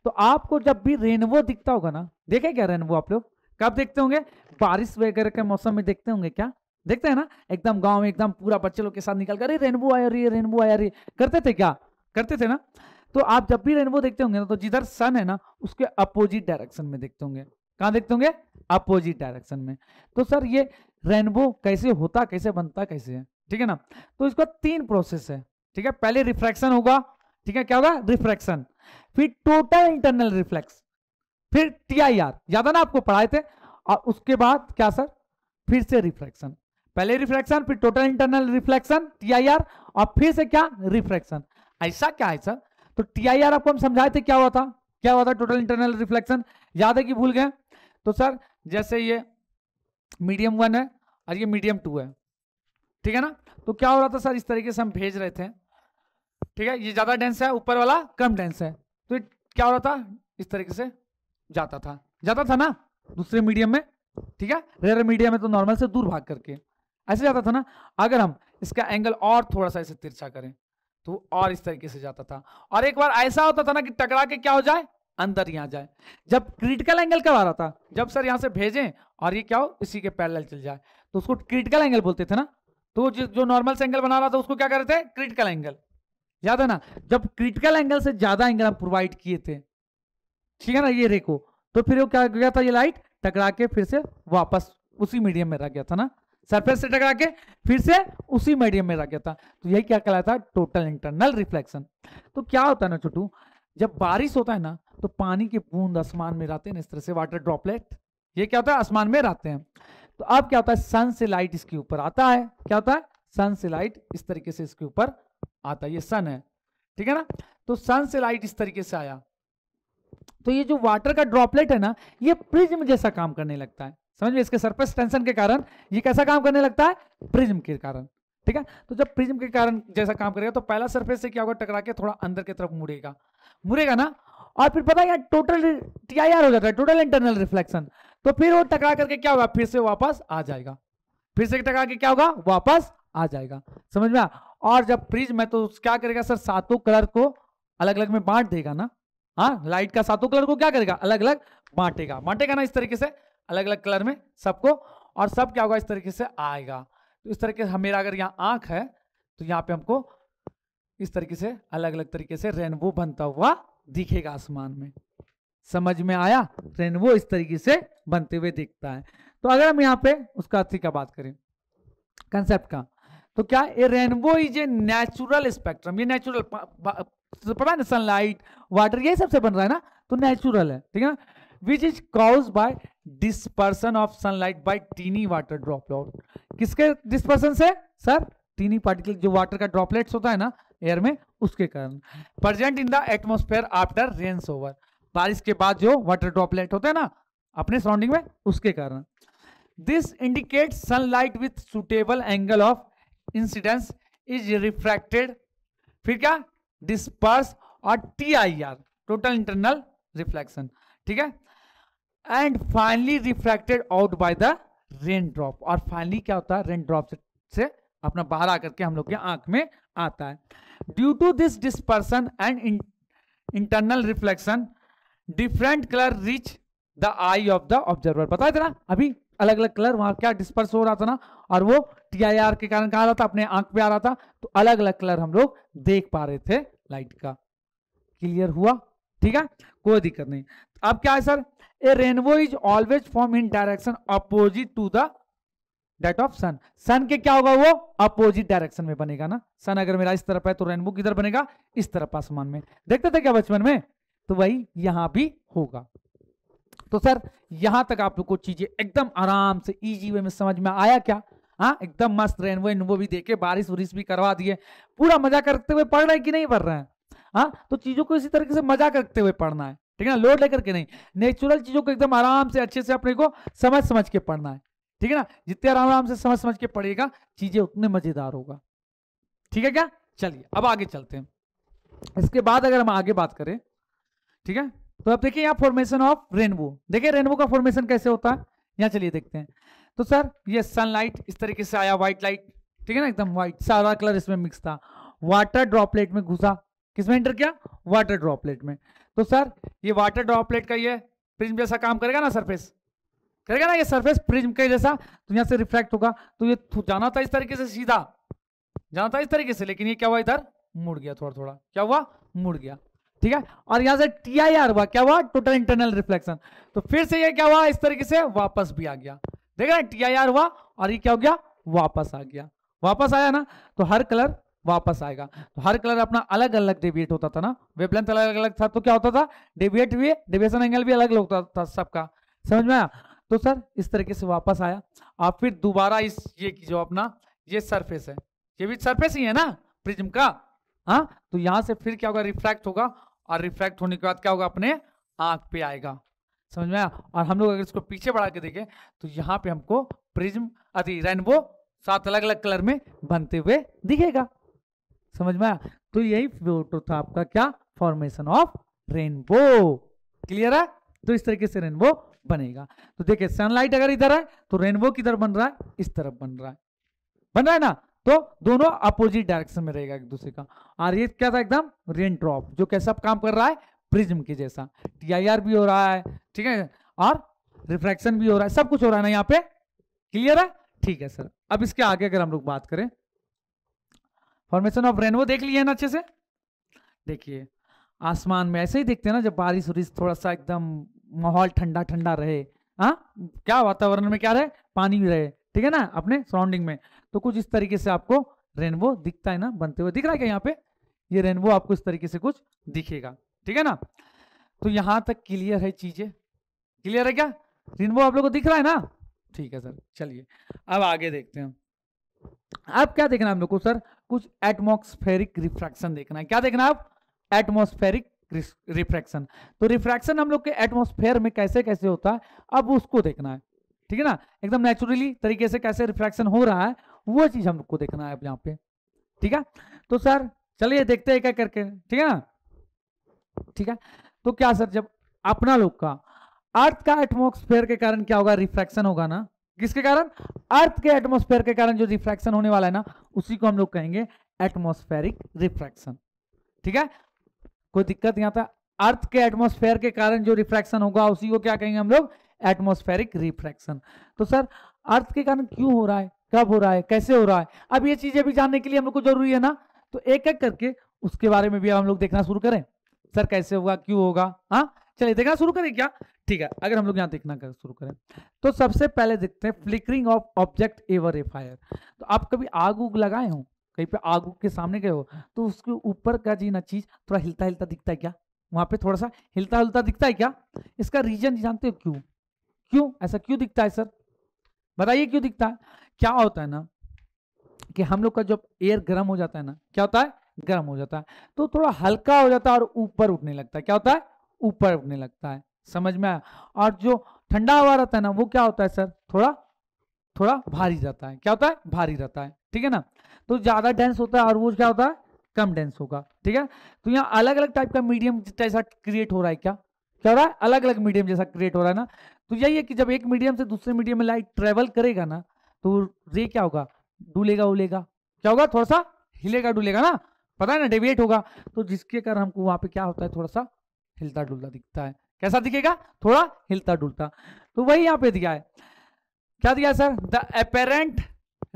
Speaker 1: तो आपको जब भी रेनबो दिखता होगा ना देखे क्या रेनबो आप लोग कब देखते होंगे बारिश वगैरह के मौसम में देखते होंगे क्या देखते हैं ना एकदम गांव में एकदम पूरा बच्चे लोग के साथ निकल कर रेनबो आया रही रेनबो आया रही करते थे क्या करते थे ना तो आप जब भी रेनबो देखते होंगे ना तो जिधर सन है ना उसके अपोजिट डायरेक्शन में देखते होंगे कहा देखते होंगे अपोजिट डायरेक्शन में तो सर ये रेनबो कैसे होता कैसे बनता कैसे है ठीक है ना तो इसका तीन प्रोसेस है ठीक है पहले रिफ्रैक्शन होगा ठीक है क्या होगा रिफ्रैक्शन फिर टोटल इंटरनल रिफ्लेक्स फिर टी आई आर याद है ना आपको पढ़ाए थे और उसके बाद क्या सर फिर से रिफ्लेक्शन पहले रिफ्लेक्शन फिर total internal reflection T I R और फिर से क्या रिफ्लेक्शन ऐसा क्या है सर तो टी आई आर आपको हम समझाए थे क्या हुआ था क्या हुआ था टोटल इंटरनल रिफ्लेक्शन याद है कि भूल गए तो सर जैसे ये मीडियम वन है और ये मीडियम टू है ठीक है ना तो क्या हो रहा था सर इस तरीके से हम भेज रहे थे ठीक है ये ज्यादा डेंस है ऊपर वाला कम डेंस है तो क्या हो रहा था इस तरीके से जाता था जाता था ना दूसरे मीडियम में ठीक है रेयर मीडियम में तो नॉर्मल से दूर भाग करके ऐसे जाता था ना अगर हम इसका एंगल और थोड़ा सा ऐसे तिरछा करें तो और इस तरीके से जाता था और एक बार ऐसा होता था ना कि टकरा के क्या हो जाए अंदर यहाँ जाए जब क्रिटिकल एंगल कब आ रहा था जब सर यहाँ से भेजें और ये क्या हो इसी के पैरेलल चल जाए तो उसको क्रिटिकल एंगल बोलते थे ना तो जो नॉर्मल से एंगल बना रहा था उसको क्या कर रहे थे क्रिटिकल एंगल याद है ना जब क्रिटिकल एंगल से ज्यादा एंगल हम प्रोवाइड किए थे ठीक है ना ये रेको तो फिर वो क्या गया था ये लाइट टकरा के फिर से वापस उसी मीडियम में रह गया था ना सरफेस से टकरा के फिर से उसी मीडियम में रह गया था तो यही क्या कहलाया था टोटल इंटरनल रिफ्लेक्शन तो क्या होता है ना छोटू जब बारिश होता है ना तो पानी के बूंद आसमान में रहते हैं ना इस तरह से वाटर ड्रॉपलेट ये क्या होता है आसमान में रहते हैं तो अब क्या होता है सन से लाइट इसके ऊपर आता है क्या होता है सन से लाइट इस तरीके से इसके ऊपर आता है ये सन है ठीक है ना तो सन से लाइट इस तरीके से आया तो ये जो वाटर का ड्रॉपलेट है ना ये प्रिज्म जैसा काम करने लगता है समझ में इसके सरफेस टेंशन के कारण ये कैसा काम करने लगता है प्रिज्म के कारण ठीक है तो जब प्रिज्म के कारण जैसा काम करेगा तो पहला सरफेस से क्या होगा टकरा के थोड़ा अंदर की तरफ मुड़ेगा मुड़ेगा ना और फिर पता है टोटल टी आई आर हो जाता है टोटल इंटरनल रिफ्लेक्शन तो फिर वो टकरा करके क्या होगा फिर से वापस आ जाएगा फिर से टकरा के क्या होगा वापस आ जाएगा समझ में और जब प्रिज्म है तो क्या करेगा सर सातों कलर को अलग अलग में बांट देगा ना हाँ लाइट का सातों कलर को क्या करेगा अलग अलग बांटेगा बांटेगा ना इस तरीके से अलग अलग कलर में सबको और सब क्या होगा इस तरीके से आएगा तो इस तरीके से मेरा अगर यहाँ आंख है तो यहाँ पे हमको इस तरीके से अलग अलग तरीके से रेनबो बनता हुआ दिखेगा आसमान में समझ में आया रेनबो इस तरीके से बनते हुए दिखता है तो अगर हम यहाँ पे उसका अर्थी का बात करें कंसेप्ट का तो क्या ये rainbow is a natural spectrum ये नेचुरल तो पता है ना सनलाइट वाटर यही सबसे बन रहा है ना तो नेचुरल है ठीक है ना which is cause by dispersion of sunlight by tiny water droplet किसके डिस्पर्सन से सर टीनी पार्टिकल जो वाटर का ड्रॉपलेट्स होता है ना एयर में उसके कारण present in the atmosphere after rains over बारिश के बाद जो वाटर ड्रॉपलेट होते हैं ना अपने सराउंडिंग में उसके कारण this indicate sunlight with suitable angle of incidence is refracted फिर क्या डिस्पर्स और T I R total internal reflection ठीक है and finally reflected out by the rain drop और फाइनली क्या होता है रेन ड्रॉप से अपना बाहर आकर के हम लोग के आंख में आता है due to this dispersion and internal reflection different colour reach the eye of the observer बताए है तेरा अभी अलग अलग कलर वहां क्या डिस्पर्स हो रहा था ना और वो टी आई आर के कारण कहा रहा था अपने आंख पे आ रहा था तो अलग अलग कलर हम लोग देख पा रहे थे लाइट का क्लियर हुआ ठीक है कोई दिक्कत नहीं अब क्या है sir a rainbow is always form in direction opposite to the date of sun sun के क्या होगा वो अपोजिट डायरेक्शन में बनेगा ना सन अगर मेरा इस तरफ है तो रेनबो किधर बनेगा इस तरफ आसमान में देखते थे क्या बचपन में तो वही यहां भी होगा तो सर यहां तक आप लोग को चीजें एकदम आराम से इजी वे में समझ में आया क्या हाँ एकदम मस्त वेन वो भी देखे बारिश वरिश भी करवा दिए पूरा मजा करते हुए पढ़ रहे हैं कि नहीं पढ़ रहे हैं हाँ तो चीजों को इसी तरीके से मजा करते हुए पढ़ना है ठीक है ना लोड लेकर के नहीं नेचुरल चीजों को एकदम आराम से अच्छे से अपने को समझ समझ के पढ़ना है ठीक है ना जितने आराम आराम से समझ समझ के पढ़ेगा चीजें उतने मजेदार होगा ठीक है क्या चलिए अब आगे चलते हैं इसके बाद अगर हम आगे बात करें ठीक है तो अब देखिए यहाँ फॉर्मेशन ऑफ रेनबो देखिए रेनबो का फॉर्मेशन कैसे होता है यहाँ चलिए देखते हैं तो सर ये सनलाइट इस तरीके से आया व्हाइट लाइट ठीक है ना एकदम व्हाइट सारा कलर इसमें मिक्स था वाटर ड्रॉपलेट में घुसा किसमें एंटर किया वाटर ड्रॉपलेट में तो सर ये वाटर ड्रॉपलेट का ये प्रिज्म जैसा काम करेगा ना सरफेस करेगा ना ये सरफेस प्रिज्म के जैसा तो यहाँ से रिफ्लेक्ट होगा तो ये जाना था इस तरीके से सीधा जाना था इस तरीके से लेकिन ये क्या हुआ इधर मुड़ गया थोड़ा थोड़ा क्या हुआ मुड़ गया ठीक है और यहां से टी आई आर हुआ क्या हुआ टोटल इंटरनल रिफ्लेक्शन तो फिर से ये क्या हुआ इस तरीके से वापस भी आ गया देख रहे टी आई आर हुआ और ये क्या हो गया वापस आ गया वापस आया ना तो हर कलर वापस आएगा तो हर कलर अपना अलग अलग डेविएट होता था ना वेबलेंथ अलग अलग था तो क्या होता था डेविएट भी डेविएशन एंगल भी अलग होता था सबका समझ में आया तो सर इस तरीके से वापस आया आप फिर दोबारा इस ये जो अपना ये सरफेस है ये भी सरफेस ही है ना प्रिज्म का हाँ तो यहां से फिर क्या होगा रिफ्लेक्ट होगा और रिफ्रैक्ट होने के बाद क्या होगा अपने आंख पे आएगा समझ में आया और हम लोग अगर इसको पीछे बढ़ा के देखें तो यहाँ पे हमको प्रिज्म अति रेनबो सात अलग अलग कलर में बनते हुए दिखेगा समझ में आया तो यही फोटो था आपका क्या फॉर्मेशन ऑफ रेनबो क्लियर है तो इस तरीके से रेनबो बनेगा तो देखिये सनलाइट अगर इधर है तो रेनबो किधर बन रहा है इस तरफ बन रहा है बन रहा है ना तो दोनों अपोजिट डायरेक्शन में रहेगा एक दूसरे का और ये क्या था एकदम रेन ड्रॉप जो कैसा काम कर रहा है प्रिज्म के जैसा टीआईआर भी हो रहा है ठीक है और रिफ्रैक्शन भी हो रहा है सब कुछ हो रहा है ना यहाँ पे क्लियर है ठीक है सर अब इसके आगे अगर हम लोग बात करें फॉर्मेशन ऑफ रेन वो देख लिया ना अच्छे से देखिए आसमान में ऐसे ही देखते हैं ना जब बारिश वरिश थोड़ा सा एकदम माहौल ठंडा ठंडा रहे हाँ क्या वातावरण में क्या रहे पानी भी रहे ठीक है ना अपने सराउंडिंग में तो कुछ इस तरीके से आपको रेनबो दिखता है ना बनते हुए दिख रहा है क्या यहाँ पे ये रेनबो आपको इस तरीके से कुछ दिखेगा ठीक है ना तो यहाँ तक क्लियर है चीजें क्लियर है क्या रेनबो आप लोग को दिख रहा है ना ठीक है सर चलिए अब आगे देखते हैं अब क्या देखना हम लोग को सर कुछ एटमोस्फेरिक रिफ्रैक्शन देखना है क्या देखना आप एटमोस्फेरिक रिफ्रैक्शन तो रिफ्रैक्शन हम लोग के एटमोस्फेयर में कैसे कैसे होता है अब उसको देखना है ठीक है ना एकदम नेचुरली तरीके से कैसे रिफ्रैक्शन हो रहा है वो चीज हमको देखना है यहाँ पे ठीक है तो सर चलिए देखते हैं क्या करके ठीक है ना ठीक है तो क्या सर जब अपना लोग का अर्थ का एटमोस्फेयर के कारण क्या होगा रिफ्रैक्शन होगा ना किसके कारण अर्थ के एटमोस्फेयर के कारण जो रिफ्रैक्शन होने वाला है ना उसी को हम लोग कहेंगे एटमोस्फेरिक रिफ्रैक्शन ठीक है कोई दिक्कत यहां था अर्थ के एटमोस्फेयर के कारण जो रिफ्रैक्शन होगा उसी को क्या कहेंगे हम लोग एटमोस्फेरिक रिफ्रैक्शन तो सर अर्थ के कारण क्यों हो रहा है कब हो रहा है कैसे हो रहा है अब ये चीजें भी जानने के लिए हम लोग को जरूरी है ना तो एक एक करके उसके बारे में भी हम लोग देखना शुरू करें सर कैसे होगा क्यों होगा हाँ चलिए देखना शुरू करें क्या ठीक है अगर हम लोग यहाँ देखना कर शुरू करें तो सबसे पहले देखते हैं flickering of object over a fire तो आप कभी आग उग लगाए हो कहीं पे आग उग के सामने गए हो तो उसके ऊपर का जी ना चीज थोड़ा हिलता हिलता दिखता है क्या वहां पे थोड़ा सा हिलता हिलता दिखता है क्या इसका रीजन जानते हो क्यों क्यों ऐसा क्यों दिखता है सर बताइए क्यों दिखता है क्या होता है ना कि हम लोग का जब एयर गर्म हो जाता है ना क्या होता है गर्म हो जाता है तो थोड़ा हल्का हो जाता है और ऊपर उठने लगता है क्या होता है ऊपर उठने लगता है समझ में आया और जो ठंडा हवा रहता है ना वो क्या होता है सर थोड़ा थोड़ा भारी रहता है क्या होता है भारी रहता है ठीक है ना तो ज्यादा डेंस होता है और वो क्या होता है कम डेंस होगा ठीक है तो यहाँ अलग अलग टाइप का मीडियम जैसा क्रिएट हो रहा है क्या क्या हो रहा है अलग अलग मीडियम जैसा क्रिएट हो रहा है ना तो यही है कि जब एक मीडियम से दूसरे मीडियम में लाइट ट्रेवल करेगा ना तो रे क्या होगा डूलेगा उलेगा क्या होगा थोड़ा सा हिलेगा डूलेगा ना पता है ना डेविएट होगा तो जिसके कारण हमको वहां पे क्या होता है थोड़ा सा हिलता डुलता दिखता है कैसा दिखेगा थोड़ा हिलता डुलता तो वही यहाँ पे दिया है क्या दिया sir the apparent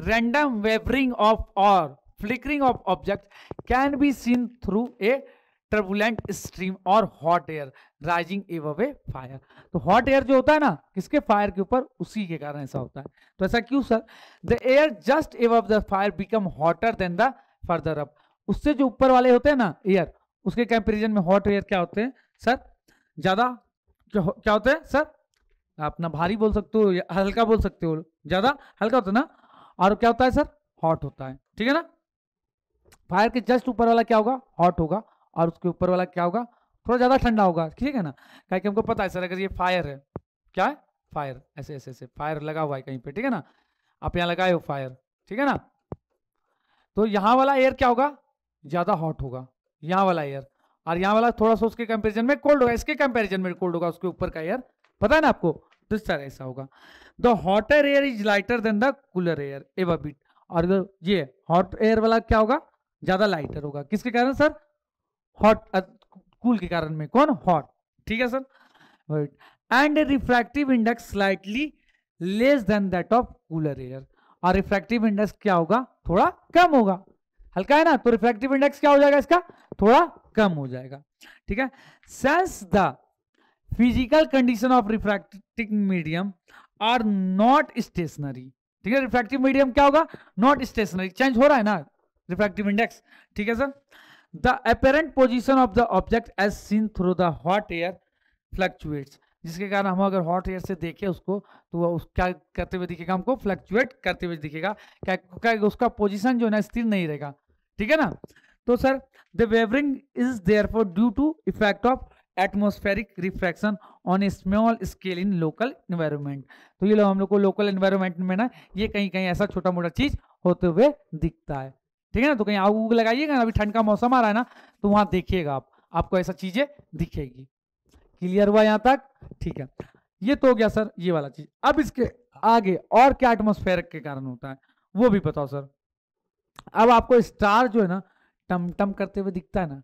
Speaker 1: random wavering of और flickering of object can be seen through a turbulent stream और hot air rising above fire तो हॉट एयर जो होता है ना किसके फायर के ऊपर उसी के कारण ऐसा होता है तो ऐसा क्यों sir the air just above the fire become hotter than the further up उससे जो ऊपर वाले होते हैं ना एयर उसके कंपेरिजन में हॉट एयर क्या होते हैं सर ज़्यादा क्या होते हैं सर आप ना भारी बोल सकते हो या हल्का बोल सकते हो ज़्यादा हल्का होता है ना और क्या होता है सर हॉट होता है ठीक है ना फायर के जस्ट ऊपर वाला क्या होगा हॉट होगा और उसके ऊपर वाला क्या होगा थोड़ा ज़्यादा ठंडा होगा ठीक है ना क्या कि हमको पता है सर अगर ये फायर है क्या है फायर ऐसे ऐसे ऐसे फायर लगा हुआ है कहीं पे ठीक है ना आप यहाँ लगाए हो फायर ठीक है ना तो यहाँ वाला एयर क्या होगा ज़्यादा हॉट होगा यहाँ वाला एयर और यहाँ वाला थोड़ा सा उसके कंपेरिजन में कोल्ड होगा इसके कंपेरिजन में कोल्ड होगा उसके ऊपर का एयर पता है ना आपको तो इस तरह ऐसा होगा the hotter air is lighter than the cooler air above it और ये हॉट एयर वाला क्या होगा ज़्यादा लाइटर होगा किसके कारण सर हॉट कूल uh, के कारण में कौन हॉट ठीक है sir and refractive index slightly less than that of cooler air और रिफ्रैक्टिव इंडेक्स क्या होगा थोड़ा कम होगा हल्का है ना तो रिफ्रैक्टिव इंडेक्स क्या हो जाएगा इसका थोड़ा कम हो जाएगा ठीक है since the physical condition of refracting medium are not stationary ठीक है रिफ्रैक्टिव मीडियम क्या होगा नॉट स्टेशनरी चेंज हो रहा है ना रिफ्रैक्टिव इंडेक्स ठीक है sir the apparent position of the object as seen through the hot air fluctuates जिसके कारण हम अगर हॉट एयर से देखें उसको तो वह उस क्या करते हुए दिखेगा हमको फ्लक्चुएट करते हुए दिखेगा क्या, क्या उसका पोजिशन जो है ना स्थिर नहीं रहेगा ठीक है ना तो sir the wavering is therefore due to effect of atmospheric refraction on a small scale in local environment तो ये लोग हम लोग को लोकल इन्वायरमेंट में ना ये कहीं कहीं ऐसा छोटा मोटा चीज होते हुए दिखता है ठीक है ना तो कहीं आग उग लगाइएगा अभी ठंड का मौसम आ रहा है ना तो वहां देखिएगा आप आपको ऐसा चीजें दिखेगी क्लियर हुआ यहाँ तक ठीक है ये तो हो गया सर ये वाला चीज अब इसके आगे और क्या एटमोस्फेयर के कारण होता है वो भी बताओ सर अब आपको स्टार जो है ना टम टम करते हुए दिखता है ना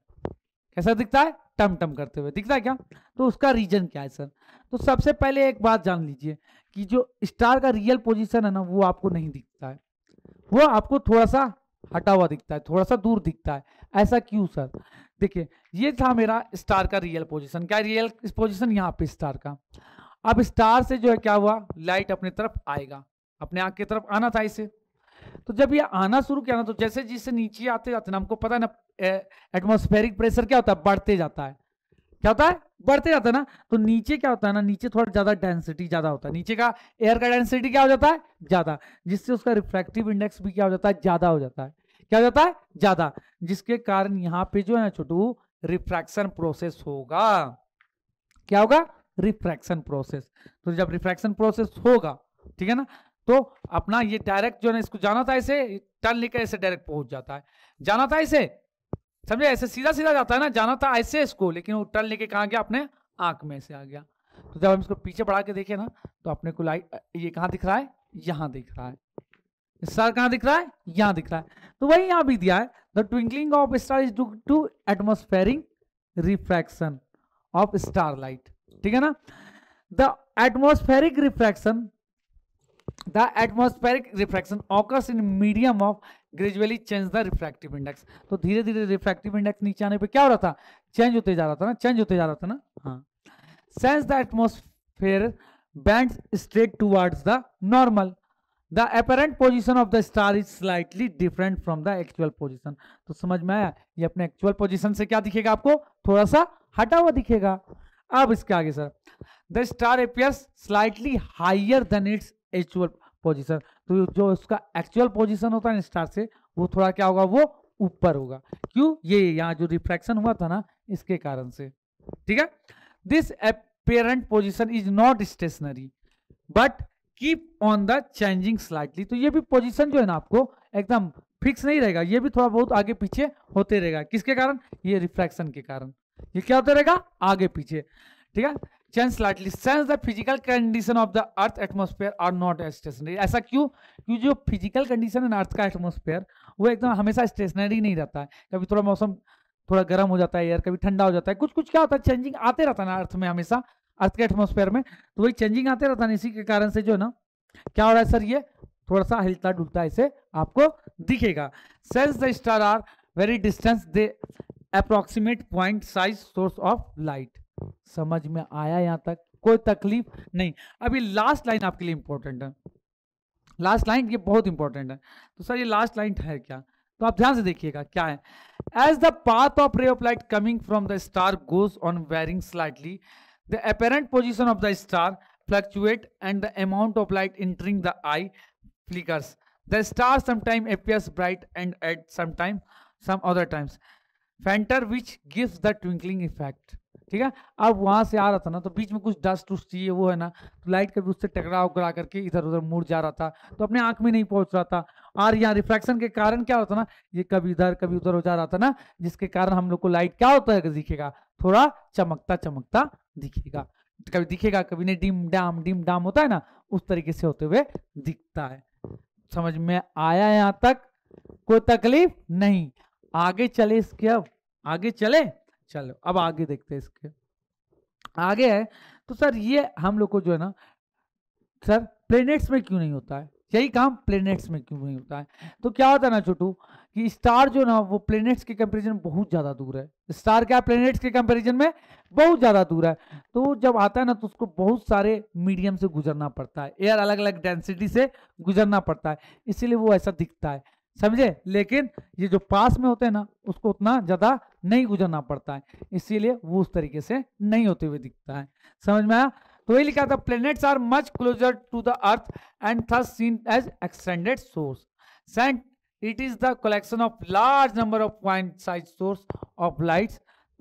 Speaker 1: कैसा दिखता है टम टम करते हुए दिखता है क्या तो उसका रीजन क्या है सर तो सबसे पहले एक बात जान लीजिए कि जो स्टार का रियल पोजीशन है ना वो आपको नहीं दिखता है वो आपको थोड़ा सा हटा हुआ दिखता है थोड़ा सा दूर दिखता है ऐसा क्यों सर देखिए ये था मेरा स्टार का रियल पोजीशन क्या रियल पोजीशन यहाँ पे स्टार का अब स्टार से जो है क्या हुआ लाइट अपनी तरफ आएगा अपने आँख की तरफ आना था इसे तो जब ये आना शुरू किया ना तो जैसे जिससे नीचे आते जाते ना हमको पता है ना एटमोस्फेरिक प्रेशर क्या होता है बढ़ते जाता है क्या होता है बढ़ते जाता है ना तो नीचे क्या होता है ना नीचे थोड़ा ज्यादा डेंसिटी ज्यादा होता है नीचे का एयर का डेंसिटी क्या हो जाता है ज्यादा जिससे उसका रिफ्रैक्टिव इंडेक्स भी क्या हो जाता है ज्यादा हो जाता है क्या हो जाता है ज्यादा जिसके कारण यहाँ पे जो है ना छोटू रिफ्रैक्शन प्रोसेस होगा क्या होगा रिफ्रैक्शन प्रोसेस तो जब रिफ्रैक्शन प्रोसेस होगा ठीक है ना तो अपना ये डायरेक्ट जो है इसको जाना था इसे टर्न लेकर इसे डायरेक्ट पहुंच जाता है जाना था इसे समझे ऐसे सीधा सीधा जाता है ना जाना था ऐसे इसको लेकिन वो टर्न लेके कहाँ गया अपने आंख में से आ गया तो जब हम इसको पीछे बढ़ा के देखे ना तो अपने को लाइट ये कहाँ दिख रहा है यहाँ दिख रहा है स्टार कहाँ दिख रहा है यहाँ दिख रहा है तो वही यहाँ भी दिया है the twinkling of star is due to atmospheric refraction of star light ठीक है ना the atmospheric refraction the atmospheric refraction occurs in medium of gradually change the refractive index तो धीरे धीरे रिफ्रैक्टिव इंडेक्स नीचे आने पर क्या हो रहा था चेंज होते जा रहा था ना चेंज होते जा रहा था ना हाँ since the atmosphere bend starlight towards the normal the apparent position of the star is slightly different from the actual position तो समझ में आया ये अपने एक्चुअल पोजिशन से क्या दिखेगा आपको थोड़ा सा हटा हुआ दिखेगा अब इसके आगे sir the star appears slightly higher than its actual position तो जो उसका एक्चुअल पोजीशन होता है स्टार से वो थोड़ा क्या होगा वो ऊपर होगा क्यों ये यहाँ जो रिफ्रैक्शन हुआ था ना इसके कारण से ठीक है this apparent position is not stationary but keep on the changing slightly तो ये भी पोजिशन जो है ना आपको एकदम फिक्स नहीं रहेगा ये भी थोड़ा बहुत आगे पीछे होते रहेगा किसके कारण ये रिफ्रैक्शन के कारण ये क्या होता रहेगा आगे पीछे ठीक है change slightly since the physical condition of the earth atmosphere are not stationary ऐसा क्यों क्योंकि जो फिजिकल कंडीशन है अर्थ का एटमोसफेयर वो एकदम हमेशा स्टेशनरी नहीं रहता है कभी थोड़ा मौसम थोड़ा गर्म हो जाता है एयर कभी ठंडा हो जाता है कुछ कुछ क्या होता है चेंजिंग आते रहता है ना अर्थ में हमेशा अर्थ के एटमोसफेयर में तो वही चेंजिंग आते रहता है इसी के कारण से जो है ना क्या हो रहा है सर ये थोड़ा सा हिलता डुलता इसे आपको दिखेगा since the star are very distance they approximate point size source of light समझ में आया यहां तक कोई तकलीफ नहीं अभी लास्ट लाइन आपके लिए इंपॉर्टेंट है लास्ट लाइन ये बहुत इंपॉर्टेंट है तो सर ये लास्ट लाइन है क्या तो आप ध्यान से देखिएगा क्या है as the path of ray of light coming from the star goes on varying slightly the apparent position of the star fluctuate and the amount of light entering the eye flickers the star sometime appears bright and at sometime some other times fainter which gives the twinkling effect ठीक है अब वहां से आ रहा था ना तो बीच में कुछ डस्ट उस्ट चाहिए वो है ना तो लाइट कभी उससे टकराव करा करके इधर उधर मुड़ जा रहा था तो अपने आंख में नहीं पहुंच रहा था और यहाँ रिफ्रैक्शन के कारण क्या होता ना ये कभी इधर कभी उधर हो जा रहा था ना जिसके कारण हम लोग को लाइट क्या होता है दिखेगा थोड़ा चमकता चमकता दिखेगा कभी दिखेगा कभी नहीं डिम डाम डिम डाम होता है ना उस तरीके से होते हुए दिखता है समझ में आया यहाँ तक कोई तकलीफ नहीं आगे चले इसके अब आगे चले चलो अब आगे देखते हैं इसके आगे है तो सर ये हम लोग को जो है ना सर प्लेनेट्स में क्यों नहीं होता है यही काम प्लेनेट्स में क्यों नहीं होता है तो क्या होता है ना छोटू कि स्टार जो ना वो प्लेनेट्स के कंपैरिजन बहुत ज़्यादा दूर है स्टार क्या प्लेनेट्स के कंपैरिजन में बहुत ज़्यादा दूर है तो जब आता है ना तो उसको बहुत सारे मीडियम से गुजरना पड़ता है एयर अलग अलग डेंसिटी से गुजरना पड़ता है इसीलिए वो ऐसा दिखता है समझे लेकिन ये जो पास में होते हैं ना उसको उतना ज्यादा नहीं गुजरना पड़ता है इसीलिए वो उस तरीके से नहीं होते हुए दिखता है समझ में आया तो वही लिखा था planets are much closer to the earth and seen as extended source since it is the collection of large number of point size source of light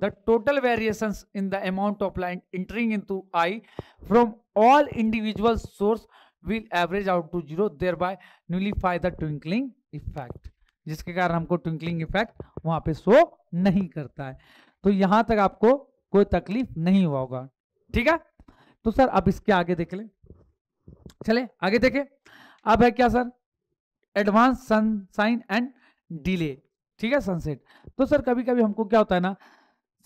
Speaker 1: the total variation in the amount of light entering into eye from all individual source will average out to zero thereby nullify the twinkling effect जिसके कारण हमको twinkling effect वहां पे show नहीं करता है तो यहां तक आपको कोई तकलीफ नहीं हुआ होगा ठीक है तो सर अब इसके आगे देख ले चले आगे देखे अब है क्या sir advance sunshine and delay ठीक है सनसेट तो सर कभी कभी हमको क्या होता है ना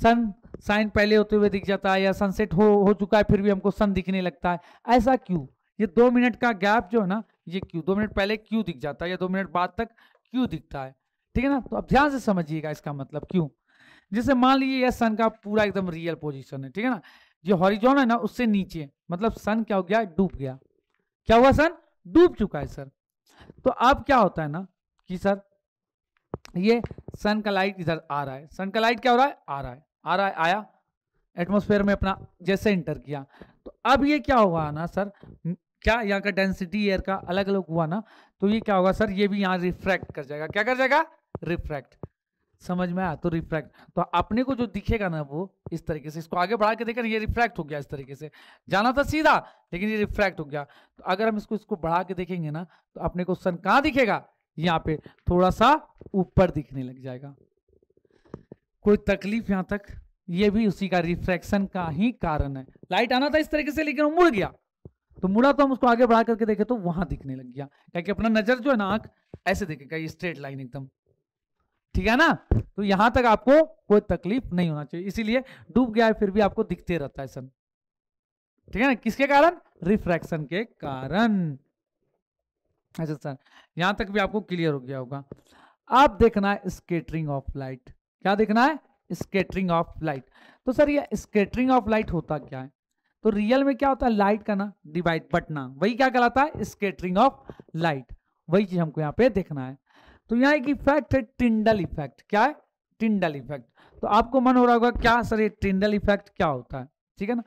Speaker 1: सन साइन पहले होते हुए दिख जाता है या सनसेट हो हो चुका है फिर भी हमको सन दिखने लगता है ऐसा क्यों ये दो मिनट का गैप जो है ना ये क्यों दो मिनट पहले क्यों दिख जाता है या दो मिनट बाद तक क्यों दिखता है ठीक है ना तो अब ध्यान से समझिएगा इसका मतलब क्यों जैसे मान लीजिए यह सन का पूरा एकदम रियल पोजिशन है ठीक है ना जो हॉरिजोन है ना उससे नीचे मतलब सन क्या हो गया डूब गया क्या हुआ सन डूब चुका है सर तो अब क्या होता है ना कि सर ये सन का लाइट इधर आ रहा है सन का लाइट क्या हो रहा है आ रहा है आ रहा है आया एटमोसफेयर में अपना जैसे इंटर किया तो अब ये क्या हुआ ना सर क्या यहाँ का डेंसिटी एयर का अलग अलग हुआ ना तो ये क्या होगा सर ये भी यहाँ रिफ्रैक्ट कर जाएगा क्या कर जाएगा रिफ्रैक्ट समझ में आया तो रिफ्रैक्ट तो अपने को जो दिखेगा ना वो इस तरीके से इसको आगे बढ़ा के देखकर ये रिफ्रैक्ट हो गया इस तरीके से जाना था सीधा लेकिन ये रिफ्रैक्ट हो गया तो अगर हम इसको इसको बढ़ा के देखेंगे ना तो अपने को सन कहाँ दिखेगा यहाँ पे थोड़ा सा ऊपर दिखने लग जाएगा कोई तकलीफ यहाँ तक ये भी उसी का रिफ्रैक्शन का ही कारण है लाइट आना था इस तरीके से लेकिन मुड़ गया तो मुड़ा तो हम उसको आगे बढ़ा करके देखे तो वहां दिखने लग गया क्या अपना नजर जो है ना आंख ऐसे देखेगा ये स्ट्रेट लाइन एकदम ठीक है ना तो यहां तक आपको कोई तकलीफ नहीं होना चाहिए इसीलिए डूब गया है फिर भी आपको दिखते रहता है सन ठीक है ना किसके कारण रिफ्रैक्शन के कारण अच्छा सर अच्छा। यहां तक भी आपको क्लियर हो गया होगा आप देखना है स्केटरिंग ऑफ लाइट क्या देखना है स्केटरिंग ऑफ लाइट तो सर ये स्केटरिंग ऑफ लाइट होता क्या है तो रियल में क्या होता है लाइट का ना डिवाइड बटना वही क्या कहलाता है स्केटरिंग ऑफ लाइट वही चीज हमको यहाँ पे देखना है तो यहाँ एक इफेक्ट है टिंडल इफेक्ट क्या है टिंडल इफेक्ट तो आपको मन हो रहा होगा क्या सर ये टिंडल इफेक्ट क्या होता है ठीक है ना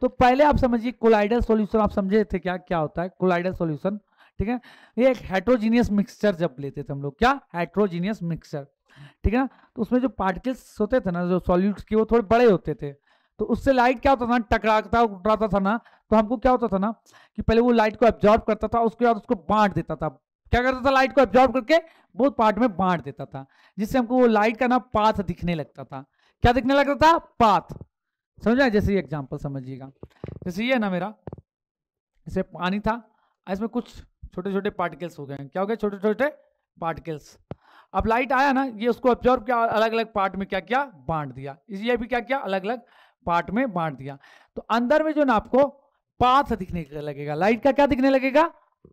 Speaker 1: तो पहले आप समझिए कोलाइडल सोल्यूशन आप समझे थे क्या क्या होता है कोलाइडल सोल्यूशन ठीक है ये एक हेट्रोजीनियस मिक्सचर जब लेते थे हम लोग क्या हेट्रोजीनियस मिक्सचर ठीक है ना तो उसमें जो पार्टिकल्स होते थे ना जो सॉल्यूट्स के वो थोड़े बड़े होते थे तो उससे लाइट क्या होता था टकराता उठाता था ना तो हमको क्या होता था ना कि पहले वो लाइट को एब्जॉर्ब करता था उसके बाद उसको बांट देता था क्या करता था लाइट को एब्जॉर्ब करके बहुत पार्ट में बांट देता था जिससे हमको वो लाइट का ना पाथ दिखने लगता था क्या दिखने लगता था पाथ समझा जैसे एग्जाम्पल समझिएगा जैसे ये ना मेरा जैसे पानी था इसमें कुछ छोटे छोटे पार्टिकल्स हो गए क्या हो गए छोटे छोटे पार्टिकल्स अब लाइट आया ना ये उसको ऑब्जॉर्व किया अलग अलग पार्ट में क्या किया बांट दिया इसलिए भी क्या किया अलग अलग पार्ट में बांट दिया तो अंदर में जो ना आपको पाथ दिखने लगेगा लाइट का क्या दिखने लगेगा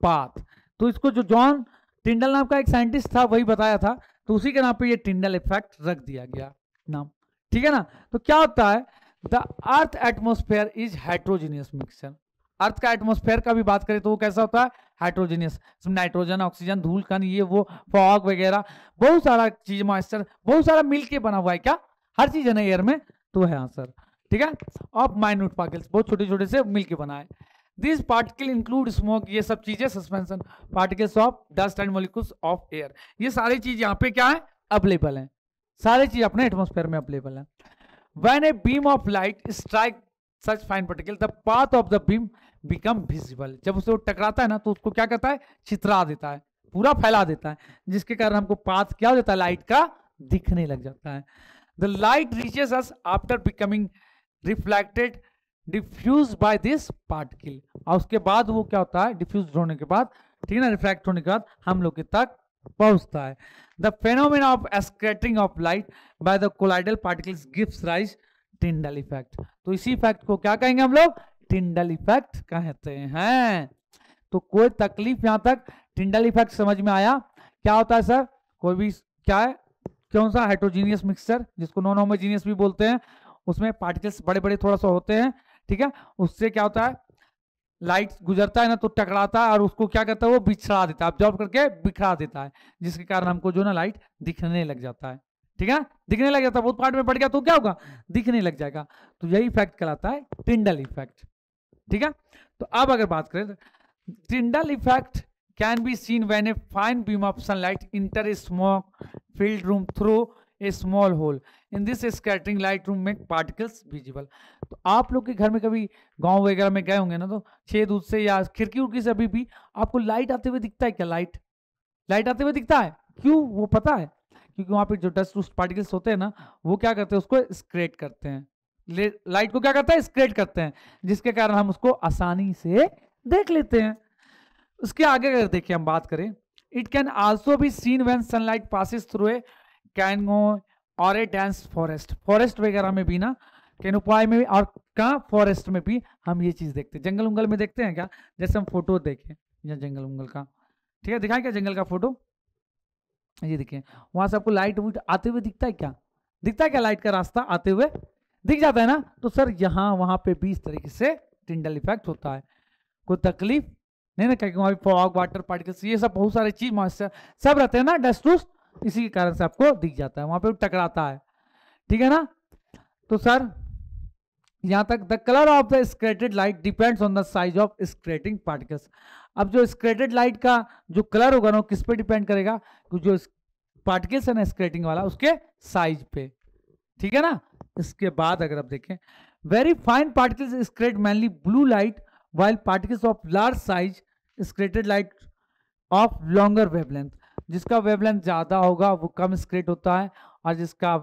Speaker 1: पाथ तो इसको जो जॉन टिंडल नाम का एक साइंटिस्ट था वही बताया था तो उसी के नाम पे ये टिंडल इफेक्ट रख दिया गया नाम ठीक है ना तो क्या होता है the earth atmosphere is heterogeneous mixture earth का एटमोस्फेयर का भी बात करें तो वो कैसा होता है हाइड्रोजीनियस नाइट्रोजन ऑक्सीजन धूल कन ये वो फॉग वगैरह बहुत सारा चीज मॉइस्चर बहुत सारा मिल बना हुआ है क्या हर चीज है ना एयर में तो है आंसर ठीक है ऑफ माइन्यूट पार्टिकल्स बहुत छोटे छोटे से मिलकर बनाए दिस पार्टिकल इंक्लूड स्मोक ये सब चीजें suspension particles of dust and molecules of air ये सारी चीज यहाँ पे क्या है अवेलेबल है सारी चीज अपने एटमोस्फेयर में अवेलेबल है when a beam of light strike such fine particle the path of the beam become visible जब उसे वो टकराता है ना तो उसको क्या करता है चित्रा देता है पूरा फैला देता है जिसके कारण हमको पाथ क्या हो जाता है लाइट का दिखने लग जाता है the light reaches us after becoming reflected diffuse by this particle और उसके बाद वो क्या होता है डिफ्यूज होने के बाद ठीक है ना रिफ्लेक्ट होने के बाद हम लोग के तक पहुंचता है the phenomena of scattering of light by the colloidal particle गिफ्ट राइज टिंडल इफेक्ट तो इसी इफेक्ट को क्या कहेंगे हम लोग टिंडल इफेक्ट कहते हैं तो कोई तकलीफ यहां तक टिंडल इफेक्ट समझ में आया क्या होता है सर कोई भी क्या है कौन सा हाइड्रोजीनियस मिक्सचर जिसको नॉन होमोजीनियस भी बोलते हैं उसमें पार्टिकल्स बड़े बड़े थोड़ा सा होते हैं ठीक है उससे क्या होता है लाइट गुजरता है ना तो टकराता है और उसको क्या करता है वो बिछड़ा देता है ऑब्जॉर्व करके बिखरा देता है जिसके कारण हमको जो ना लाइट दिखने लग जाता है ठीक है दिखने लग जाता है बहुत पार्ट में पड़ गया तो क्या होगा दिखने लग जाएगा तो यही इफेक्ट कहलाता है टिंडल इफेक्ट ठीक है तो अब अगर बात करें Tyndall effect can be seen when a fine beam of sunlight enter smoke filled room through a small hole in this scattering light room make particles visible तो आप लोग के घर में कभी गांव वगैरह में गए होंगे ना तो छेद उद से या खिड़की उड़की से अभी भी आपको लाइट आते हुए दिखता है क्या लाइट लाइट आते हुए दिखता है क्यों वो पता है क्योंकि वहाँ पे जो डस्ट उस पार्टिकल्स होते हैं ना वो क्या करते हैं उसको स्क्रेट करते हैं लाइट को क्या करता है स्क्रेट करते हैं जिसके कारण हम उसको आसानी से देख लेते हैं उसके आगे अगर देखिए हम बात करें it can also be seen when sunlight passes through a can go और ए फॉरेस्ट फॉरेस्ट वगैरह में भी ना उपाय में भी और कहाँ फॉरेस्ट में भी हम ये चीज़ देखते हैं जंगल उंगल में देखते हैं क्या जैसे हम फोटो देखें या जंगल उंगल का ठीक है दिखाए क्या जंगल का फोटो ये देखिए वहां से आपको लाइट वुट आते हुए दिखता है क्या दिखता है क्या लाइट का रास्ता आते हुए दिख जाता है ना तो सर यहाँ वहाँ पे भी इस तरीके से टिंडल इफेक्ट होता है कोई तकलीफ नहीं ना क्या वहाँ फॉग वाटर पार्टिकल्स ये सब बहुत सारे चीज मॉइस्चर सब रहते हैं ना डस्ट इसी के कारण से आपको दिख जाता है वहां पे टकराता है ठीक है ना तो सर यहां तक the colour of the scattered light depends on the size of scattering particles अब जो स्क्रेटेड लाइट का जो कलर होगा ना किस पे डिपेंड करेगा कि जो पार्टिकल्स है ना स्क्रेटिंग वाला उसके साइज पे ठीक है ना इसके बाद अगर आप देखें very fine particles scatter mainly blue light while particles of large size scattered light of longer wavelength जिसका वेवलेंथ ज़्यादा होगा वो कम स्क्रेट होता है और जिसका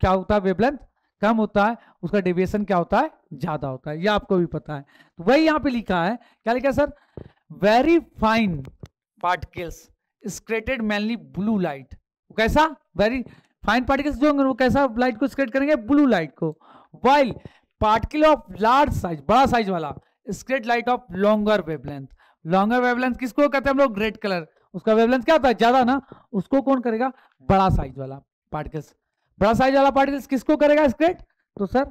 Speaker 1: क्या होता है वेवलेंथ कम होता है उसका डेविएशन क्या होता है ज़्यादा होता है ये आपको भी पता है तो वही यहाँ पे लिखा है क्या लिखा sir very fine particles scattered mainly blue light वो कैसा वेरी फाइन पार्टिकल्स जो होंगे वो कैसा लाइट को स्क्रेट करेंगे ब्लू लाइट को while particle of large size बड़ा साइज वाला scatter light of longer wavelength longer wavelength किसको कहते हैं हम लोग रेड कलर उसका वेवलेंथ क्या होता है ज्यादा ना उसको कौन करेगा बड़ा साइज वाला पार्टिकल्स बड़ा साइज वाला पार्टिकल्स किसको करेगा स्क्रेट तो सर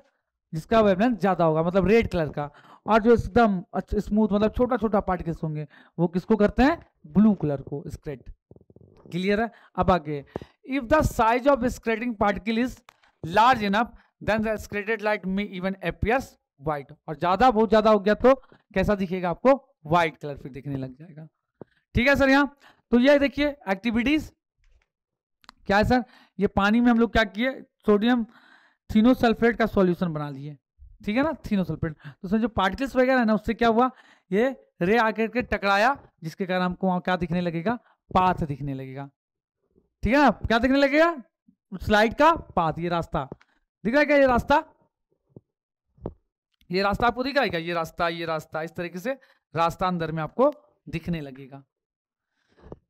Speaker 1: जिसका वेवलेंथ ज्यादा होगा मतलब रेड कलर का और जो एकदम स्मूथ मतलब छोटा छोटा पार्टिकल्स होंगे वो किसको करते हैं ब्लू कलर को स्क्रेट क्लियर है अब आगे if the size of scattering particle is large enough then the scattered light may even appears white और ज्यादा बहुत ज्यादा हो गया तो कैसा दिखेगा आपको व्हाइट कलर फिर दिखने लग जाएगा ठीक है सर यहाँ तो ये देखिए एक्टिविटीज क्या है सर ये पानी में हम लोग क्या किए सोडियम थीनोसल्फेट का सॉल्यूशन बना लिए ठीक है ना थीनोसल्फेट तो सर जो पार्टिकल्स वगैरह है ना उससे क्या हुआ ये रे आकर के टकराया जिसके कारण हमको वहां क्या दिखने लगेगा पाथ दिखने लगेगा ठीक है ना क्या दिखने लगेगा स्लाइड का पाथ ये रास्ता दिख रहा है क्या ये रास्ता ये रास्ता आपको दिख रहा है क्या ये रास्ता ये रास्ता इस तरीके से रास्ता अंदर में आपको दिखने लगेगा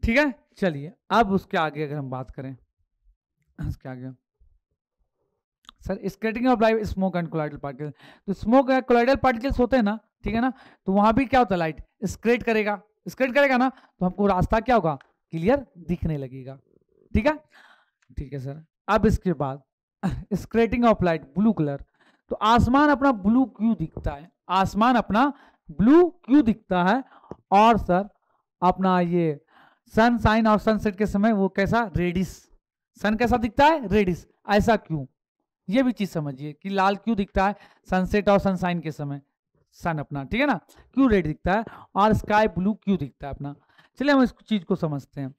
Speaker 1: ठीक है चलिए अब उसके आगे अगर हम बात करें उसके आगे sir scattering of light smoke and colloidal particle तो स्मोक कोलाइडल पार्टिकल्स होते हैं ना ठीक है ना तो वहां भी क्या होता है लाइट स्क्रेट करेगा स्क्रेट करेगा ना तो हमको रास्ता क्या होगा क्लियर दिखने लगेगा ठीक है ठीक है सर अब इसके बाद scattering of light blue colour तो आसमान अपना ब्लू क्यों दिखता है आसमान अपना ब्लू क्यों दिखता है और सर अपना ये सन साइन और सनसेट के समय वो कैसा रेडिस सन कैसा दिखता है रेडिस ऐसा क्यों ये भी चीज समझिए कि लाल क्यों दिखता है सनसेट और सनसाइन के समय सन अपना ठीक है ना क्यों रेड दिखता है और स्काई ब्लू क्यों दिखता है अपना चलिए हम इस चीज को समझते हैं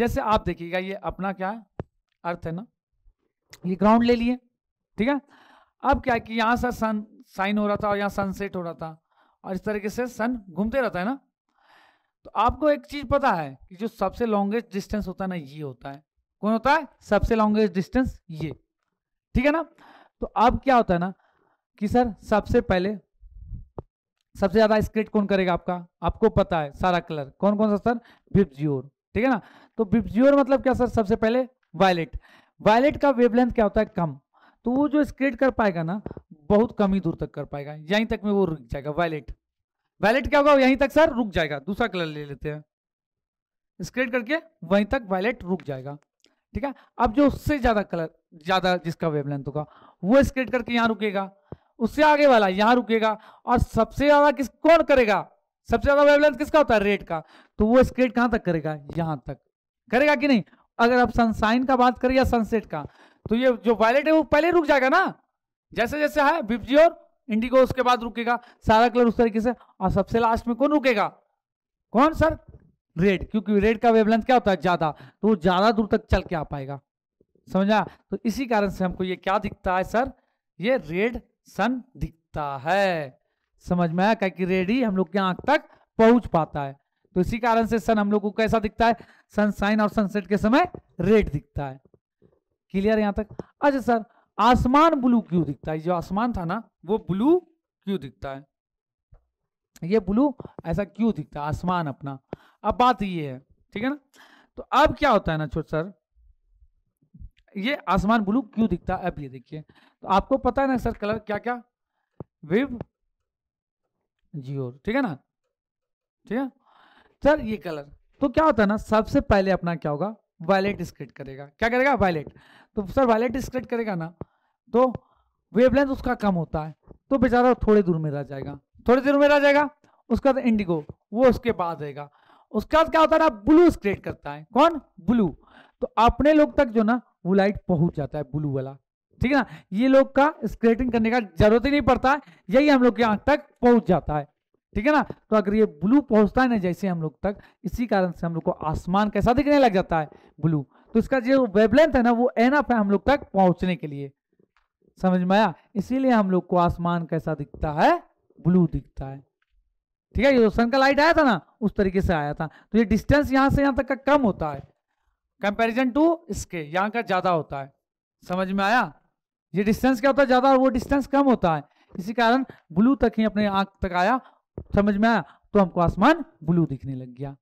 Speaker 1: जैसे आप देखिएगा ये अपना क्या है अर्थ है ना ये ग्राउंड ले लिए ठीक है अब क्या कि यहाँ से सन साइन हो रहा था और यहाँ सनसेट हो रहा था और इस तरीके से सन घूमते रहता है ना तो आपको एक चीज पता है कि जो सबसे लॉन्गेस्ट डिस्टेंस होता है ना ये होता है कौन होता है सबसे लॉन्गेस्ट डिस्टेंस ये ठीक है ना तो अब क्या होता है ना कि सर सबसे पहले सबसे ज्यादा स्क्रेट कौन करेगा आपका आपको पता है सारा कलर कौन कौन सा सर बिप्जियोर ठीक है ना तो बिप्जियोर मतलब क्या सर सबसे पहले वायलेट वायलेट का वेवलेंथ क्या होता है कम तो वो जो स्क्रेट कर पाएगा ना बहुत कम ही दूर तक कर पाएगा यहीं तक में वो रुक जाएगा वायलेट वैलेट क्या होगा यहीं तक सर रुक जाएगा दूसरा कलर ले लेते हैं स्क्रेट करके वहीं तक वैलेट रुक जाएगा ठीक है अब जो उससे ज्यादा कलर ज्यादा जिसका वेवलेंथ होगा वो स्क्रेट करके यहाँ रुकेगा उससे आगे वाला यहाँ रुकेगा और सबसे ज्यादा किस कौन करेगा सबसे ज्यादा वेवलेंथ किसका होता है रेड का तो वो स्क्रेट कहाँ तक करेगा यहाँ तक करेगा कि नहीं अगर आप सनसाइन का बात करें या सनसेट का तो ये जो वायलेट है वो पहले रुक जाएगा ना जैसे जैसे है बिपजी और इंडिगो उसके बाद रुकेगा सारा कलर उस तरीके से और सबसे लास्ट में कौन रुकेगा कौन सर रेड क्योंकि रेड का वेवलेंथ क्या होता है ज्यादा तो वो ज्यादा दूर तक चल के आ पाएगा समझा तो इसी कारण से हमको ये क्या दिखता है सर ये रेड सन दिखता है समझ में आया कि रेड ही हम लोग के आंख तक पहुंच पाता है तो इसी कारण से सन हम लोग को कैसा दिखता है सनसाइन और सनसेट के समय रेड दिखता है क्लियर यहां तक अच्छा सर आसमान ब्लू क्यों दिखता है जो आसमान था ना वो ब्लू क्यों दिखता है ये ब्लू ऐसा क्यों दिखता है आसमान अपना अब बात ये है ठीक है ना तो अब क्या होता है ना छोट सर ये आसमान ब्लू क्यों दिखता है अब ये देखिए तो आपको पता है ना सर कलर क्या क्या विव जियो ठीक है ना ठीक है सर ये कलर तो क्या होता है ना सबसे पहले अपना क्या होगा वायलेट स्केट करेगा क्या करेगा वायलेट तो सर वायलेट डिस्क्रेट करेगा ना तो वेवलेंथ उसका कम होता है तो बेचारा थोड़ी दूर में रह जाएगा थोड़ी दूर में रह जाएगा उसका बाद इंडिगो वो उसके बाद रहेगा उसके बाद क्या होता है ब्लू स्क्रेट करता है कौन ब्लू तो अपने लोग तक जो ना वो लाइट पहुंच जाता है ब्लू वाला ठीक है ना ये लोग का स्क्रेटिंग करने का जरूरत ही नहीं पड़ता है यही हम लोग के आंख तक पहुंच जाता है ठीक है ना तो अगर ये ब्लू पहुंचता है ना जैसे हम लोग तक इसी कारण से हम लोग को आसमान कैसा दिखने लग जाता है ब्लू तो इसका जो वेबलेंथ है ना वो एनफ है हम लोग तक पहुंचने के लिए समझ में आया इसीलिए हम लोग को आसमान कैसा दिखता है ब्लू दिखता है ठीक है ये सन का लाइट आया था ना उस तरीके से आया था तो ये डिस्टेंस यहां से यहां तक का कम होता है कंपैरिजन टू इसके यहाँ का ज़्यादा होता है समझ में आया ये डिस्टेंस क्या होता है ज़्यादा वो डिस्टेंस कम होता है इसी कारण ब्लू तक ही अपने आंख तक आया समझ में आया तो हमको आसमान ब्लू दिखने लग गया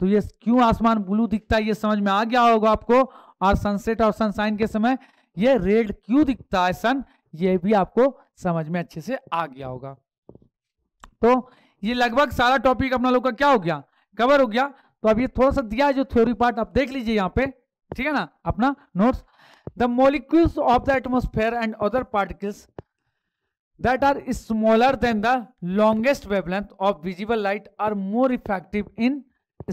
Speaker 1: तो ये क्यों आसमान ब्लू दिखता है ये समझ में आ गया होगा आपको और सनसेट और सनसाइन के समय ये रेड क्यों दिखता है सन ये भी आपको समझ में अच्छे से आ गया होगा तो ये लगभग सारा टॉपिक अपना लोग का क्या हो गया कवर हो गया तो अब ये थोड़ा सा दिया है जो थ्योरी पार्ट आप देख लीजिए यहाँ पे ठीक है ना अपना notes the molecules of the atmosphere and other particles that are smaller than the longest wavelength of visible light are more effective in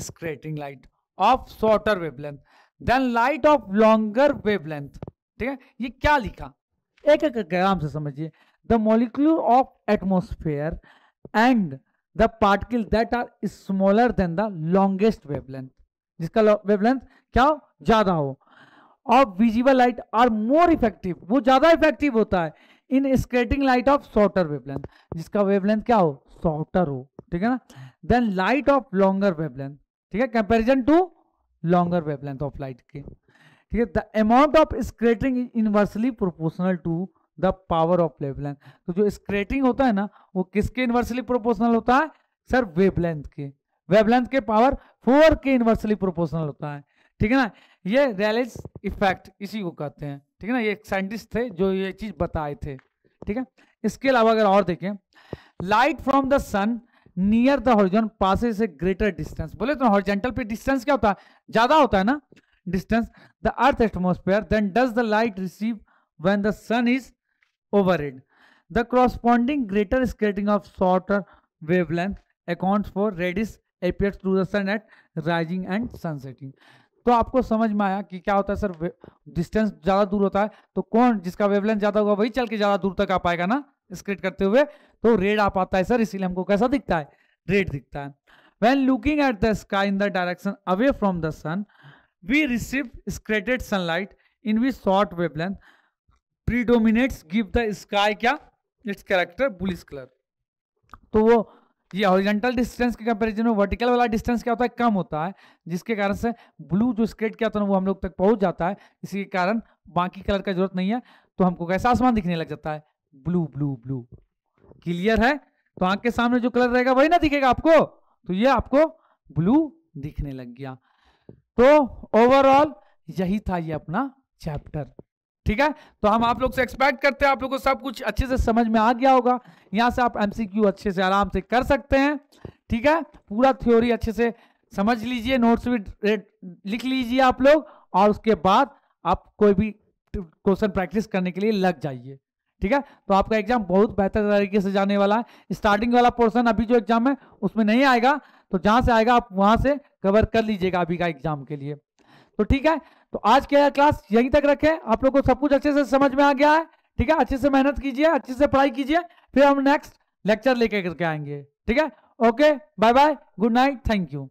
Speaker 1: scattering light of shorter wavelength than light of longer wavelength ठीक है ये क्या लिखा एक एक आराम से समझिए the molecule of atmosphere and the particle that are smaller than the longest wavelength जिसका वेवलेंथ क्या हो ज्यादा हो और visible light are more effective वो ज्यादा इफेक्टिव होता है in scattering light of shorter wavelength जिसका वेवलेंथ क्या हो शॉर्टर हो ठीक है ना then light of longer wavelength ठीक है comparison to longer wavelength of light के ठीक है the amount of स्क्रेटिंग inversely proportional to the power of wavelength तो जो स्क्रेटिंग होता है ना वो किसके इनवर्सली प्रोपोर्शनल होता है सर वेवलेंथ के वेवलेंथ के पावर फोर के इनवर्सली प्रोपोर्शनल होता है ठीक है ना ये रेलेज इफेक्ट इसी को कहते हैं ठीक है ना ये एक साइंटिस्ट थे जो ये चीज बताए थे ठीक है इसके अलावा अगर और देखें light from the sun near the horizon passes a greater distance बोले तो हॉरिजेंटल पे डिस्टेंस क्या होता है ज्यादा होता है ना distance the earth atmosphere then does the light receive when the sun is overhead the corresponding greater scattering of shorter wavelength account for reddish appear through the sun at rising and sun setting तो आपको समझ में आया कि क्या होता है sir distance ज़्यादा दूर होता है तो कौन जिसका वेवलेंथ ज़्यादा होगा वही चल के ज़्यादा दूर तक आ पाएगा ना स्क्रिट करते हुए तो रेड आ पाता है सर इसीलिए हमको कैसा दिखता है रेड दिखता है when looking at the sky in the direction away from the sun we receive scattered sunlight in we short wavelength predominates give the sky क्या इट्स कैरेक्टर बुलिस कलर तो वो ये हॉरिजेंटल डिस्टेंस के comparison में vertical वाला distance क्या होता है कम होता है जिसके कारण से ब्लू जो स्केट क्या होता है वो हम लोग तक पहुंच जाता है इसी के कारण बाकी कलर का जरूरत नहीं है तो हमको कैसा आसमान दिखने लग जाता है ब्लू ब्लू ब्लू क्लियर है तो आंख के सामने जो कलर रहेगा वही ना दिखेगा आपको तो ये आपको ब्लू दिखने लग गया तो ओवरऑल यही था ये अपना चैप्टर ठीक है तो हम आप लोग से एक्सपेक्ट करते हैं आप लोग को सब कुछ अच्छे से समझ में आ गया होगा यहाँ से आप एमसीक्यू अच्छे से आराम से कर सकते हैं ठीक है पूरा थ्योरी अच्छे से समझ लीजिए नोट्स भी लिख लीजिए आप लोग और उसके बाद आप कोई भी क्वेश्चन प्रैक्टिस करने के लिए लग जाइए ठीक है तो आपका एग्जाम बहुत बेहतर तरीके से जाने वाला है स्टार्टिंग वाला पोर्सन अभी जो एग्जाम है उसमें नहीं आएगा तो जहाँ से आएगा आप वहाँ से कवर कर लीजिएगा अभी का एग्जाम के लिए तो ठीक है तो आज क्या क्लास यहीं तक रखें आप लोग को सब कुछ अच्छे से समझ में आ गया है ठीक है अच्छे से मेहनत कीजिए अच्छे से पढ़ाई कीजिए फिर हम नेक्स्ट लेक्चर लेके करके आएंगे ठीक है okay bye bye good night thank you